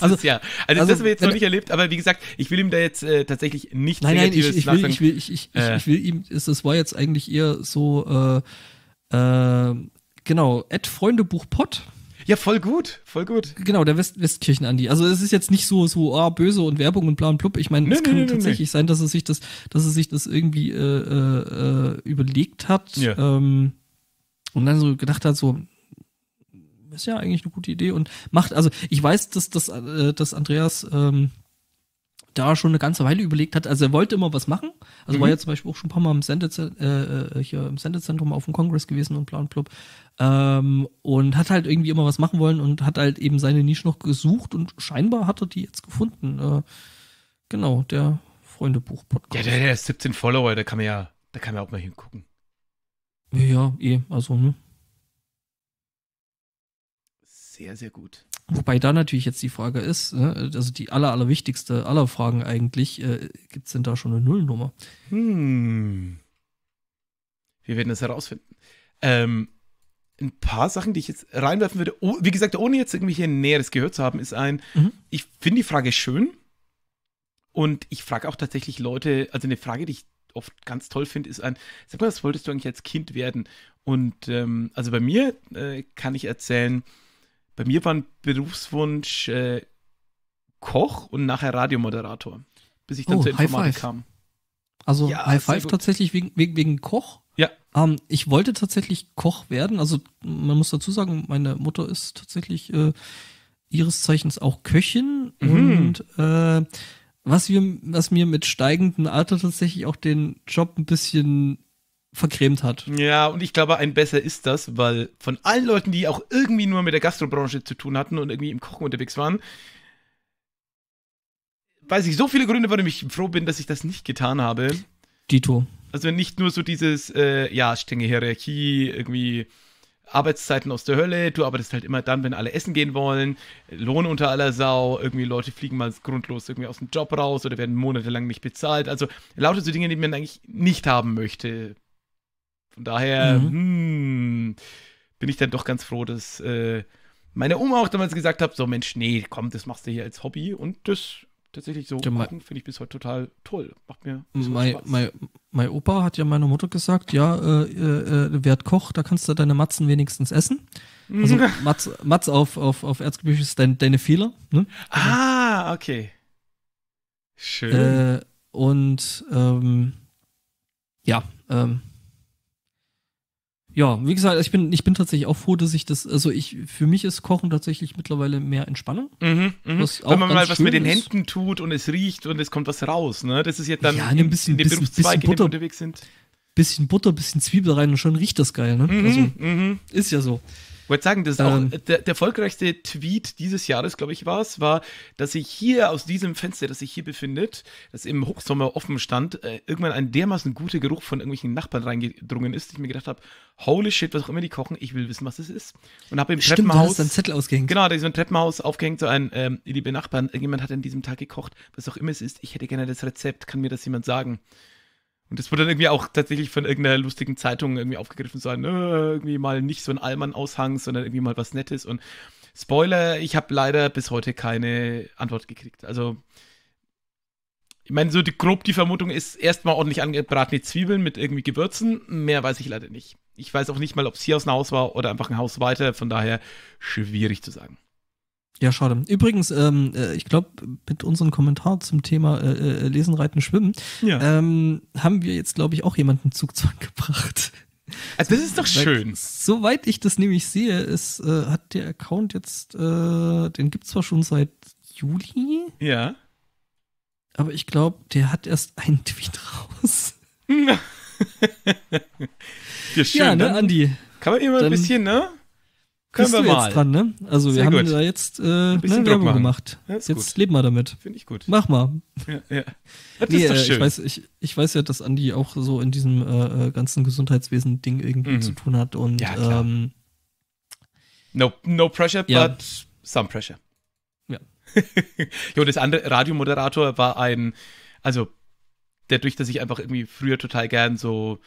also, ja. Also, also, das haben wir jetzt noch nicht erlebt, aber wie gesagt, ich will ihm da jetzt äh, tatsächlich nicht nein, nein, ich, ich will, ich will, ich, ich, äh. ich, will ihm, es war jetzt eigentlich eher so, äh, äh, genau, at Freundebuchpod ja, voll gut, voll gut. Genau, der West Westkirchen Andi. Also es ist jetzt nicht so so oh, böse und Werbung und bla und plupp. Ich meine, nee, es nee, kann nee, tatsächlich sein, dass er sich das, dass er sich das irgendwie äh, äh, überlegt hat ja. ähm, und dann so gedacht hat, so ist ja eigentlich eine gute Idee und macht. Also ich weiß, dass dass, äh, dass Andreas ähm, da schon eine ganze Weile überlegt hat. Also er wollte immer was machen. Also mhm. war ja zum Beispiel auch schon ein paar Mal im, Sendezentrum, äh, äh, hier im Sendezentrum auf dem Kongress gewesen und bla und blub. Ähm, und hat halt irgendwie immer was machen wollen und hat halt eben seine Nische noch gesucht und scheinbar hat er die jetzt gefunden. Äh, genau, der Freundebuch-Podcast. Ja, der, der ist 17 Follower, da kann man ja, da kann man auch mal hingucken. Ja, eh, also, ne? Sehr, sehr gut. Wobei da natürlich jetzt die Frage ist, ne, also die aller, aller wichtigste aller Fragen eigentlich, äh, gibt es denn da schon eine Nullnummer? Hm. Wir werden das herausfinden. Ähm, ein paar Sachen, die ich jetzt reinwerfen würde, oh, wie gesagt, ohne jetzt irgendwie hier Näheres gehört zu haben, ist ein, mhm. ich finde die Frage schön und ich frage auch tatsächlich Leute, also eine Frage, die ich oft ganz toll finde, ist ein, sag mal, was wolltest du eigentlich als Kind werden? Und ähm, also bei mir äh, kann ich erzählen, bei mir war ein Berufswunsch äh, Koch und nachher Radiomoderator, bis ich dann oh, zur Informatik kam. Also ja, High Five tatsächlich wegen, wegen, wegen Koch? Ja. Ähm, ich wollte tatsächlich Koch werden. Also man muss dazu sagen, meine Mutter ist tatsächlich äh, ihres Zeichens auch Köchin. Mhm. Und äh, was, wir, was mir mit steigendem Alter tatsächlich auch den Job ein bisschen vercremt hat. Ja, und ich glaube, ein besser ist das, weil von allen Leuten, die auch irgendwie nur mit der Gastrobranche zu tun hatten und irgendwie im Kochen unterwegs waren, weiß ich so viele Gründe, warum ich froh bin, dass ich das nicht getan habe. Dito. Also nicht nur so dieses, äh, ja, strenge Hierarchie, irgendwie Arbeitszeiten aus der Hölle, du arbeitest halt immer dann, wenn alle essen gehen wollen, Lohn unter aller Sau, irgendwie Leute fliegen mal grundlos irgendwie aus dem Job raus oder werden monatelang nicht bezahlt. Also lauter so Dinge, die man eigentlich nicht haben möchte von daher mhm. hm, bin ich dann doch ganz froh, dass äh, meine Oma auch damals gesagt hat: So, Mensch, nee, komm, das machst du hier als Hobby. Und das tatsächlich so machen, finde ich bis heute total toll. Macht mir mein, Spaß. Mein, mein Opa hat ja meiner Mutter gesagt, ja, äh, äh, äh, werd Koch, da kannst du deine Matzen wenigstens essen. Mhm. Also Matz, Matz auf, auf, auf Erzgebirge ist dein, deine Fehler. Ne? Ah, okay. Schön. Äh, und ähm, ja, ähm, ja, wie gesagt, also ich bin, ich bin tatsächlich auch froh, dass ich das, also ich, für mich ist Kochen tatsächlich mittlerweile mehr Entspannung. Mhm, mhm. Wenn man mal was mit den ist. Händen tut und es riecht und es kommt was raus, ne? Das ist jetzt dann ja, ne, in, ein bisschen, in dem bisschen, Berufszweig, bisschen Butter, in dem wir unterwegs sind. Bisschen Butter, bisschen Zwiebel rein und schon riecht das geil, ne? Mhm, also, mhm. ist ja so wollte sagen, das ist ähm, auch der, der, erfolgreichste Tweet dieses Jahres, glaube ich, war es, war, dass sich hier aus diesem Fenster, das sich hier befindet, das im Hochsommer offen stand, äh, irgendwann ein dermaßen guter Geruch von irgendwelchen Nachbarn reingedrungen ist, dass ich mir gedacht habe, holy shit, was auch immer die kochen, ich will wissen, was es ist. Und habe im Stimmt, Treppenhaus. Du Zettel ausgehängt. Genau, da ist so ein Treppenhaus aufgehängt, so ein, ähm, liebe Nachbarn, irgendjemand hat an diesem Tag gekocht, was auch immer es ist, ich hätte gerne das Rezept, kann mir das jemand sagen? Und das wurde dann irgendwie auch tatsächlich von irgendeiner lustigen Zeitung irgendwie aufgegriffen, so ein, äh, irgendwie mal nicht so ein Allmann-Aushang, sondern irgendwie mal was Nettes. Und Spoiler, ich habe leider bis heute keine Antwort gekriegt. Also, ich meine, so die, grob die Vermutung ist erstmal ordentlich angebratene Zwiebeln mit irgendwie Gewürzen. Mehr weiß ich leider nicht. Ich weiß auch nicht mal, ob es hier aus dem Haus war oder einfach ein Haus weiter. Von daher schwierig zu sagen. Ja, schade. Übrigens, ähm, äh, ich glaube, mit unserem Kommentar zum Thema äh, äh, Lesen, Reiten, Schwimmen ja. ähm, haben wir jetzt, glaube ich, auch jemanden Zugzwang gebracht. Also das ist doch schön. soweit ich das nämlich sehe, ist, äh, hat der Account jetzt, äh, den gibt es zwar schon seit Juli. Ja. Aber ich glaube, der hat erst einen Tweet raus. ja, schön, ja, ne, Andi? Kann man immer ein bisschen, ne? Können Bist wir mal. jetzt dran, ne? Also Sehr wir haben gut. da jetzt äh, ne, Werbung gemacht. Ja, jetzt gut. leben wir damit. Finde ich gut. Mach mal. Ja, ja. Das nee, ist doch äh, schön. Ich weiß, ich, ich weiß ja, dass Andi auch so in diesem äh, äh ganzen Gesundheitswesen-Ding irgendwie mhm. zu tun hat und ja, ähm, no, no pressure, but some pressure. Ja. jo, das andere Radiomoderator war ein, also dadurch, dass ich einfach irgendwie früher total gern so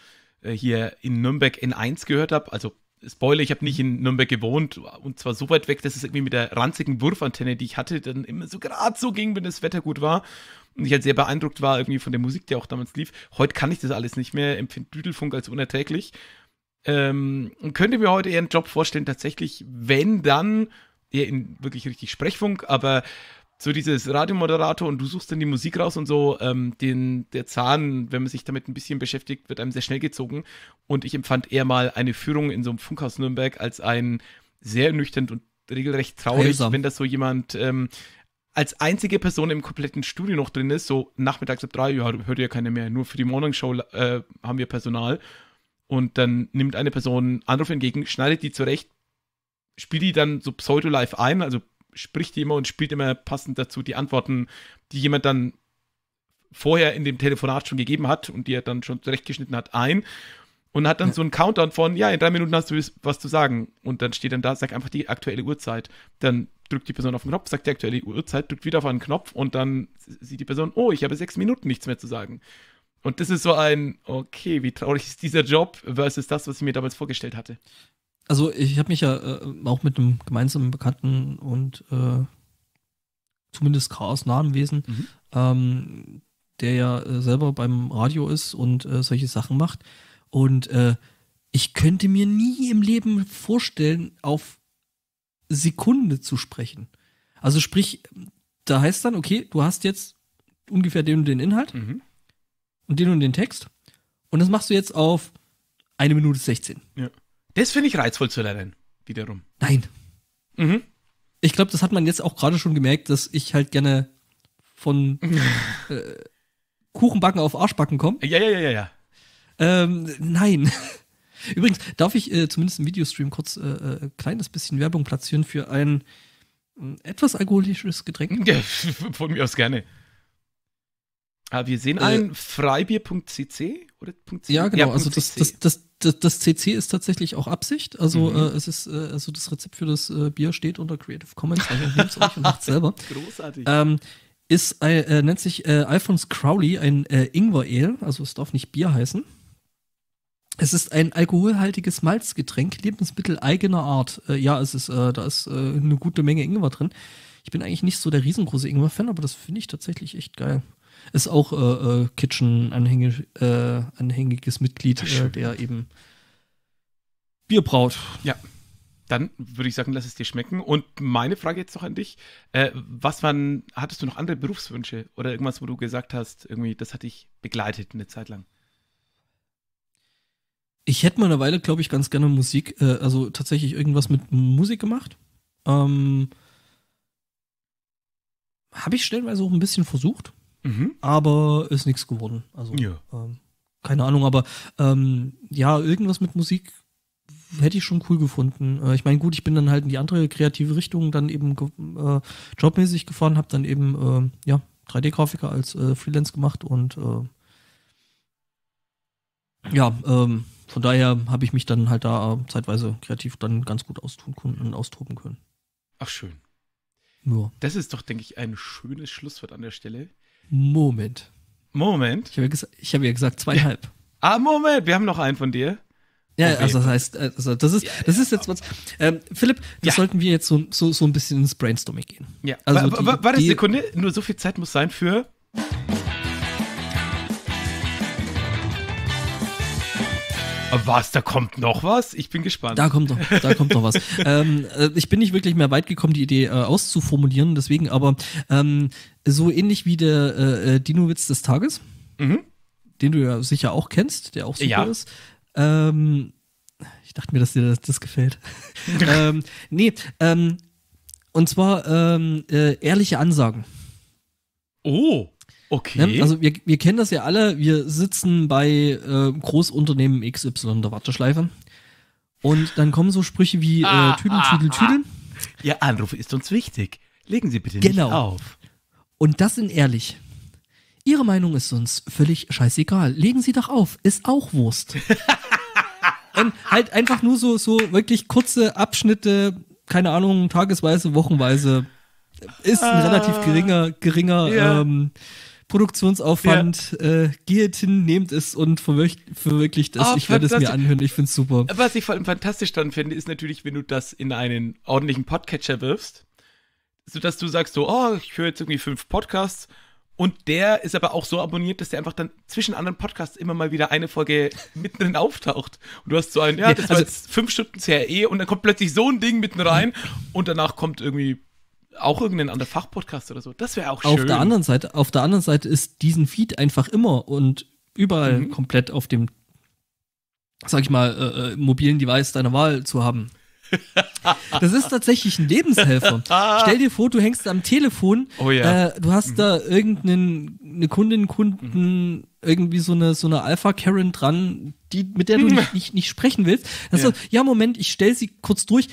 äh, hier in Nürnberg in 1 gehört habe, also Spoiler, ich habe nicht in Nürnberg gewohnt und zwar so weit weg, dass es irgendwie mit der ranzigen Wurfantenne, die ich hatte, dann immer so gerade so ging, wenn das Wetter gut war. Und ich halt sehr beeindruckt war irgendwie von der Musik, die auch damals lief. Heute kann ich das alles nicht mehr, empfinde Düdelfunk als unerträglich. Ähm, und könnte mir heute eher einen Job vorstellen, tatsächlich, wenn dann, eher in wirklich richtig Sprechfunk, aber so dieses Radiomoderator und du suchst dann die Musik raus und so, ähm, den, der Zahn, wenn man sich damit ein bisschen beschäftigt, wird einem sehr schnell gezogen. Und ich empfand eher mal eine Führung in so einem Funkhaus Nürnberg als ein sehr nüchtern und regelrecht traurig, Heilsam. wenn das so jemand ähm, als einzige Person im kompletten Studio noch drin ist, so nachmittags ab drei, ja, hört ja keine mehr, nur für die Morningshow äh, haben wir Personal. Und dann nimmt eine Person einen Anruf entgegen, schneidet die zurecht, spielt die dann so pseudo-live ein, also spricht die immer und spielt immer passend dazu die Antworten, die jemand dann vorher in dem Telefonat schon gegeben hat und die er dann schon zurechtgeschnitten hat, ein und hat dann so einen Countdown von, ja, in drei Minuten hast du was zu sagen. Und dann steht dann da, sag einfach die aktuelle Uhrzeit. Dann drückt die Person auf den Knopf, sagt die aktuelle Uhrzeit, drückt wieder auf einen Knopf und dann sieht die Person, oh, ich habe sechs Minuten nichts mehr zu sagen. Und das ist so ein, okay, wie traurig ist dieser Job versus das, was ich mir damals vorgestellt hatte also ich habe mich ja äh, auch mit einem gemeinsamen Bekannten und äh, zumindest Chaos Namenwesen, mhm. ähm, der ja äh, selber beim Radio ist und äh, solche Sachen macht. Und äh, ich könnte mir nie im Leben vorstellen, auf Sekunde zu sprechen. Also sprich, da heißt dann, okay, du hast jetzt ungefähr den und den Inhalt mhm. und den und den Text. Und das machst du jetzt auf eine Minute 16. Ja. Das finde ich reizvoll zu lernen, wiederum. Nein. Mhm. Ich glaube, das hat man jetzt auch gerade schon gemerkt, dass ich halt gerne von äh, Kuchenbacken auf Arschbacken komme. Ja, ja, ja, ja, ja. Ähm, nein. Übrigens, darf ich äh, zumindest im Videostream kurz äh, ein äh, kleines bisschen Werbung platzieren für ein, ein äh, etwas alkoholisches Getränk? Ja, von mir aus gerne. Ah, wir sehen äh, ein freibier.cc oder .cc? Ja, genau. Ja, also das, das, das, das, das CC ist tatsächlich auch Absicht. Also mhm. äh, es ist, äh, also das Rezept für das äh, Bier steht unter Creative Commons, also nehmt euch und macht selber. Großartig. Ähm, ist, äh, äh, nennt sich Alphonse Crowley ein Ingwer Ale, also es darf nicht Bier heißen. Es ist ein alkoholhaltiges Malzgetränk, Lebensmittel eigener Art. ja, es ist, da ist eine gute Menge Ingwer drin. Ich bin eigentlich nicht so der riesengroße Ingwer-Fan, aber das finde ich tatsächlich echt geil ist auch äh, äh, Kitchen anhängig, äh, anhängiges Mitglied, äh, der eben Bier braut. Ja. Dann würde ich sagen, lass es dir schmecken. Und meine Frage jetzt noch an dich: äh, Was waren, hattest du noch andere Berufswünsche oder irgendwas, wo du gesagt hast, irgendwie, das hat dich begleitet eine Zeit lang? Ich hätte mal eine Weile, glaube ich, ganz gerne Musik, äh, also tatsächlich irgendwas mit Musik gemacht. Ähm, habe ich stellenweise auch ein bisschen versucht. Mhm. Aber ist nichts geworden. Also ja. ähm, keine Ahnung, aber ähm, ja, irgendwas mit Musik hätte ich schon cool gefunden. Äh, ich meine, gut, ich bin dann halt in die andere kreative Richtung dann eben äh, jobmäßig gefahren, habe dann eben äh, ja 3D-Grafiker als äh, Freelance gemacht und äh, ja, ähm, von daher habe ich mich dann halt da äh, zeitweise kreativ dann ganz gut austun und austoben können. Ach schön. Ja. Das ist doch, denke ich, ein schönes Schlusswort an der Stelle. Moment. Moment? Ich habe ja, gesa hab ja gesagt zweieinhalb. Ja. Ah, Moment, wir haben noch einen von dir. Ja, also das heißt, also das ist, das ist jetzt was. Ähm, Philipp, das ja. sollten wir jetzt so, so, so ein bisschen ins Brainstorming gehen. Ja, also die, warte eine Sekunde, nur so viel Zeit muss sein für Was? Da kommt noch was? Ich bin gespannt. Da kommt noch, da kommt noch was. ähm, äh, ich bin nicht wirklich mehr weit gekommen, die Idee äh, auszuformulieren, deswegen aber ähm, so ähnlich wie der äh, äh, Dino-Witz des Tages, mhm. den du ja sicher auch kennst, der auch super ja. ist. Ähm, ich dachte mir, dass dir das, das gefällt. ähm, nee, ähm, und zwar ähm, äh, ehrliche Ansagen. Oh. Okay. Ne? Also wir, wir kennen das ja alle, wir sitzen bei äh, Großunternehmen XY in der Warteschleife und dann kommen so Sprüche wie äh, ah, äh, Tüdel, ah, Tüdel, ah. Tüdel. Ah. Ihr Anruf ist uns wichtig. Legen Sie bitte genau. nicht auf. Und das sind ehrlich. Ihre Meinung ist uns völlig scheißegal. Legen Sie doch auf, ist auch Wurst. und halt einfach nur so, so wirklich kurze Abschnitte, keine Ahnung, tagesweise, wochenweise, ist ein ah. relativ geringer, geringer ja. ähm, Produktionsaufwand. Ja. Äh, geht hin, nehmt es und verwirklicht es. Oh, ich werde es mir anhören, ich finde es super. Was ich vor allem fantastisch dann finde, ist natürlich, wenn du das in einen ordentlichen Podcatcher wirfst, sodass du sagst so, oh, ich höre jetzt irgendwie fünf Podcasts und der ist aber auch so abonniert, dass der einfach dann zwischen anderen Podcasts immer mal wieder eine Folge mittendrin auftaucht. Und du hast so einen, ja, das ja, also, jetzt fünf Stunden CRE und dann kommt plötzlich so ein Ding mitten rein und danach kommt irgendwie auch irgendeinen anderen Fachpodcast oder so. Das wäre auch schön. Auf der anderen Seite, auf der anderen Seite ist diesen Feed einfach immer und überall mhm. komplett auf dem, sag ich mal, äh, äh mobilen Device deiner Wahl zu haben. Das ist tatsächlich ein Lebenshelfer. Stell dir vor, du hängst am Telefon, oh ja. äh, du hast mhm. da irgendeinen eine Kundin, Kunden, mhm. irgendwie so eine, so eine Alpha-Karen dran, die, mit der du nicht, nicht, nicht sprechen willst. Ja. So, ja. Moment, ich stell sie kurz durch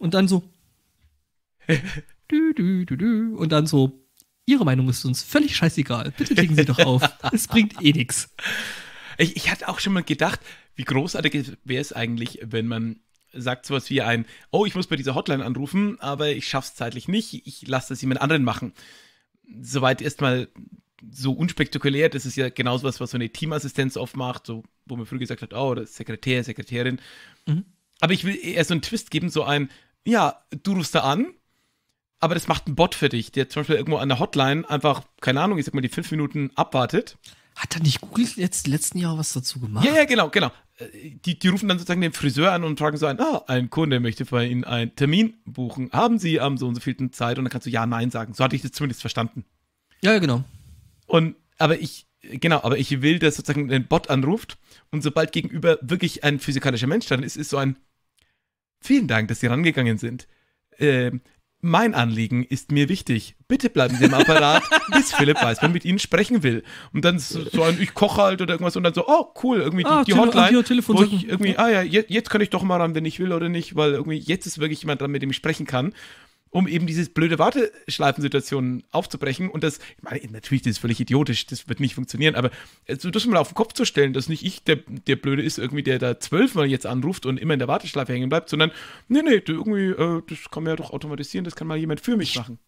und dann so, und dann so, Ihre Meinung ist uns völlig scheißegal. Bitte legen Sie doch auf. Es bringt eh nichts. Ich, ich hatte auch schon mal gedacht, wie großartig wäre es eigentlich, wenn man sagt sowas wie ein, oh, ich muss bei dieser Hotline anrufen, aber ich schaff's zeitlich nicht, ich lasse das jemand anderen machen. Soweit erstmal so unspektakulär, das ist ja genauso was, was so eine Teamassistenz oft macht, so, wo man früher gesagt hat, oh, oder Sekretär, Sekretärin. Mhm. Aber ich will eher so einen Twist geben, so ein, ja, du rufst da an, aber das macht ein Bot für dich, der zum Beispiel irgendwo an der Hotline einfach, keine Ahnung, ich sag mal, die fünf Minuten abwartet. Hat da nicht Google jetzt letzten Jahr was dazu gemacht? Ja, ja, genau, genau. Die, die rufen dann sozusagen den Friseur an und fragen so ein, ah, ein Kunde möchte bei Ihnen einen Termin buchen. Haben Sie am so und so vielten Zeit? Und dann kannst du ja, nein sagen. So hatte ich das zumindest verstanden. Ja, ja, genau. Und, aber ich, genau, aber ich will, dass sozusagen ein Bot anruft und sobald gegenüber wirklich ein physikalischer Mensch dann ist, ist so ein, vielen Dank, dass Sie rangegangen sind. Ähm, mein Anliegen ist mir wichtig. Bitte bleiben Sie im Apparat, bis Philipp weiß, wer mit Ihnen sprechen will. Und dann so ein, ich koche halt oder irgendwas und dann so, oh cool, irgendwie ah, die, Hotline, hier, Telefon wo ich irgendwie, ah ja, jetzt, jetzt kann ich doch mal ran, wenn ich will oder nicht, weil irgendwie jetzt ist wirklich jemand dran, mit dem ich sprechen kann um eben diese blöde Warteschleifensituation aufzubrechen. Und das, ich meine, natürlich, das ist völlig idiotisch, das wird nicht funktionieren, aber also, das mal auf den Kopf zu stellen, dass nicht ich der, der Blöde ist, irgendwie, der da zwölfmal jetzt anruft und immer in der Warteschleife hängen bleibt, sondern, nee, nee, irgendwie, äh, das kann man ja doch automatisieren, das kann mal jemand für mich machen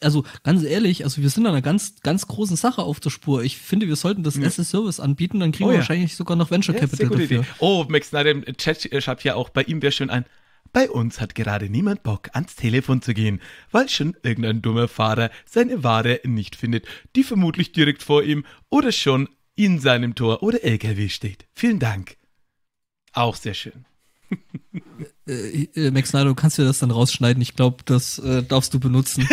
also ganz ehrlich, also wir sind an einer ganz, ganz großen Sache auf der Spur. Ich finde, wir sollten das ja. Service anbieten, dann kriegen oh, wir ja. wahrscheinlich sogar noch Venture Capital dafür. Idee. Oh, Max Snyder im Chat schreibt ja auch, bei ihm wäre schön ein bei uns hat gerade niemand Bock, ans Telefon zu gehen, weil schon irgendein dummer Fahrer seine Ware nicht findet, die vermutlich direkt vor ihm oder schon in seinem Tor oder LKW steht. Vielen Dank. Auch sehr schön. Äh, äh, äh, Max Snyder, du kannst dir das dann rausschneiden. Ich glaube, das äh, darfst du benutzen.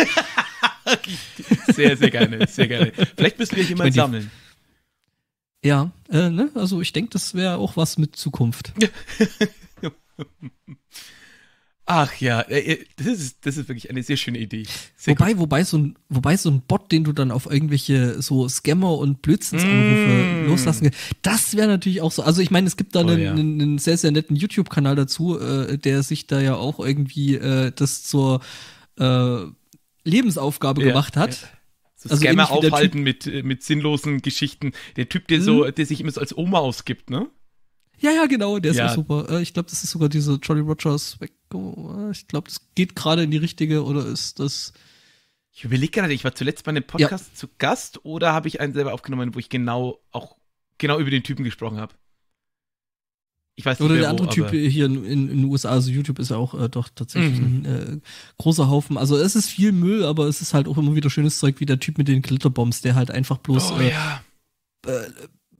sehr, sehr gerne, sehr gerne. Vielleicht müssen wir jemanden ich mein, sammeln. Ja, äh, ne? also ich denke, das wäre auch was mit Zukunft. Ach ja, äh, äh, das ist, das ist wirklich eine sehr schöne Idee. Sehr wobei, wobei so, ein, wobei so ein Bot, den du dann auf irgendwelche so Scammer und Blödsinnsanrufe mm. loslassen kannst, das wäre natürlich auch so. Also ich meine, es gibt da oh, einen, ja. einen, sehr, sehr netten YouTube-Kanal dazu, äh, der sich da ja auch irgendwie äh, das zur äh, Lebensaufgabe ja, gemacht hat. Ja. So also Scammer aufhalten mit, äh, mit sinnlosen Geschichten. Der Typ, der mhm. so, der sich immer so als Oma ausgibt, ne? Ja, ja, genau, der ist ja. auch super. Äh, ich glaube, das ist sogar diese Jolly Rogers. Oh, ich glaube, das geht gerade in die richtige oder ist das. Ich überlege gerade, ich war zuletzt bei einem Podcast ja. zu Gast oder habe ich einen selber aufgenommen, wo ich genau auch genau über den Typen gesprochen habe. Ich weiß nicht Oder mehr, der andere wo, Typ hier in, in, in, den USA, also YouTube ist ja auch äh, doch tatsächlich mhm. ein äh, großer Haufen. Also es ist viel Müll, aber es ist halt auch immer wieder schönes Zeug, wie der Typ mit den Glitterbombs, der halt einfach bloß oh, äh, ja äh,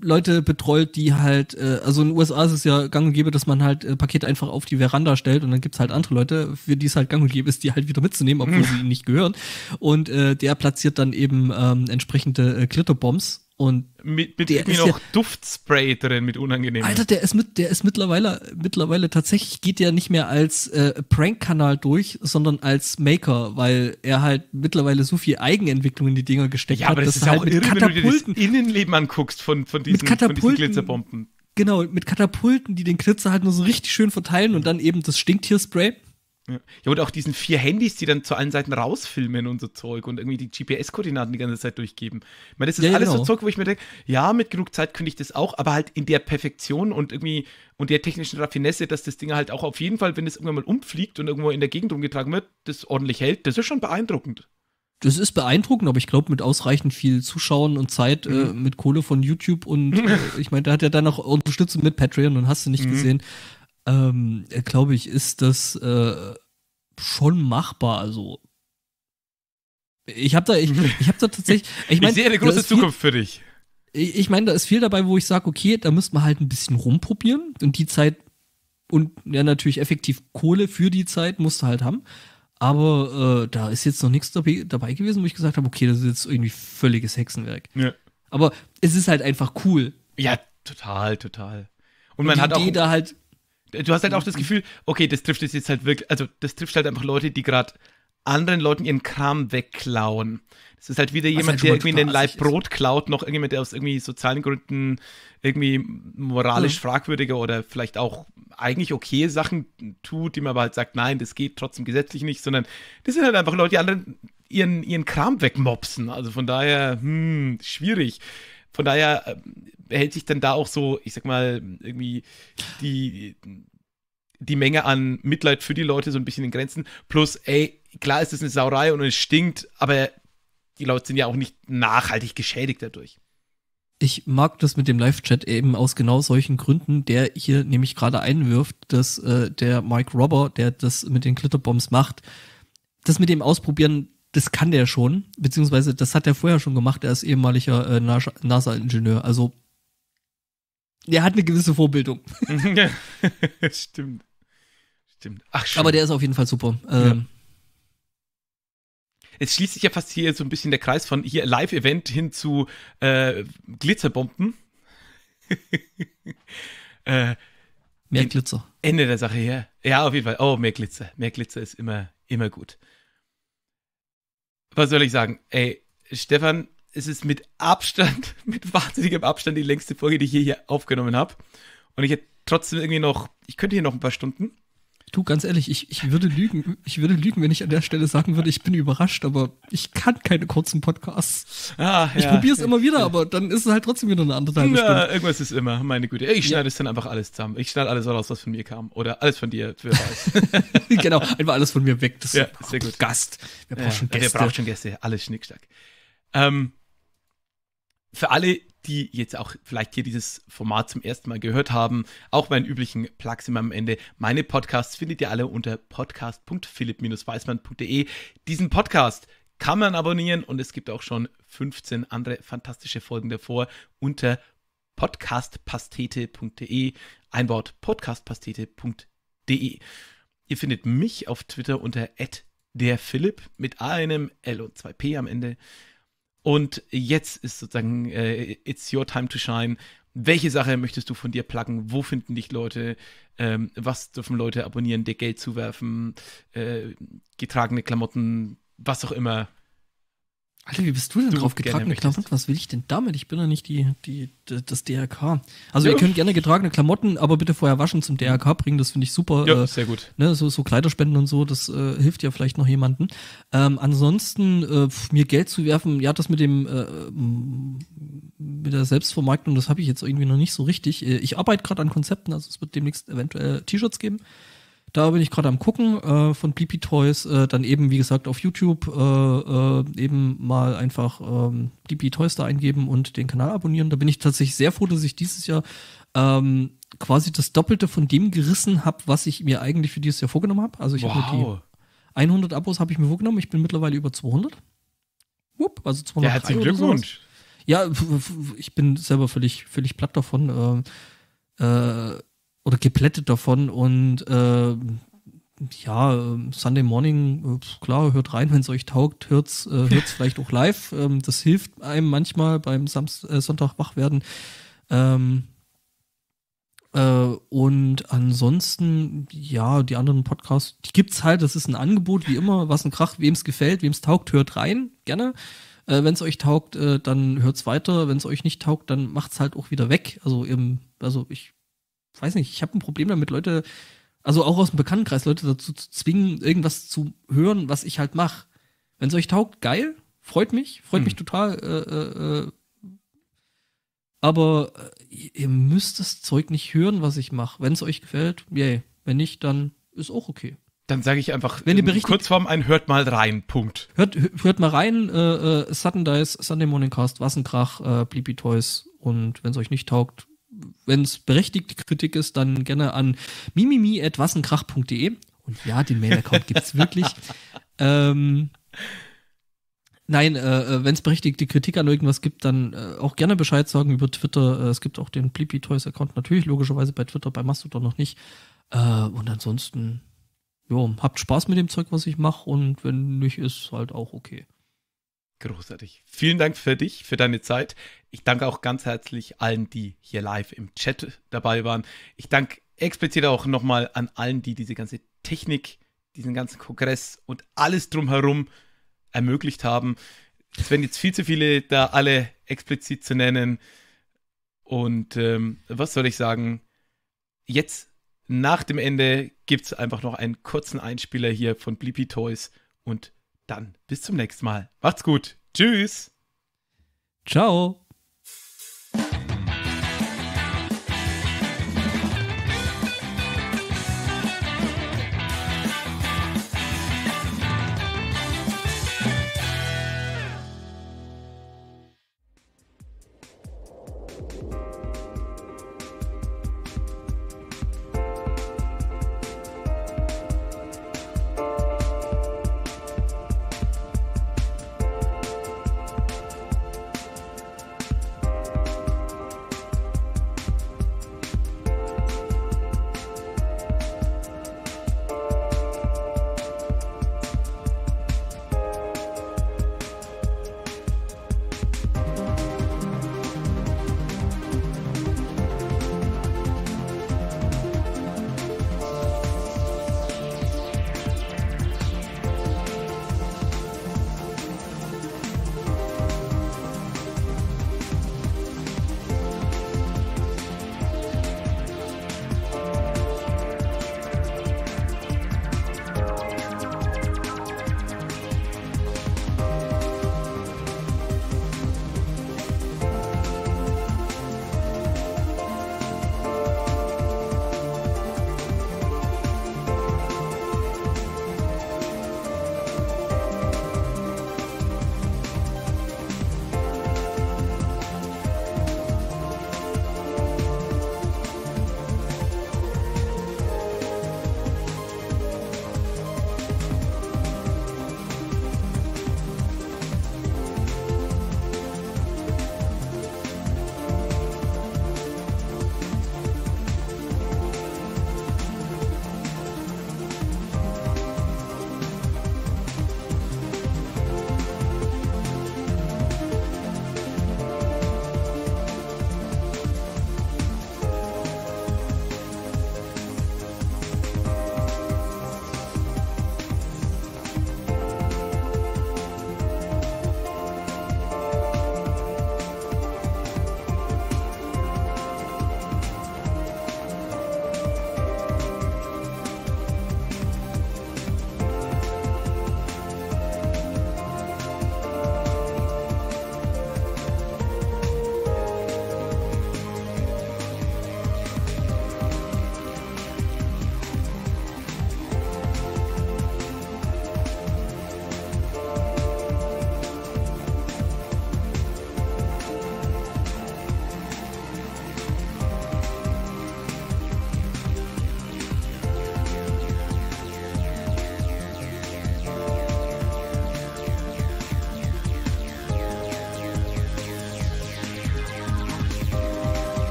Leute betreut, die halt, äh, also in den USA ist es ja gang und gäbe, dass man halt äh, Pakete einfach auf die Veranda stellt und dann gibt's halt andere Leute, für die es halt gang und gäbe ist, die halt wieder mitzunehmen, obwohl sie ihnen nicht gehören. Und äh, der platziert dann eben ähm, entsprechende äh, Glitterbombs und mit, mit der ist noch ja, Duftspray drin mit unangenehm. Alter, der ist mit, der ist mittlerweile, mittlerweile tatsächlich geht der nicht mehr als äh, Prank-Kanal durch, sondern als Maker, weil er halt mittlerweile so viel Eigenentwicklung in die Dinger gesteckt ja, hat. Ja, aber das ist ja halt auch irre, Katapulten, wenn du dir das Innenleben anguckst von, von, diesen, von diesen Glitzerbomben. Genau, mit Katapulten, die den Glitzer halt nur so richtig schön verteilen und dann eben das Stinktierspray. Ja. und auch diesen vier Handys, die dann zu allen Seiten rausfilmen und so Zeug und irgendwie die GPS-Koordinaten die ganze Zeit durchgeben. Ich meine, das ist ja, alles genau. so Zeug, wo ich mir denke, ja, mit genug Zeit könnte ich das auch, aber halt in der Perfektion und irgendwie und der technischen Raffinesse, dass das Ding halt auch auf jeden Fall, wenn es irgendwann mal umfliegt und irgendwo in der Gegend rumgetragen wird, das ordentlich hält, das ist schon beeindruckend. Das ist beeindruckend, aber ich glaube, mit ausreichend viel Zuschauen und Zeit, äh, mhm. äh, mit Kohle von YouTube und äh, ich meine, da hat ja dann auch Unterstützung mit Patreon und hast du nicht mhm. gesehen, ähm, glaube ich, ist das äh, schon machbar. Also ich habe da, ich, ich habe da tatsächlich. Ich, mein, ich sehe eine große Zukunft viel, für dich. Ich, ich meine, da ist viel dabei, wo ich sage, okay, da müsste man halt ein bisschen rumprobieren und die Zeit und ja natürlich effektiv Kohle für die Zeit musst du halt haben. Aber äh, da ist jetzt noch nichts dabei, dabei gewesen, wo ich gesagt habe, okay, das ist jetzt irgendwie völliges Hexenwerk. Ja. Aber es ist halt einfach cool. Ja, total, total. Und man die hat Idee auch da halt Du hast halt auch das mhm. Gefühl, okay, das trifft es jetzt halt wirklich, also das trifft halt einfach Leute, die gerade anderen Leuten ihren Kram wegklauen. Das ist halt wieder jemand, halt der irgendwie in den Leib Brot ist. klaut, noch irgendjemand, der aus irgendwie sozialen Gründen irgendwie moralisch mhm. fragwürdige oder vielleicht auch eigentlich okay Sachen tut, die man aber halt sagt, nein, das geht trotzdem gesetzlich nicht, sondern das sind halt einfach Leute, die anderen ihren, ihren Kram wegmopsen. Also von daher, hm, schwierig. Von daher äh, hält sich dann da auch so, ich sag mal, irgendwie die, die Menge an Mitleid für die Leute so ein bisschen in Grenzen. Plus, ey, klar ist es eine Sauerei und es stinkt, aber die Leute sind ja auch nicht nachhaltig geschädigt dadurch. Ich mag das mit dem Live-Chat eben aus genau solchen Gründen, der hier nämlich gerade einwirft, dass äh, der Mike Robber, der das mit den Glitterbombs macht, das mit dem Ausprobieren das kann der schon, beziehungsweise das hat er vorher schon gemacht. Er ist ehemaliger äh, NASA-Ingenieur. Also, der hat eine gewisse Vorbildung. Stimmt. Stimmt. Ach, schön. Aber der ist auf jeden Fall super. Ähm, ja. Es schließt sich ja fast hier so ein bisschen der Kreis von hier Live-Event hin zu äh, Glitzerbomben. äh, mehr Glitzer. Ende der Sache, ja. Ja, auf jeden Fall. Oh, mehr Glitzer. Mehr Glitzer ist immer, immer gut was soll ich sagen? Ey, Stefan, es ist mit Abstand, mit wahnsinnigem Abstand die längste Folge, die ich hier, aufgenommen habe. Und ich hätte trotzdem irgendwie noch, ich könnte hier noch ein paar Stunden. Du, ganz ehrlich, ich, ich würde lügen. Ich würde lügen, wenn ich an der Stelle sagen würde, ich bin überrascht, aber ich kann keine kurzen Podcasts. Ah, ja. Ich probiere es immer wieder, aber dann ist es halt trotzdem wieder eine andere Stunde. Ja, irgendwas ist immer, meine Güte. Ich schneide ja. es dann einfach alles zusammen. Ich schneide alles raus, was von mir kam. Oder alles von dir, wer weiß. genau, einfach alles von mir weg. Das ja, sehr gut. Gast. Wer braucht ja, schon also Gäste? Wer braucht schon Gäste? Alles schnickstack. Ähm, für alle, die jetzt auch vielleicht hier dieses Format zum ersten Mal gehört haben, auch meinen üblichen Plugs immer am Ende. Meine Podcasts findet ihr alle unter podcast.philipp-weißmann.de. Diesen Podcast kann man abonnieren und es gibt auch schon 15 andere fantastische Folgen davor unter podcastpastete.de. Ein Wort podcastpastete.de. Ihr findet mich auf Twitter unter der Philipp mit einem L und zwei P am Ende. Und jetzt ist sozusagen, äh, it's your time to shine. Welche Sache möchtest du von dir pluggen? Wo finden dich Leute? Ähm, was dürfen Leute abonnieren, dir Geld zuwerfen? Äh, getragene Klamotten, was auch immer. Alter, wie bist du denn du drauf getragene Klamotten? Was will ich denn damit? Ich bin ja nicht die, die, die das DRK. Also ja. ihr könnt gerne getragene Klamotten, aber bitte vorher waschen zum DRK bringen. Das finde ich super. Ja, äh, sehr gut. Ne, so, so Kleiderspenden und so, das äh, hilft ja vielleicht noch jemandem. Ähm, ansonsten äh, mir Geld zu werfen, ja, das mit dem äh, mit der Selbstvermarktung, das habe ich jetzt irgendwie noch nicht so richtig. Äh, ich arbeite gerade an Konzepten, also es wird demnächst eventuell T-Shirts geben. Da bin ich gerade am gucken äh, von Bleepy Toys. Äh, dann eben, wie gesagt, auf YouTube äh, äh eben mal einfach ähm, Bleepy Toys da eingeben und den Kanal abonnieren. Da bin ich tatsächlich sehr froh, dass ich dieses Jahr ähm, quasi das Doppelte von dem gerissen habe, was ich mir eigentlich für dieses Jahr vorgenommen habe. Also ich wow. habe die 100 Abos habe ich mir vorgenommen. Ich bin mittlerweile über 200. Wupp, also 200. Ja, herzlichen Glückwunsch. Ja, ich bin selber völlig, völlig platt davon. Ähm, äh, äh, oder geplättet davon und äh, ja, Sunday Morning, äh, klar, hört rein, wenn es euch taugt, hört es äh, hört's vielleicht auch live. Ähm, das hilft einem manchmal beim Samst äh, Sonntag wach werden. Ähm, äh, und ansonsten, ja, die anderen Podcasts, die gibt es halt, das ist ein Angebot, wie immer, was ein Krach, wem es gefällt, wem es taugt, hört rein, gerne. Äh, wenn es euch taugt, äh, dann es weiter. Wenn es euch nicht taugt, dann macht es halt auch wieder weg. Also, eben, also ich weiß nicht, ich habe ein Problem damit, Leute, also auch aus dem Bekanntenkreis, Leute dazu zu zwingen, irgendwas zu hören, was ich halt mache. Wenn es euch taugt, geil, freut mich, freut hm. mich total. Äh, äh, äh. aber äh, ihr müsst das Zeug nicht hören, was ich mache. Wenn es euch gefällt, yay. Wenn nicht, dann ist auch okay. Dann sage ich einfach Wenn in berichtet, Kurzform ein Hört mal rein, Punkt. Hört, hört mal rein, äh, äh Sudden Dice, Sunday Morning Cast, Wassenkrach, äh, Bleepy Toys und wenn es euch nicht taugt, wenn es berechtigte Kritik ist, dann gerne an mimimi.wassenkrach.de. Und ja, den Mail-Account gibt es wirklich. Ähm, nein, äh, äh wenn es berechtigte Kritik an irgendwas gibt, dann äh, auch gerne Bescheid sagen über Twitter. Äh, es gibt auch den Blippi Toys Account natürlich, logischerweise bei Twitter, bei Mastodon noch nicht. Äh, und ansonsten, jo, habt Spaß mit dem Zeug, was ich mache. Und wenn nicht, ist halt auch okay. Großartig. Vielen Dank für dich, für deine Zeit. Ich danke auch ganz herzlich allen, die hier live im Chat dabei waren. Ich danke explizit auch nochmal an allen, die diese ganze Technik, diesen ganzen Kongress und alles drumherum ermöglicht haben. Es werden jetzt viel zu viele da alle explizit zu nennen. Und ähm, was soll ich sagen? Jetzt nach dem Ende gibt es einfach noch einen kurzen Einspieler hier von Bleepy Toys und dann bis zum nächsten Mal. Macht's gut. Tschüss. Ciao.